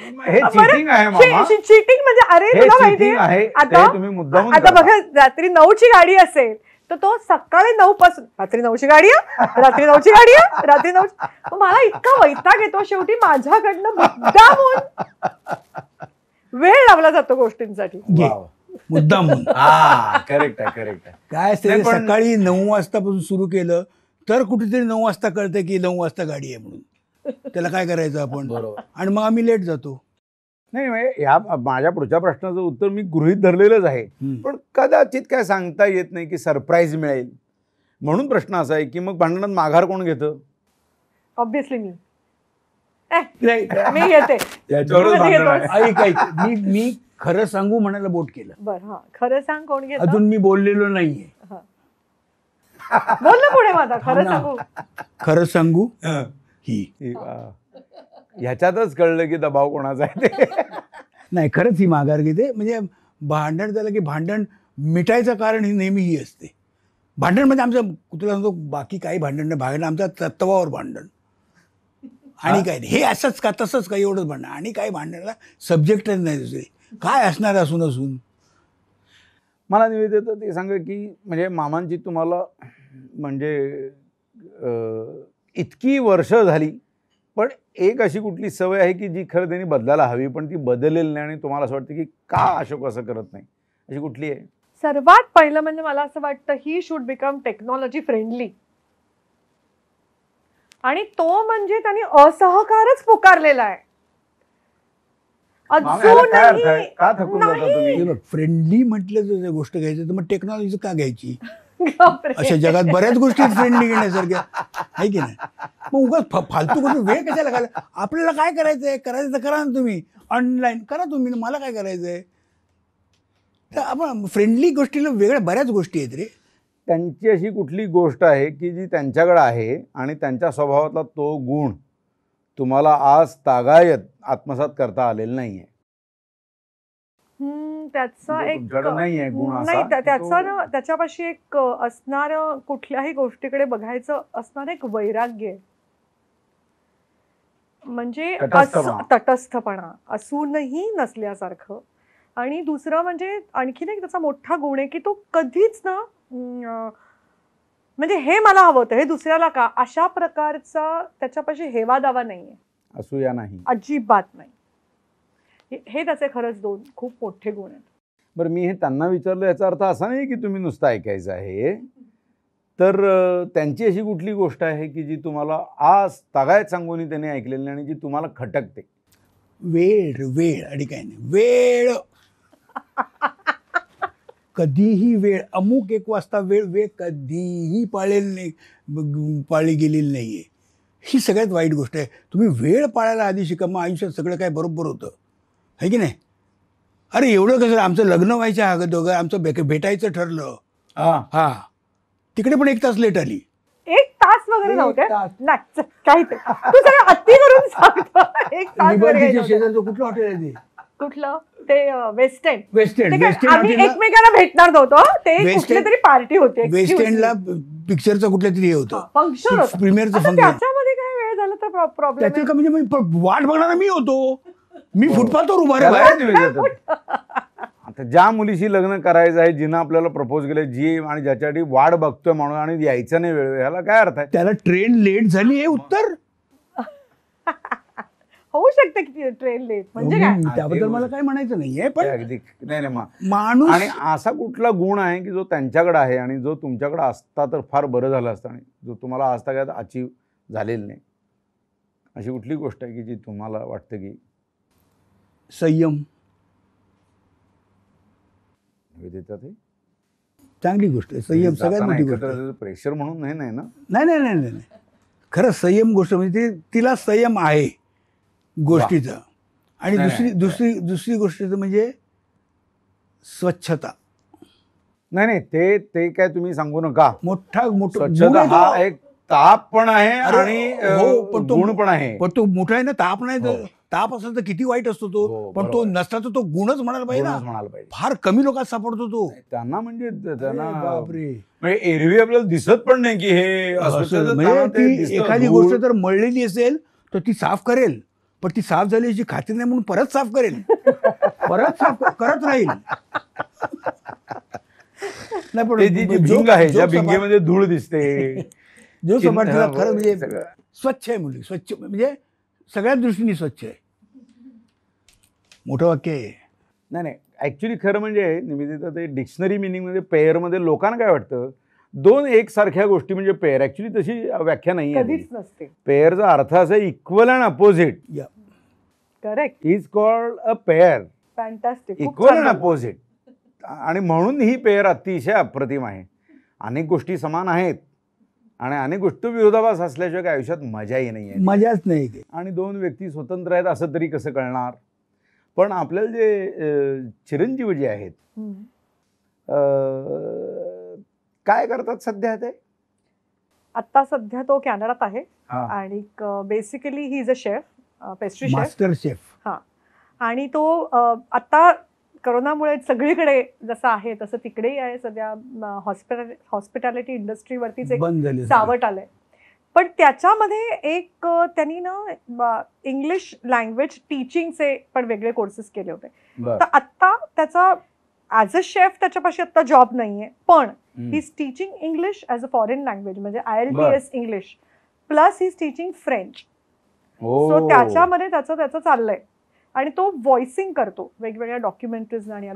हे चिटिंग म्हणजे अरे तुला माहिती आता तुम्ही मुद्दा आता बघा रात्री नऊची गाडी असेल तर तो सकाळी नऊ पासून रात्री नऊची गाडी आहे रात्री नऊची गाडी रात्री नऊ मला इतका वैताग येतो शेवटी माझ्याकडनं मुद्दामून वेळ लावला जातो गोष्टींसाठी मुद्दाम करेक्ट [LAUGHS] आहे करेक्ट आहे काय सकाळी नऊ वाजतापासून सुरू केलं तर कुठेतरी नऊ वाजता कळतं की नऊ वाजता गाडी आहे म्हणून त्याला काय करायचं आपण बरोबर आणि मग आम्ही लेट जातो नाही म्हणजे ह्या माझ्या पुढच्या प्रश्नाचं उत्तर मी गृहित धरलेलंच आहे पण कदाचित काय सांगता येत नाही की सरप्राईज मिळेल म्हणून प्रश्न असा आहे की मग भांडणात माघार कोण घेतली ऑब्विसली मी [LAUGHS] मी घेते मी खरं सांगू म्हणायला बोट केलं बरं खरं सांग कोण घेत अजून मी बोललेलो नाहीये बोल ना पुढे माझा खरं सांगू खरं सांगू ही ह्याच्यातच कळलं की दबाव कोणाचा आहे ते [LAUGHS] नाही खरंच ही माघार घेते म्हणजे भांडण झालं की भांडण मिटायचं कारण ही नेहमी ही असते भांडण म्हणजे आमचं तुला सांगतो बाकी काही भांडण नाही भांडण आमच्या तत्वावर भांडण आणि काय हे असंच का तसंच का एवढंच भांडण आणि काय भांडणाला सब्जेक्टच नाही दुसरे काय असणार असून असून मला निवेदित ते सांगा की म्हणजे मामांची तुम्हाला म्हणजे इतकी वर्ष झाली पण एक अशी कुठली सवय आहे की जी खरं त्यांनी बदलायला हवी पण ती बदलेली नाही आणि तुम्हाला असं वाटतं की का अशोक असं करत नाही अशी कुठली आहे सर्वात पहिलं म्हणजे मला असं वाटतं he should become technology friendly आणि तो म्हणजे त्यांनी असहकारच पुकारलेला आहे तुम्ही फ्रेंडली म्हटलं जर गोष्ट घ्यायची तर मग टेक्नॉलॉजी का घ्यायची अशा जगात बऱ्याच गोष्टी फ्रेंडली घेण्यासारख्या आहे की नाही मग उगाच फालतू गोष्टी वेळ कशाला घाला आपल्याला काय करायचंय करायचं तर करा ना तुम्ही ऑनलाईन करा तुम्ही मला काय करायचंय तर आपण फ्रेंडली गोष्टीला वेगळ्या बऱ्याच गोष्टी आहेत रे त्यांची अशी कुठली गोष्ट आहे की जी त्यांच्याकडे आहे आणि त्यांच्या स्वभावातला तो गुण तुम्हाला आज तागायत आत्मसात करता आलेला नाही आहे त्याचा म्हणजे एक नाही त्याचा त्याच्यापाशी एक असणार कुठल्याही गोष्टीकडे बघायचं असणार एक वैराग्य म्हणजे तटस्थपणा असूनही नसल्यासारखं आणि दुसरं म्हणजे आणखीन एक त्याचा मोठा गुण आहे की तो कधीच ना म्हणजे हे मला हवं होतं हे दुसऱ्याला का अशा प्रकारचा त्याच्यापाशी हेवा दावा नाहीये असूया नाही अजिबात नाही हे त्याचे खरंच दोन खूप मोठे गुण आहेत बरं मी हे त्यांना विचारलं याचा अर्थ असा नाही की तुम्ही नुसतं ऐकायचं आहे तर त्यांची अशी कुठली गोष्ट आहे की जी तुम्हाला आज तगायत सांगून त्यांनी ऐकलेली आणि जी तुम्हाला खटकते वेळ वेळ आणि काय नाही वेळ कधीही वेळ अमुक एक वाजता वेळ वेळ कधीही पाळेल नाही पाळली गेलेली नाही आहे ही सगळ्यात वाईट गोष्ट आहे तुम्ही वेळ पाळायला आधी शिका मग आयुष्यात सगळं काय बरोबर होतं आहे की नाही अरे एवढं कसं आमचं लग्न व्हायचं हा दोघं आमचं भे भेटायचं ठरलं हा हा तिकडे पण एक तास लेट आली एक तास वगैरे नव्हते नाही काही तू सगळं हत्ती करून सांगतो एक तास वगैरे काही नव्हते. शेजारचं कुठलं हॉटेल आहे ते कुठलं ते वेस्ट एंड वेस्ट आम्ही एंड एकमेकाला भेटणार नव्हतो ते West कुठली तरी पार्टी होती वेस्ट एंडला पिक्चरचं कुठलं तरी हे होतं फंक्शन प्रीमियरचं फंक्शन त्याच्यामध्ये काय वेळ झाला तर प्रॉब्लेम त्याच्या का म्हणजे मी वाट बघणारा मी होतो मी हो. फुटपाथवर उभा [LAUGHS] आता ज्या मुलीशी लग्न करायचं आहे जिनं आपल्याला प्रपोज केलं जी आणि ज्याच्यासाठी वाट बघतोय म्हणून आणि यायचं नाही वेळ ह्याला काय अर्थ आहे त्याला ट्रेन लेट झाली हे उत्तर [LAUGHS] होऊ शकते की ट्रेन लेट म्हणजे काय त्याबद्दल मला काय म्हणायचं नाहीये पण अगदी नाही नाही माणूस आणि असा कुठला गुण आहे की जो त्यांच्याकडे आहे आणि जो तुमच्याकडे असता तर फार बरं झालं असतं आणि जो तुम्हाला असता काय अचीव झालेलं नाही अशी कुठली गोष्ट आहे की जी तुम्हाला वाटतं की संयम चांगली गोष्ट आहे संयम म्हणजे सगळ्यात मोठी गोष्ट प्रेशर म्हणून नाही नाही ना नाही नाही नाही नाही नाही. खरं संयम गोष्ट म्हणजे ती तिला संयम आहे गोष्टीचा आणि दुसरी दुसरी दुसरी गोष्ट म्हणजे स्वच्छता नाही नाही ते ते काय तुम्ही सांगू नका मोठा मोठा एक ताप पण आहे आणि हो, पण तो गुण पण आहे पण तो मोठा आहे ना ताप नाही हो. ताप असेल तर किती वाईट असतो तो हो, पण तो नसता तर तो गुणच म्हणायला पाहिजे ना म्हणायला पाहिजे फार कमी लोकात सापडतो तो त्यांना म्हणजे त्यांना बापरे म्हणजे एरवी आपल्याला दिसत पण नाही की हे म्हणजे एखादी गोष्ट जर मळलेली असेल तर ती साफ करेल पण ती साफ झाली याची खात्री नाही म्हणून परत साफ करेल परत साफ करत राहील नाही पण भिंग आहे ज्या भिंगेमध्ये धूळ दिसते जो पाटीलचा खरं म्हणजे स्वच्छ आहे स्वच्छ म्हणजे सगळ्या दृष्टीने स्वच्छ आहे मोठं वाक्य आहे नाही नाही ॲक्च्युली खरं म्हणजे डिक्शनरी ते डिक्शनरी पेअर मध्ये लोकांना काय वाटतं दोन एक सारख्या गोष्टी म्हणजे पेअर ऍक्च्युली तशी व्याख्या नाही आहे पेअरचा अर्थ असा equal and opposite correct is called a pair equal and opposite आणि म्हणून ही पेअर अतिशय अप्रतिम आहे अनेक गोष्टी समान आहेत आणि अनेक गोष्टी विरोधाभास असल्याशिवाय काय आयुष्यात मजाही नाही आहे मजाच नाही आणि दोन व्यक्ती स्वतंत्र आहेत असं तरी कसं कळणार पण आपल्याला जे चिरंजीव जे आहेत काय करतात सध्या ते आता सध्या तो कॅनडात आहे आणि basically he is a chef pastry chef master chef हा आणि तो आता करोनामुळे सगळीकडे जसं आहे तसं तिकडेही आहे सध्या हॉस्पिटल हॉस्पिटॅलिटी इंडस्ट्रीवरतीच एक सावट आलंय पण त्याच्यामध्ये एक त्यांनी ना इंग्लिश लँग्वेज टीचिंगचे पण वेगळे कोर्सेस केले होते तर आत्ता त्याचा ऍज अ शेफ त्याच्यापाशी आता जॉब नाहीये पण he teaching English as a foreign language म्हणजे I L B S English plus he teaching French so त्याच्यामध्ये त्याचं त्याचं चाललंय आणि तो व्हॉइसिंग करतो वेगवेगळ्या डॉक्युमेंटरीज आणि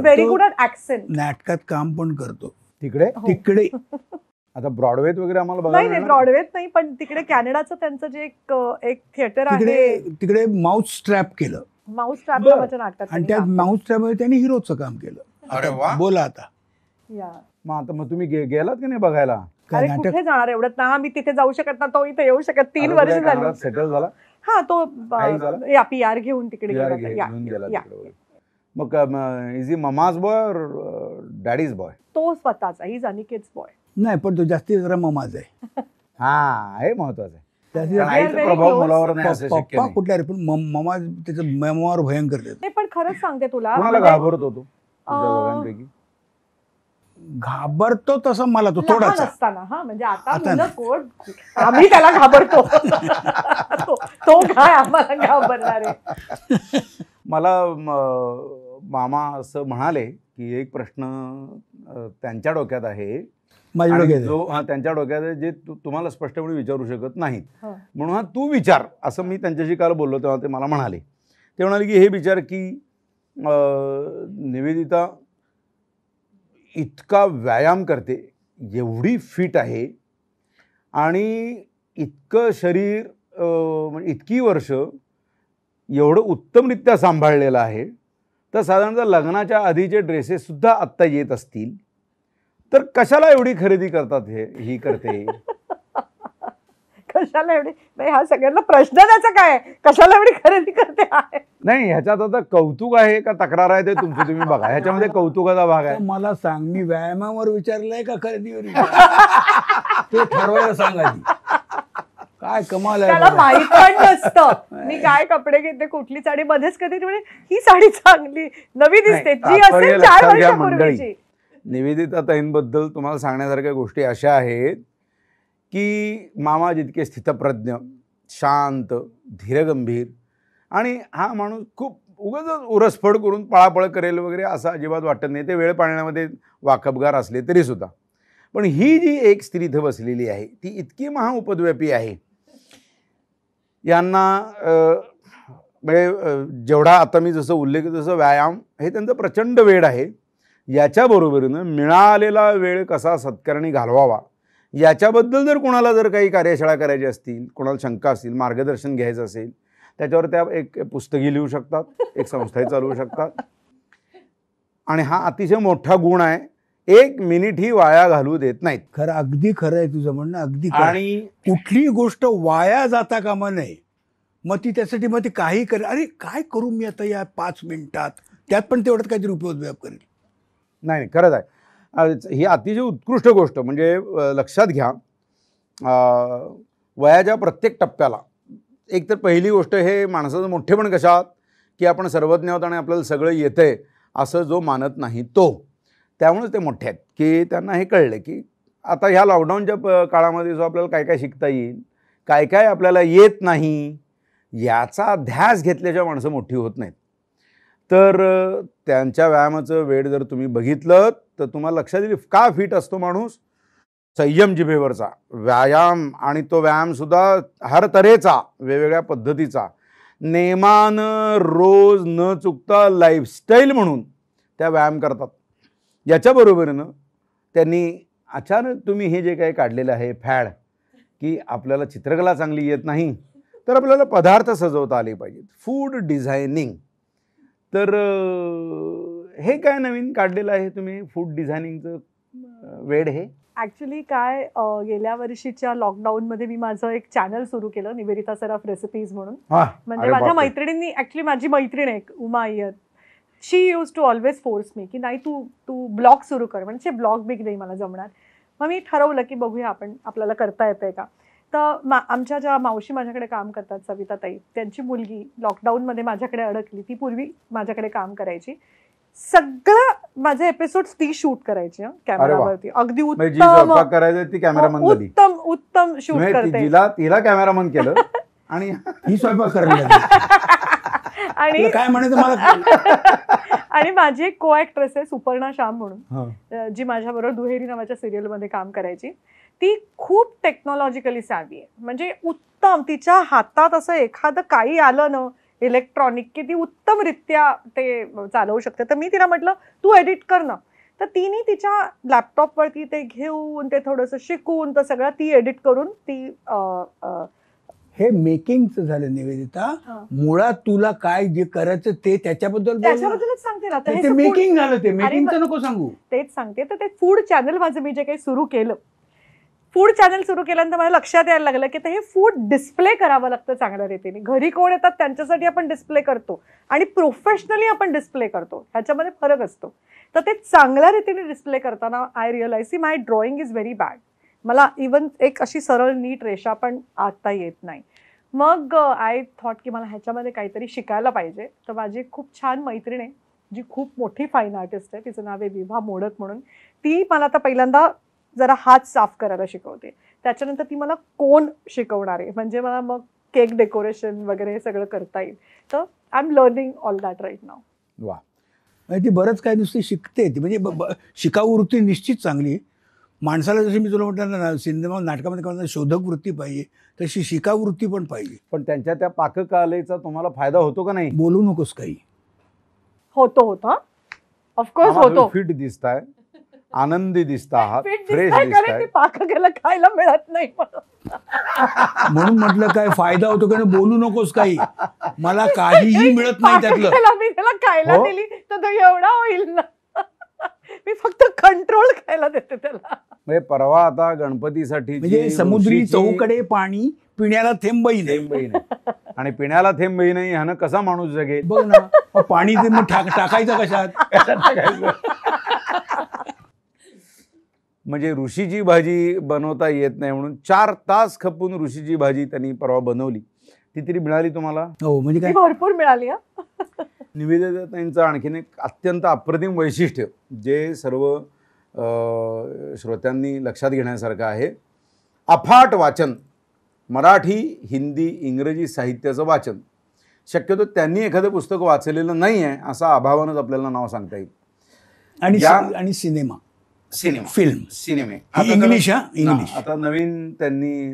व्हेरी गुड ऍक्सेंट नाटकात काम पण करतो तिकडे हो. तिकडे [LAUGHS] आता ब्रॉडवेत वगैरे आम्हाला बघायला नाही ब्रॉडवेत नाही पण तिकडे कॅनडाचं त्यांचं जे एक एक थिएटर आहे तिकडे माउथ स्ट्रॅप केलं माउथ स्ट्रॅप नावाच्या नाटकात आणि त्या माउथ स्ट्रॅप मध्ये त्यांनी हिरोचं काम केलं अरे बोला आता मग आता मग तुम्ही गेलात की नाही बघायला कुठे जाणार एवढं ना मी तिथे जाऊ शकत ना तो इथे येऊ शकत तीन वर्ष झालं सेटल झाला हा तो पी आर घेऊन तिकडे मग is mama's boy daddy's boy तो स्वतःचा इज अनिकेत बॉय नाही पण तो जास्ती जरा ममाज आहे [LAUGHS] हा हे महत्वाचं आहे पप्पा कुठल्या रे पण ममा त्याचं ममावर भयंकर पण खरंच सांगते तुला म्हणजे- घाबरत होतो घाबरतो तसं मला तो थोडासा असताना हा म्हणजे आता कोण आम्ही त्याला घाबरतो तो- काय आम्हाला घाबरणार मला मामा असं म्हणाले की एक प्रश्न त्यांच्या डोक्यात आहे माझ्या डोक्यात जो हा त्यांच्या डोक्यात आहे जे तुम्हाला स्पष्टपणे विचारू शकत नाहीत हो. म्हणून हा तू विचार असं मी त्यांच्याशी काल बोललो तेव्हा ते मला म्हणाले ते म्हणाले की हे विचार की निवेदिता इतका व्यायाम करते एवढी फिट आहे आणि इतकं शरीर म्हणजे इतकी वर्ष एवढं उत्तमरित्या सांभाळलेलं आहे तर साधारणतः लग्नाच्या आधीचे ड्रेसेससुद्धा आत्ता येत असतील तर कशाला एवढी खरेदी करतात हे ही करते [LAUGHS] कशाला एवढी नाही हा सगळ्यांना प्रश्न त्याचा काय कशाला एवढी खरेदी करते नाही ह्याच्यात आता कौतुक आहे का तक्रार आहे ते तुमची तुम्ही बघा ह्याच्यामध्ये कौतुकाचा भाग आहे मला सांग मी व्यायामावर विचारलंय का खरेदीवर [LAUGHS] ते ठरवायला सांगा काय कमाल त्याला माहित पण मी काय कपडे घेते कुठली साडी मध्येच कधी म्हणजे ही साडी चांगली नवी दिसते जी असेल चार वर्षापूर्वीची निवेदिता ताईंबद्दल तुम्हाला सांगण्यासारख्या गोष्टी अशा आहेत की मामा जितके स्थितप्रज्ञ शांत धीरगंभीर आणि हा माणूस खूप उगाच उरसफड करून पळापळ करेल वगैरे असं अजिबात वाटत नाही ते वेळ पाळण्यामध्ये वाकबगार असले तरीसुद्धा पण ही जी एक स्त्री इथं बसलेली आहे ती इतकी महाउपद्व्यापी आहे यांना म्हणजे जेवढा आता मी जसं उल्लेख जसं व्यायाम हे त्यांचं प्रचंड वेळ आहे याच्याबरोबरीनं मिळालेला वेळ कसा सत्कारणी घालवावा याच्याबद्दल जर कोणाला जर काही कार्यशाळा करायची असतील कोणाला शंका असतील मार्गदर्शन घ्यायचं असेल त्याच्यावर त्या एक पुस्तकी लिहू शकतात एक संस्थाही चालवू शकतात आणि हा अतिशय मोठा गुण आहे एक मिनिट ही वाया घालू देत नाहीत खरं अगदी खरं आहे तुझं म्हणणं अगदी आणि कुठली गोष्ट वाया जाता कामा नये मग ती त्यासाठी मग ती काही कर अरे काय करू मी आता या पाच मिनिटात त्यात पण तेवढ्यात काहीतरी उपयोग करेल नाही खरंच आहे ही अतिशय उत्कृष्ट गोष्ट म्हणजे लक्षात घ्या वयाच्या प्रत्येक टप्प्याला एक तर पहिली गोष्ट हे माणसाचं मोठेपण कशात की आपण सर्वज्ञ आहोत आणि आपल्याला सगळं येतं आहे असं जो मानत नाही तो त्यामुळेच ते मोठे आहेत की त्यांना हे कळलं की आता ह्या लॉकडाऊनच्या प काळामध्ये जो आपल्याला काय काय शिकता येईल काय काय आपल्याला येत नाही याचा ध्यास घेतल्याच्या माणसं मोठी होत नाहीत तर त्यांच्या व्यायामाचं वेळ जर तुम्ही बघितलं तर तुम्हाला लक्षात येईल का फिट असतो माणूस संयम जिभेवरचा व्यायाम आणि तो व्यायामसुद्धा हर तऱ्हेचा वेगवेगळ्या पद्धतीचा नेमानं रोज न चुकता लाईफस्टाईल म्हणून त्या व्यायाम करतात याच्याबरोबरीनं त्यांनी अचानक तुम्ही हे जे काही काढलेलं आहे फॅड की आपल्याला चित्रकला चांगली येत नाही तर आपल्याला पदार्थ सजवता आले पाहिजेत फूड डिझायनिंग तर हे काय नवीन काढलेलं आहे तुम्ही फूड डिझायनिंगचं वेड हे ॲक्च्युली काय गेल्या वर्षीच्या लॉकडाऊनमध्ये मी माझं एक चॅनल सुरू केलं निवेदिता सराफ रेसिपीज म्हणून म्हणजे माझ्या मैत्रिणींनी ॲक्च्युली माझी मैत्रीण आहे Uma Iyer she used to always force me की नाही तू तू ब्लॉग सुरू कर म्हणजे ब्लॉग बिग नाही मला जमणार मग मी ठरवलं की बघूया आपण आपल्याला करता येतंय का तर आमच्या ज्या मावशी माझ्याकडे काम करतात सविता ताई त्यांची मुलगी लॉकडाऊन मध्ये माझ्याकडे अडकली ती पूर्वी माझ्याकडे काम करायची सगळं माझे एपिसोड ती शूट करायची कॅमेरावरती अगदी म्हणजे उत्तम करायचं ती कॅमेरामन हो, उत्तम उत्तम शूट म्हणजे करते तिला कॅमेरामन केलं [LAUGHS] आणि ही स्वयंपाक करायला [LAUGHS] आणि काय म्हणायचं मला [LAUGHS] आणि माझी एक को ऍक्ट्रेस आहे सुपर्णा श्याम म्हणून जी माझ्याबरोबर दुहेरी नावाच्या मध्ये काम करायची ती खूप टेक्नॉलॉजिकली सावी आहे म्हणजे उत्तम तिच्या हातात असं एखादं काही आलं ना इलेक्ट्रॉनिक की ती उत्तमरित्या ते चालवू शकते तर मी तिला म्हटलं तू एडिट कर ना तर तिने तिच्या लॅपटॉपवरती ते घेऊन ते थोडंसं शिकून तर सगळं ती एडिट करून ती हे मेकिंगचं झालं निवेदिता मुळात तुला काय जे करायचं ते त्याच्याबद्दल त्याच्याबद्दलच सांगते ना मेकिंग झालं ते मेकिंगचं नको सांगू तेच सांगते तर ते फूड चॅनल माझं मी जे काही सुरू केलं फूड चॅनल सुरू केल्यानंतर मला लक्षात यायला लागलं की हे फूड डिस्प्ले करावं लागतं चांगल्या रीतीने घरी कोण येतात त्यांच्यासाठी आपण डिस्प्ले करतो आणि प्रोफेशनली आपण डिस्प्ले करतो ह्याच्यामध्ये फरक असतो तर ते चांगल्या रीतीने डिस्प्ले करताना I realise see my drawing is very bad मला इवन एक अशी सरळ नीट रेषा पण आता येत नाही मग आय uh, थॉट की मला ह्याच्यामध्ये काहीतरी शिकायला पाहिजे तर माझी खूप छान मैत्रीण आहे जी खूप मोठी फाईन आर्टिस्ट आहे तिचं नाव आहे विभा मोडक म्हणून ती मला आता पहिल्यांदा जरा हात साफ करायला शिकवते त्याच्यानंतर ती मला कोण शिकवणार आहे म्हणजे मला मग केक डेकोरेशन वगैरे हे सगळं करता येईल तर I am learning all that right now वा ती बरंच काय नुसती शिकते ती म्हणजे शिकाऊ वृत्ती निश्चित चांगली माणसाला जशी मी तुला म्हटलं ना सिनेमा नाटकामध्ये करणं शोधक वृत्ती पाहिजे तशी शिकाऊ वृत्ती पण पाहिजे पण त्यांच्या त्या पाककलेचा तुम्हाला फायदा होतो का नाही बोलू नकोस काही होतो होता ऑफकोर्स होतो फिट दिसताय आनंदी दिसता आहात फ्रेश दिसतात खायला मिळत नाही म्हणून म्हटलं काय फायदा होतो की बोलू नकोस काही मला [LAUGHS] काहीही मिळत नाही त्यातलं मी त्याला खायला हो? दिली तर तो एवढा होईल ना मी फक्त कंट्रोल खायला देते त्याला म्हणजे परवा आता गणपतीसाठी म्हणजे समुद्री चौकडे पाणी पिण्याला थेंबही नाही आणि पिण्याला थेंबही नाही ह्यानं कसा माणूस जगेल बघ ना पाणी टाकायचं कशात [LAUGHS] कशात टाकायचं म्हणजे ऋषीची भाजी बनवता येत नाही म्हणून चार तास खपून ऋषीची भाजी त्यांनी परवा बनवली ती तरी मिळाली तुम्हाला हो म्हणजे काय भरपूर मिळाली हा. [LAUGHS] आणखीन एक अत्यंत अप्रतिम वैशिष्ट्य जे सर्व श्रोत्यांनी लक्षात घेण्यासारखं आहे अफाट वाचन मराठी हिंदी इंग्रजी साहित्याचं वाचन शक्यतो त्यांनी एखादं पुस्तक वाचलेलं नाही आहे असा अभावानच आपल्याला नाव सांगता येईल आणि आणि सिनेमा सिनेमा फिल्म सिनेमे आता इंग्लिश इंग्लिश आता नवीन त्यांनी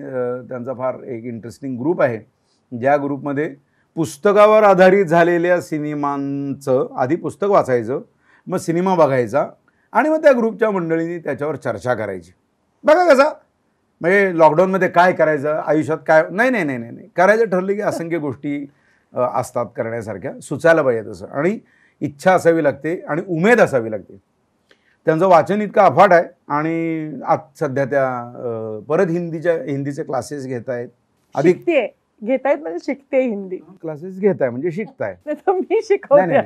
त्यांचा फार एक इंटरेस्टिंग ग्रुप आहे ज्या ग्रुपमध्ये पुस्तकावर आधारित झालेल्या सिनेमांचं आधी पुस्तक वाचायचं मग सिनेमा बघायचा आणि मग त्या ग्रुपच्या मंडळींनी त्याच्यावर चर्चा करायची बघा कसा म्हणजे लॉकडाऊनमध्ये काय करायचं आयुष्यात काय नाही नाही नाही नाही नाही करायचं ठरलं की असंख्य गोष्टी असतात करण्यासारख्या सुचायला पाहिजे तसं आणि इच्छा असावी लागते आणि उमेद असावी लागते त्यांचं वाचन इतकं अफाट आहे आणि आज सध्या त्या परत हिंदीच्या हिंदीचे क्लासेस घेत आहेत अधिक घेतायत म्हणजे शिकते हिंदी क्लासेस आहे म्हणजे शिकताय [LAUGHS] मी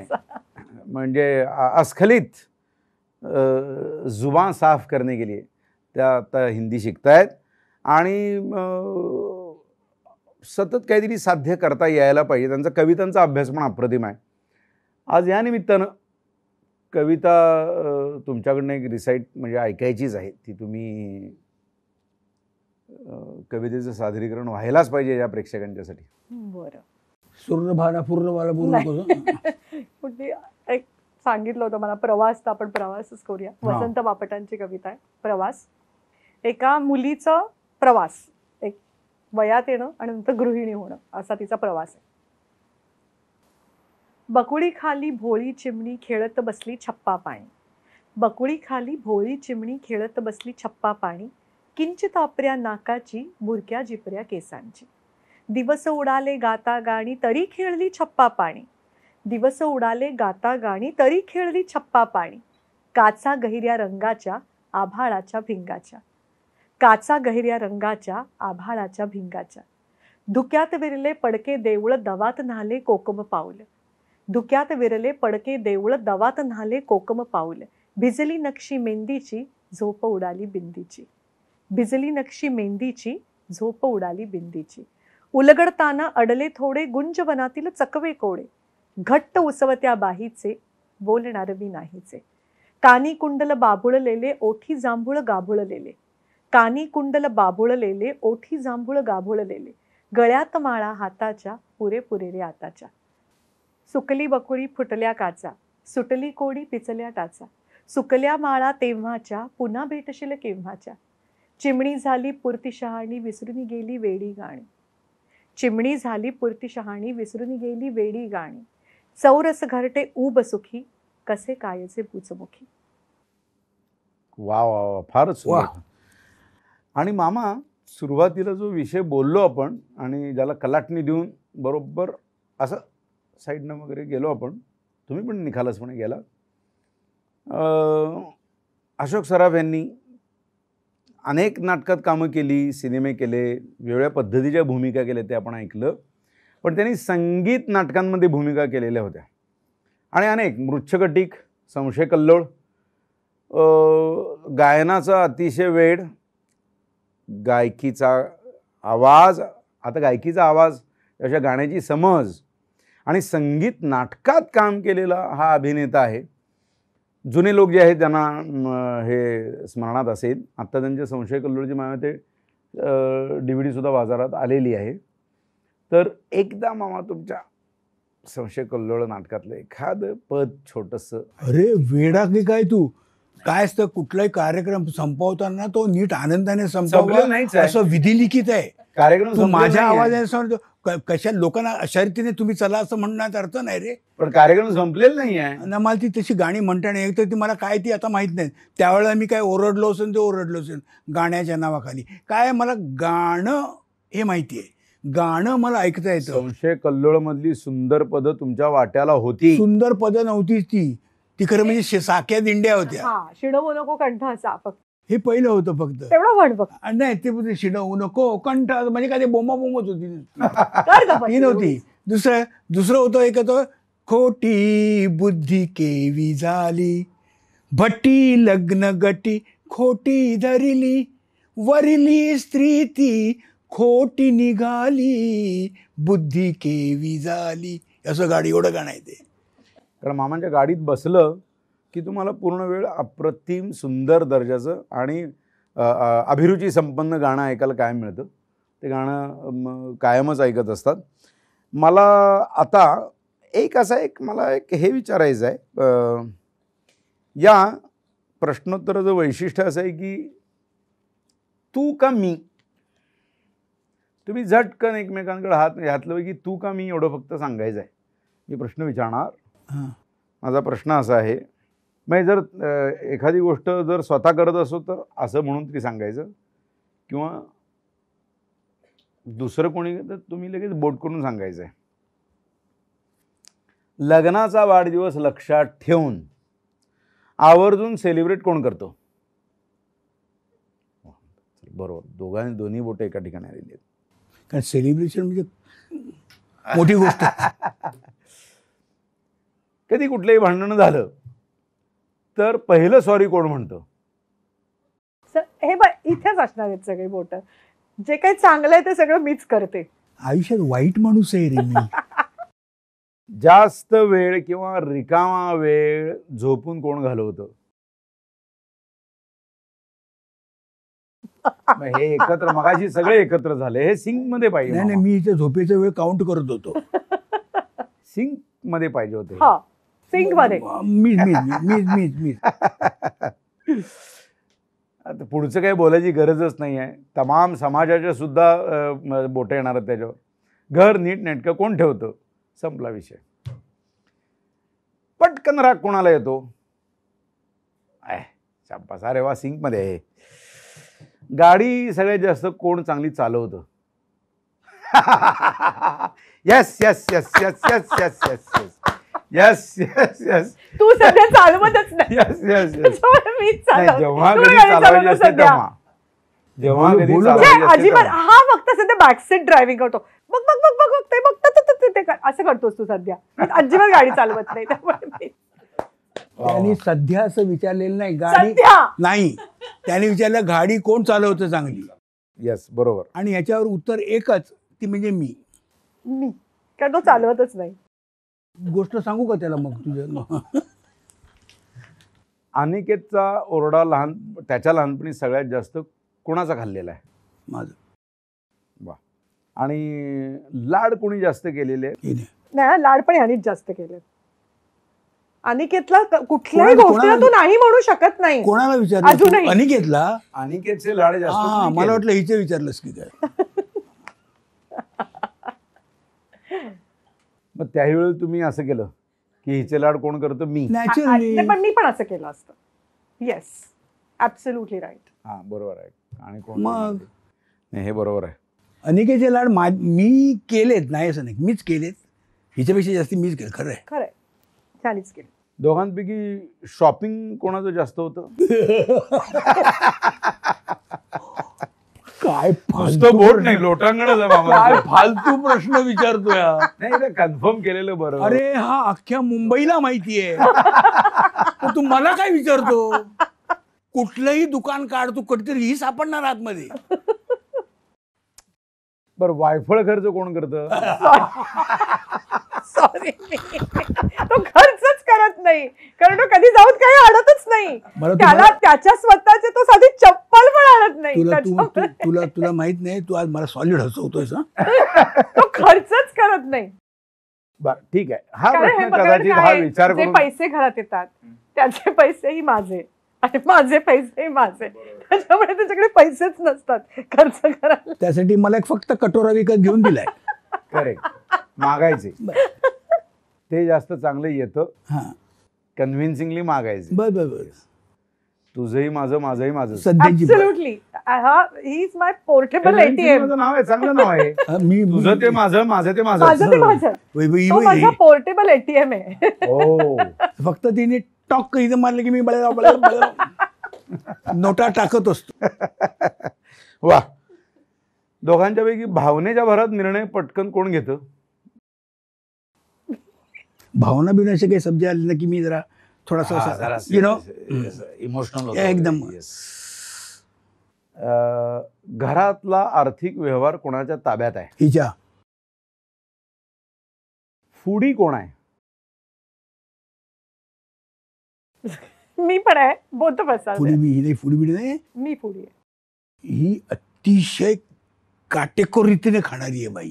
म्हणजे अस्खलित जुबान साफ करणे गेली त्या आता हिंदी शिकतायत आणि सतत काहीतरी साध्य करता यायला पाहिजे त्यांचा कवितांचा अभ्यास पण अप्रतिम आहे आज या निमित्तानं कविता तुमच्याकडनं एक रिसाईट म्हणजे ऐकायचीच आहे ती तुम्ही कवितेचं सादरीकरण व्हायलाच पाहिजे या प्रेक्षकांच्यासाठी बरं पूर्ण बोलू [LAUGHS] एक सांगितलं होतं मला प्रवास तर आपण प्रवासच करूया वसंत बापटांची कविता आहे प्रवास एका मुलीचा प्रवास एक वयात येणं आणि नंतर गृहिणी होणं असा तिचा प्रवास आहे बकुळी खाली भोळी चिमणी खेळत बसली छप्पा पाणी बकुळी खाली भोळी चिमणी खेळत बसली छप्पा पाणी किंचित आपऱ्या नाकाची मुरक्या जिपऱ्या केसांची दिवस उडाले गाता गाणी तरी खेळली छप्पा पाणी दिवस उडाले गाता गाणी तरी खेळली छप्पा पाणी काचा गहिऱ्या रंगाच्या आभाळाच्या भिंगाच्या काचा गहिऱ्या रंगाच्या आभाळाच्या भिंगाच्या धुक्यात विरले पडके देऊळ दवात न्हाले कोकम पावलं धुक्यात विरले पडके देऊळ दवात न्हाले कोकम पाऊल भिजली नक्षी मेंदीची झोप उडाली बिंदीची भिजली नक्षी मेंदीची झोप उडाली बिंदीची उलगडताना अडले थोडे गुंजवनातील चकवे कोडे घट्ट उसवत्या बाहीचे बोलणार नाहीचे कानी कुंडल बाभुळलेले ओठी जांभूळ गाभुळलेले कानी कुंडल बाभुळलेले ओठी जांभूळ गाभुळलेले गळ्यात माळा हाताच्या पुरे पुरेरे आताच्या सुकली बकुळी फुटल्या काचा सुटली कोडी पिचल्या टाचा सुकल्या माळा तेव्हाच्या पुन्हा भेटशील केव्हाच्या चिमणी झाली पुरती शहाणी विसरून गेली वेडी गाणी चिमणी झाली पुरती शहाणी विसरून गेली वेडी गाणी चौरस घरटे उब सुखी कसे कायचे पुचमुखी वा वा वा फारच आणि मामा सुरुवातीला जो विषय बोललो आपण आणि ज्याला कलाटणी देऊन बरोबर असं साईडनं वगैरे गेलो आपण तुम्ही पण निखालसपणे गेला अशोक सराफ यांनी अनेक नाटकात कामं केली सिनेमे केले वेगळ्या पद्धतीच्या भूमिका केल्या ते आपण ऐकलं पण त्यांनी संगीत नाटकांमध्ये भूमिका केलेल्या होत्या आणि अनेक मृच्छकटिक संशयकल्लोळ कल्लोळ गायनाचा अतिशय वेळ गायकीचा आवाज आता गायकीचा आवाज अशा गाण्याची समज आणि संगीत नाटकात काम केलेला हा अभिनेता आहे जुने लोक जे आहेत त्यांना हे स्मरणात असेल आत्ता त्यांचे संशय कल्लोळची मामा ते डी व्ही डीसुद्धा बाजारात आलेली आहे तर एकदा मामा तुमच्या संशय कल्लोळ नाटकातलं एखादं पद छोटस अरे वेडा की काय तू काय असतं कुठलाही कार्यक्रम संपवताना तो नीट आनंदाने संपवला नाही असं विधिलिखित आहे कार्यक्रम माझ्या आवाजाने कशा लोकांना अशा रीतीने तुम्ही चला असं म्हणण्याचा अर्थ नाही रे पण कार्यक्रम संपलेला नाही आहे ना मला ती तशी गाणी म्हणता नाही तर ती मला काय ती आता माहीत नाही त्यावेळेला मी काय ओरडलो असेल ते ओरडलो असेल गाण्याच्या नावाखाली काय मला गाणं हे माहिती आहे गाणं मला ऐकता येतं संशय कल्लोळ मधली सुंदर पद तुमच्या वाट्याला होती सुंदर पद नव्हती ती ती खरं म्हणजे साख्या साक्या दिंड्या होत्या हा नको कंठ असा फक्त हे पहिलं होतं फक्त बघ नाही ते शिडवू नको कंठ म्हणजे काय ते बोंबा बोंबच होती ही नव्हती दुसरं दुसरं होतं एक होतं खोटी बुद्धी केवी झाली भट्टी लग्न गटी खोटी धरिली वरिली स्त्री ती खोटी निघाली बुद्धी केवी झाली असं गाडी एवढं गाणं आहे ते कारण मामांच्या गाडीत बसलं की तुम्हाला पूर्ण वेळ अप्रतिम सुंदर दर्जाचं आणि अभिरुची संपन्न गाणं ऐकायला कायम मिळतं ते गाणं कायमच ऐकत असतात मला आता एक असा एक मला एक हे विचारायचं आहे या प्रश्नोत्तराचं वैशिष्ट्य असं आहे की तू का मी तुम्ही झटकन एकमेकांकडे हात घातलं की तू का मी एवढं फक्त सांगायचं आहे मी प्रश्न विचारणार माझा प्रश्न असा आहे म्हणजे जर एखादी गोष्ट जर स्वतः करत असो तर असं म्हणून तरी सांगायचं किंवा दुसरं कोणी तर तुम्ही लगेच बोट करून सांगायचं आहे लग्नाचा वाढदिवस लक्षात ठेवून आवर्जून सेलिब्रेट कोण करतो बरोबर दोघांनी दोन्ही बोट एका ठिकाणी आलेली आहेत कारण सेलिब्रेशन म्हणजे मोठी गोष्ट [LAUGHS] कधी कुठलंही भांडणं झालं तर पहिलं सॉरी कोण म्हणतं हे इथेच असणार आहेत सगळे बोट जे काही चांगलं आहे ते सगळं मीच करते आयुष्यात वाईट माणूस आहे रे [LAUGHS] जास्त वेळ किंवा रिकामा वेळ झोपून कोण घालवत हे एकत्र मगाशी सगळे एकत्र झाले हे सिंक मध्ये नाही नाही पाहिजे मी इथे झोपेचा वेळ काउंट करत होतो [LAUGHS] सिंक मध्ये पाहिजे होते सिंक मध्ये आता पुढचं काही बोलायची गरजच नाही आहे तमाम समाजाच्या सुद्धा बोट येणार आहेत त्याच्यावर घर नीट नेटकं कोण ठेवतं संपला विषय पटकन राग कोणाला येतो आय सारे रे वा सिंकमध्ये आहे गाडी सगळ्यात जास्त कोण चांगली चालवत yes yes yes yes yes yes yes yes yes yes yes तू सध्या चालवतच नाही सध्या. जेव्हा हा फक्त सध्या बॅकसीट ड्रायव्हिंग करतो बघ बघ बघ बघ ते बघ ते- असं करतोस तू सध्या अजिबात गाडी चालवत नाही त्याने त्यांनी सध्या असं विचारलेलं नाही गाडी नाही त्याने विचारलं गाडी कोण चालवतं चांगली येस बरोबर आणि याच्यावर उत्तर एकच ती म्हणजे मी मी काय तो चालवतच नाही गोष्ट सांगू का त्याला मग तुझ्या अनिकेतचा ओरडा लहान त्याच्या लहानपणी सगळ्यात जास्त कोणाचा खाल्लेला आहे माझ वा आणि लाड कोणी जास्त केलेले नाही पण अनिक जास्त केले अनिकेतला कुठल्याही गोष्टीला तू नाही म्हणू शकत नाही कोणाला विचारलं अनिकेतला अनिकेतचे लाड जास्त मला वाटलं हिचे विचारलंस की काय [LAUGHS] मग वेळी तुम्ही असं केलं की हिचे लाड कोण करतो मी पण मी पण असं केलं असतं येस ऍब्सोल्युटली राईट हा बरोबर आहे आणि कोण मग? नाही हे बरोबर आहे अनिकेचे लाड मा मी केलेत नाही असं नाही मीच केलेत हिच्यापेक्षा जास्त मीच केलं खरं आहे आहे केलं दोघांपैकी शॉपिंग कोणाचं जास्त होतं [LAUGHS] काय फालतू बोट नाही लोटांगण काय फालतू प्रश्न विचारतोय नाही कन्फर्म केलेलं बरं अरे हा अख्ख्या मुंबईला माहिती आहे तू मला काय विचारतो कुठलंही दुकान काढ तू कधीतरी ही सापडणार आतमध्ये बर वायफळ खर्च कोण करत [LAUGHS] सॉरी तो खर्चच करत नाही कारण तो कधी जाऊन काही आणतच नाही त्याला त्याच्या स्वतःचे तो साधी चप्पल पण आणत नाही तुला तुला माहित नाही तू आज मला सॉलिड हसवतोय तो खर्चच करत नाही ठीक आहे हा प्रश्न कदाचित पैसे घरात येतात त्याचे पैसेही माझे आणि माझे पैसे माझे त्याच्यामुळे त्याच्याकडे पैसेच नसतात खर्च करायला त्यासाठी मला एक फक्त कटोरा विकत घेऊन दिलाय करेक्ट मागायचे ते जास्त चांगलं येतं हा कन्व्हिन्सिंगली मागायचे बर बर बर तुझंही माझं माझंही माझं सध्याची ऍब्सोल्युटली हा he is my portable ATM नाव आहे चांगलं नाव आहे मी तुझं ते माझं माझं ते माझं माझं ते हो. माझं वै- पोर्टेबल एटीएम आहे हो फक्त तिने टॉक इथं मारलं की मी बळे बळेराव [LAUGHS] नोटा टाकत असतो वा दोघांच्यापैकी भावनेच्या भरात निर्णय पटकन कोण घेतं भावना बिना असे काही सब्जी आले ना की मी जरा थोडासा यु नो इमोशनल एकदम घरातला आर्थिक व्यवहार कोणाच्या ताब्यात आहे हिच्या फुडी कोण आहे मी पण आहे बोलतो फुडी मी नाही फुडी मी नाही मी फुडी आहे ही अतिशय काटेकोर रीतीने खाणारी आहे बाई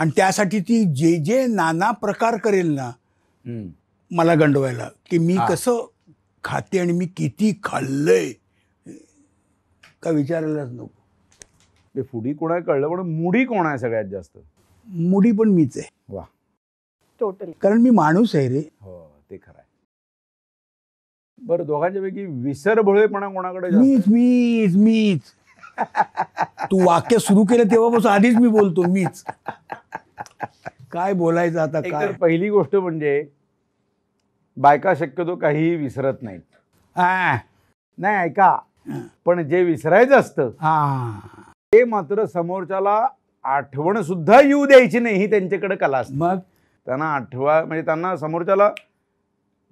आणि त्यासाठी ती जे जे नाना प्रकार करेल ना मला गंडवायला की मी कसं खाते आणि मी किती खाल्लंय का विचारायलाच नको ते फुडी कोण आहे कळलं पण मुडी कोण आहे सगळ्यात जास्त मुडी पण मीच आहे वा टोटल कारण मी माणूस आहे रे हो ते खरं आहे बरं दोघांच्यापैकी विसरभोळेपणा कोणाकडे जास्त मीच मीच मीच तू वाक्य सुरू केलं तेव्हापासून आधीच मी बोलतो मीच काय बोलायचं आता काय पहिली गोष्ट म्हणजे बायका शक्यतो काहीही विसरत नाहीत नाही ऐका पण जे विसरायचं असतं ते मात्र समोरच्याला आठवण सुद्धा येऊ द्यायची नाही ही त्यांच्याकडे कला असते मग त्यांना आठवा म्हणजे त्यांना समोरच्याला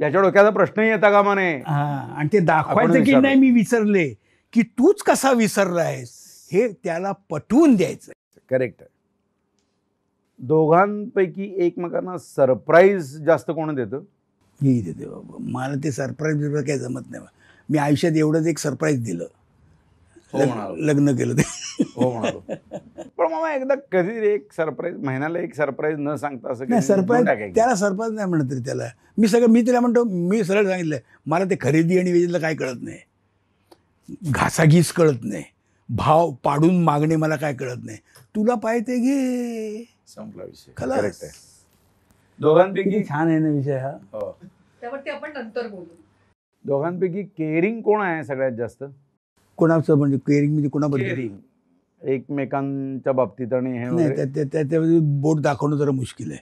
याच्या डोक्याचा प्रश्नही येता का म्हणे आणि ते दाखवायचं की नाही मी विसरले की तूच कसा विसरला आहेस हे त्याला पटवून द्यायचं करेक्ट दोघांपैकी एकमेकांना सरप्राईज जास्त कोण देतं मी देते बाबा मला ते सरप्राईज बिरप्राईज काही जमत नाही मी आयुष्यात एवढंच एक सरप्राईज दिलं हो लग्न- केलं ते हो पण मामा एकदा कधी एक सरप्राईज महिन्याला एक सरप्राईज न सांगता असं नाही सरप्राईज त्याला सरप्राईज नाही म्हणत त्याला मी सगळं मी त्याला म्हणतो मी सरळ सांगितलं मला ते खरेदी आणि वेजेतलं काय कळत नाही घासाघीस कळत नाही भाव पाडून मागणे मला काय कळत नाही तुला पाहिजे घे संपला विषय आहे दोघांपैकी छान आहे ना विषय हा हो. त्यावरती आपण नंतर बोलू दोघांपैकी केअरिंग कोण आहे सगळ्यात जास्त कोणाचं म्हणजे केअरिंग म्हणजे कोणाबद्दल एकमेकांच्या बाबतीत आणि हे नाही बोट दाखवणं जरा मुश्किल आहे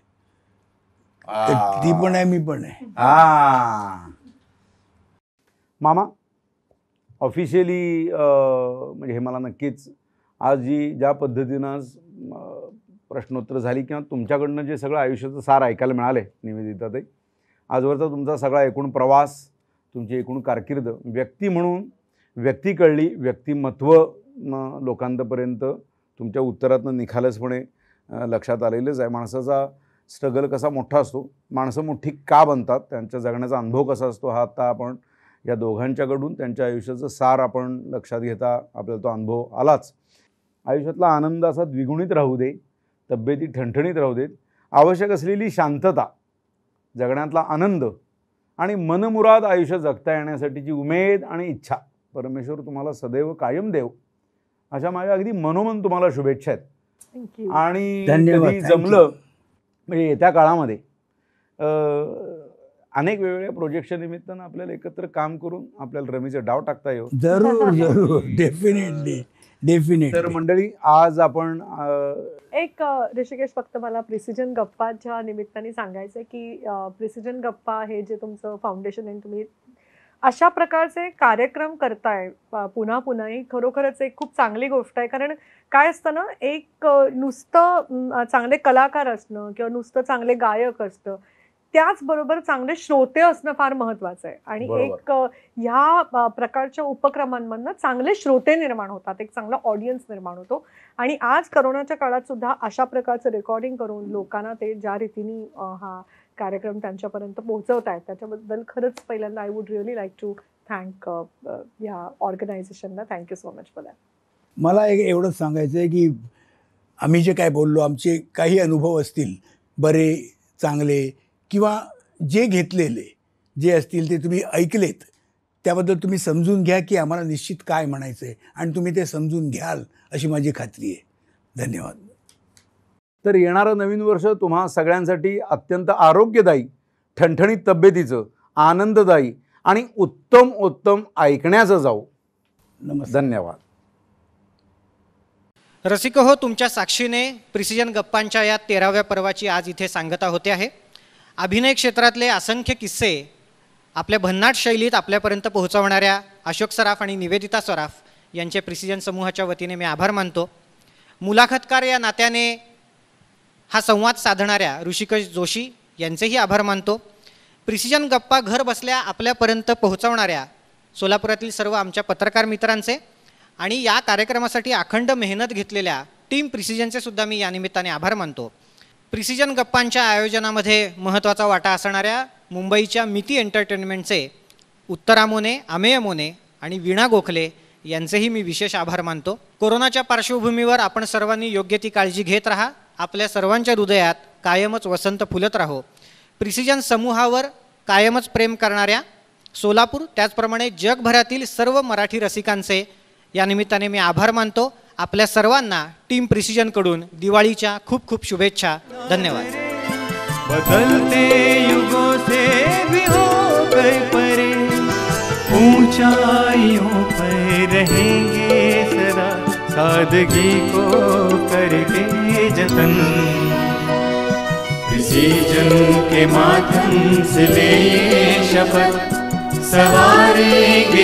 ती पण आहे मी पण आहे मामा ऑफिशियली म्हणजे हे मला नक्कीच आज जी ज्या पद्धतीनं आज प्रश्नोत्तर झाली किंवा तुमच्याकडनं जे सगळं आयुष्याचं सार ऐकायला मिळालं आहे ते आजवरचा तुमचा सगळा एकूण प्रवास तुमची एकूण कारकीर्द व्यक्ती म्हणून व्यक्ती कळली व्यक्तिमत्व लोकांतपर्यंत तुमच्या उत्तरातनं निखालसपणे लक्षात आलेलंच आहे माणसाचा स्ट्रगल कसा मोठा असतो माणसं मोठी का बनतात त्यांच्या जगण्याचा अनुभव कसा असतो हा आत्ता आपण या दोघांच्याकडून त्यांच्या आयुष्याचं सार आपण लक्षात घेता आपल्याला तो अनुभव आलाच आयुष्यातला आनंद असा द्विगुणित राहू दे तब्येती ठणठणीत राहू देत आवश्यक असलेली शांतता जगण्यातला आनंद आणि मनमुराद आयुष्य जगता येण्यासाठीची उमेद आणि इच्छा परमेश्वर तुम्हाला सदैव कायम देव अशा माझ्या अगदी मनोमन तुम्हाला शुभेच्छा आहेत आणि जमलं म्हणजे येत्या काळामध्ये अनेक वेगवेगळ्या प्रोजेक्टच्या निमित्तानं आपल्याला एकत्र काम करून आपल्याला रमीचा डाव टाकता येऊ जरूर [LAUGHS] जरूर डेफिनेटली डेफिनेट तर मंडळी आज आपण एक ऋषिकेश फक्त मला प्रिसिजन गप्पाच्या निमित्ताने सांगायचं की प्रिसिजन गप्पा हे जे तुमचं फाउंडेशन आहे तुम्ही अशा प्रकारचे कार्यक्रम करताय पुन्हा पुन्हा ही खरोखरच एक खूप चांगली गोष्ट आहे कारण काय असतं ना एक नुसतं चांगले कलाकार असणं किंवा नुसतं चांगले गायक असतं त्याचबरोबर चांगले श्रोते असणं फार महत्वाचं आहे आणि एक ह्या प्रकारच्या उपक्रमांमधनं चांगले श्रोते निर्माण होतात एक चांगला ऑडियन्स निर्माण होतो आणि आज करोनाच्या काळात सुद्धा अशा प्रकारचं रेकॉर्डिंग करून लोकांना ते ज्या रीतीने हा कार्यक्रम त्यांच्यापर्यंत पोहोचवत आहेत त्याच्याबद्दल खरंच पहिल्यांदा I would really like to thank या ऑर्गनायझेशनला थँक्यू सो मच फॉर मला एक एवढंच सांगायचं आहे की आम्ही जे काय बोललो आमचे काही अनुभव असतील बरे चांगले किंवा जे घेतलेले जे असतील ते तुम्ही ऐकलेत त्याबद्दल तुम्ही समजून घ्या की आम्हाला निश्चित काय म्हणायचं आहे आणि तुम्ही ते समजून घ्याल अशी माझी खात्री आहे धन्यवाद तर येणारं नवीन वर्ष तुम्हा सगळ्यांसाठी अत्यंत आरोग्यदायी ठणठणीत तब्येतीचं आनंददायी आणि उत्तम उत्तम ऐकण्याचं जाऊ नमस्कार धन्यवाद रसिक हो तुमच्या साक्षीने प्रिसिजन गप्पांच्या या तेराव्या पर्वाची आज इथे सांगता होते आहे अभिनय क्षेत्रातले असंख्य किस्से आपल्या भन्नाट शैलीत आपल्यापर्यंत पोहोचवणाऱ्या अशोक सराफ आणि निवेदिता सराफ यांचे प्रिसिजन समूहाच्या वतीने मी आभार मानतो मुलाखतकार या नात्याने हा संवाद साधणाऱ्या ऋषिकेश जोशी यांचेही आभार मानतो प्रिसिजन गप्पा घर बसल्या आपल्यापर्यंत पोहोचवणाऱ्या सोलापुरातील सर्व आमच्या पत्रकार मित्रांचे आणि या कार्यक्रमासाठी अखंड मेहनत घेतलेल्या टीम प्रिसिजनचे सुद्धा मी यानिमित्ताने आभार मानतो प्रिसिजन गप्पांच्या आयोजनामध्ये महत्त्वाचा वाटा असणाऱ्या मुंबईच्या मिती एंटरटेनमेंटचे उत्तरामोने मोने अमेय मोने आणि वीणा गोखले यांचेही मी विशेष आभार मानतो कोरोनाच्या पार्श्वभूमीवर आपण सर्वांनी योग्य ती काळजी घेत राहा आपल्या सर्वांच्या हृदयात कायमच वसंत फुलत राहो प्रिसिजन समूहावर कायमच प्रेम करणाऱ्या सोलापूर त्याचप्रमाणे जगभरातील सर्व मराठी रसिकांचे या निमित्ताने मी आभार मानतो आपल्या सर्वांना टीम प्रिसिजनकडून दिवाळीच्या खूप खूप शुभेच्छा धन्यवाद बदलते युगों से भी हो गए परे ऊंचाइयों पर रहेंगे सदा सादगी को करके जतन प्रिसीजन के माध्यम से ले शपथ सवारेंगे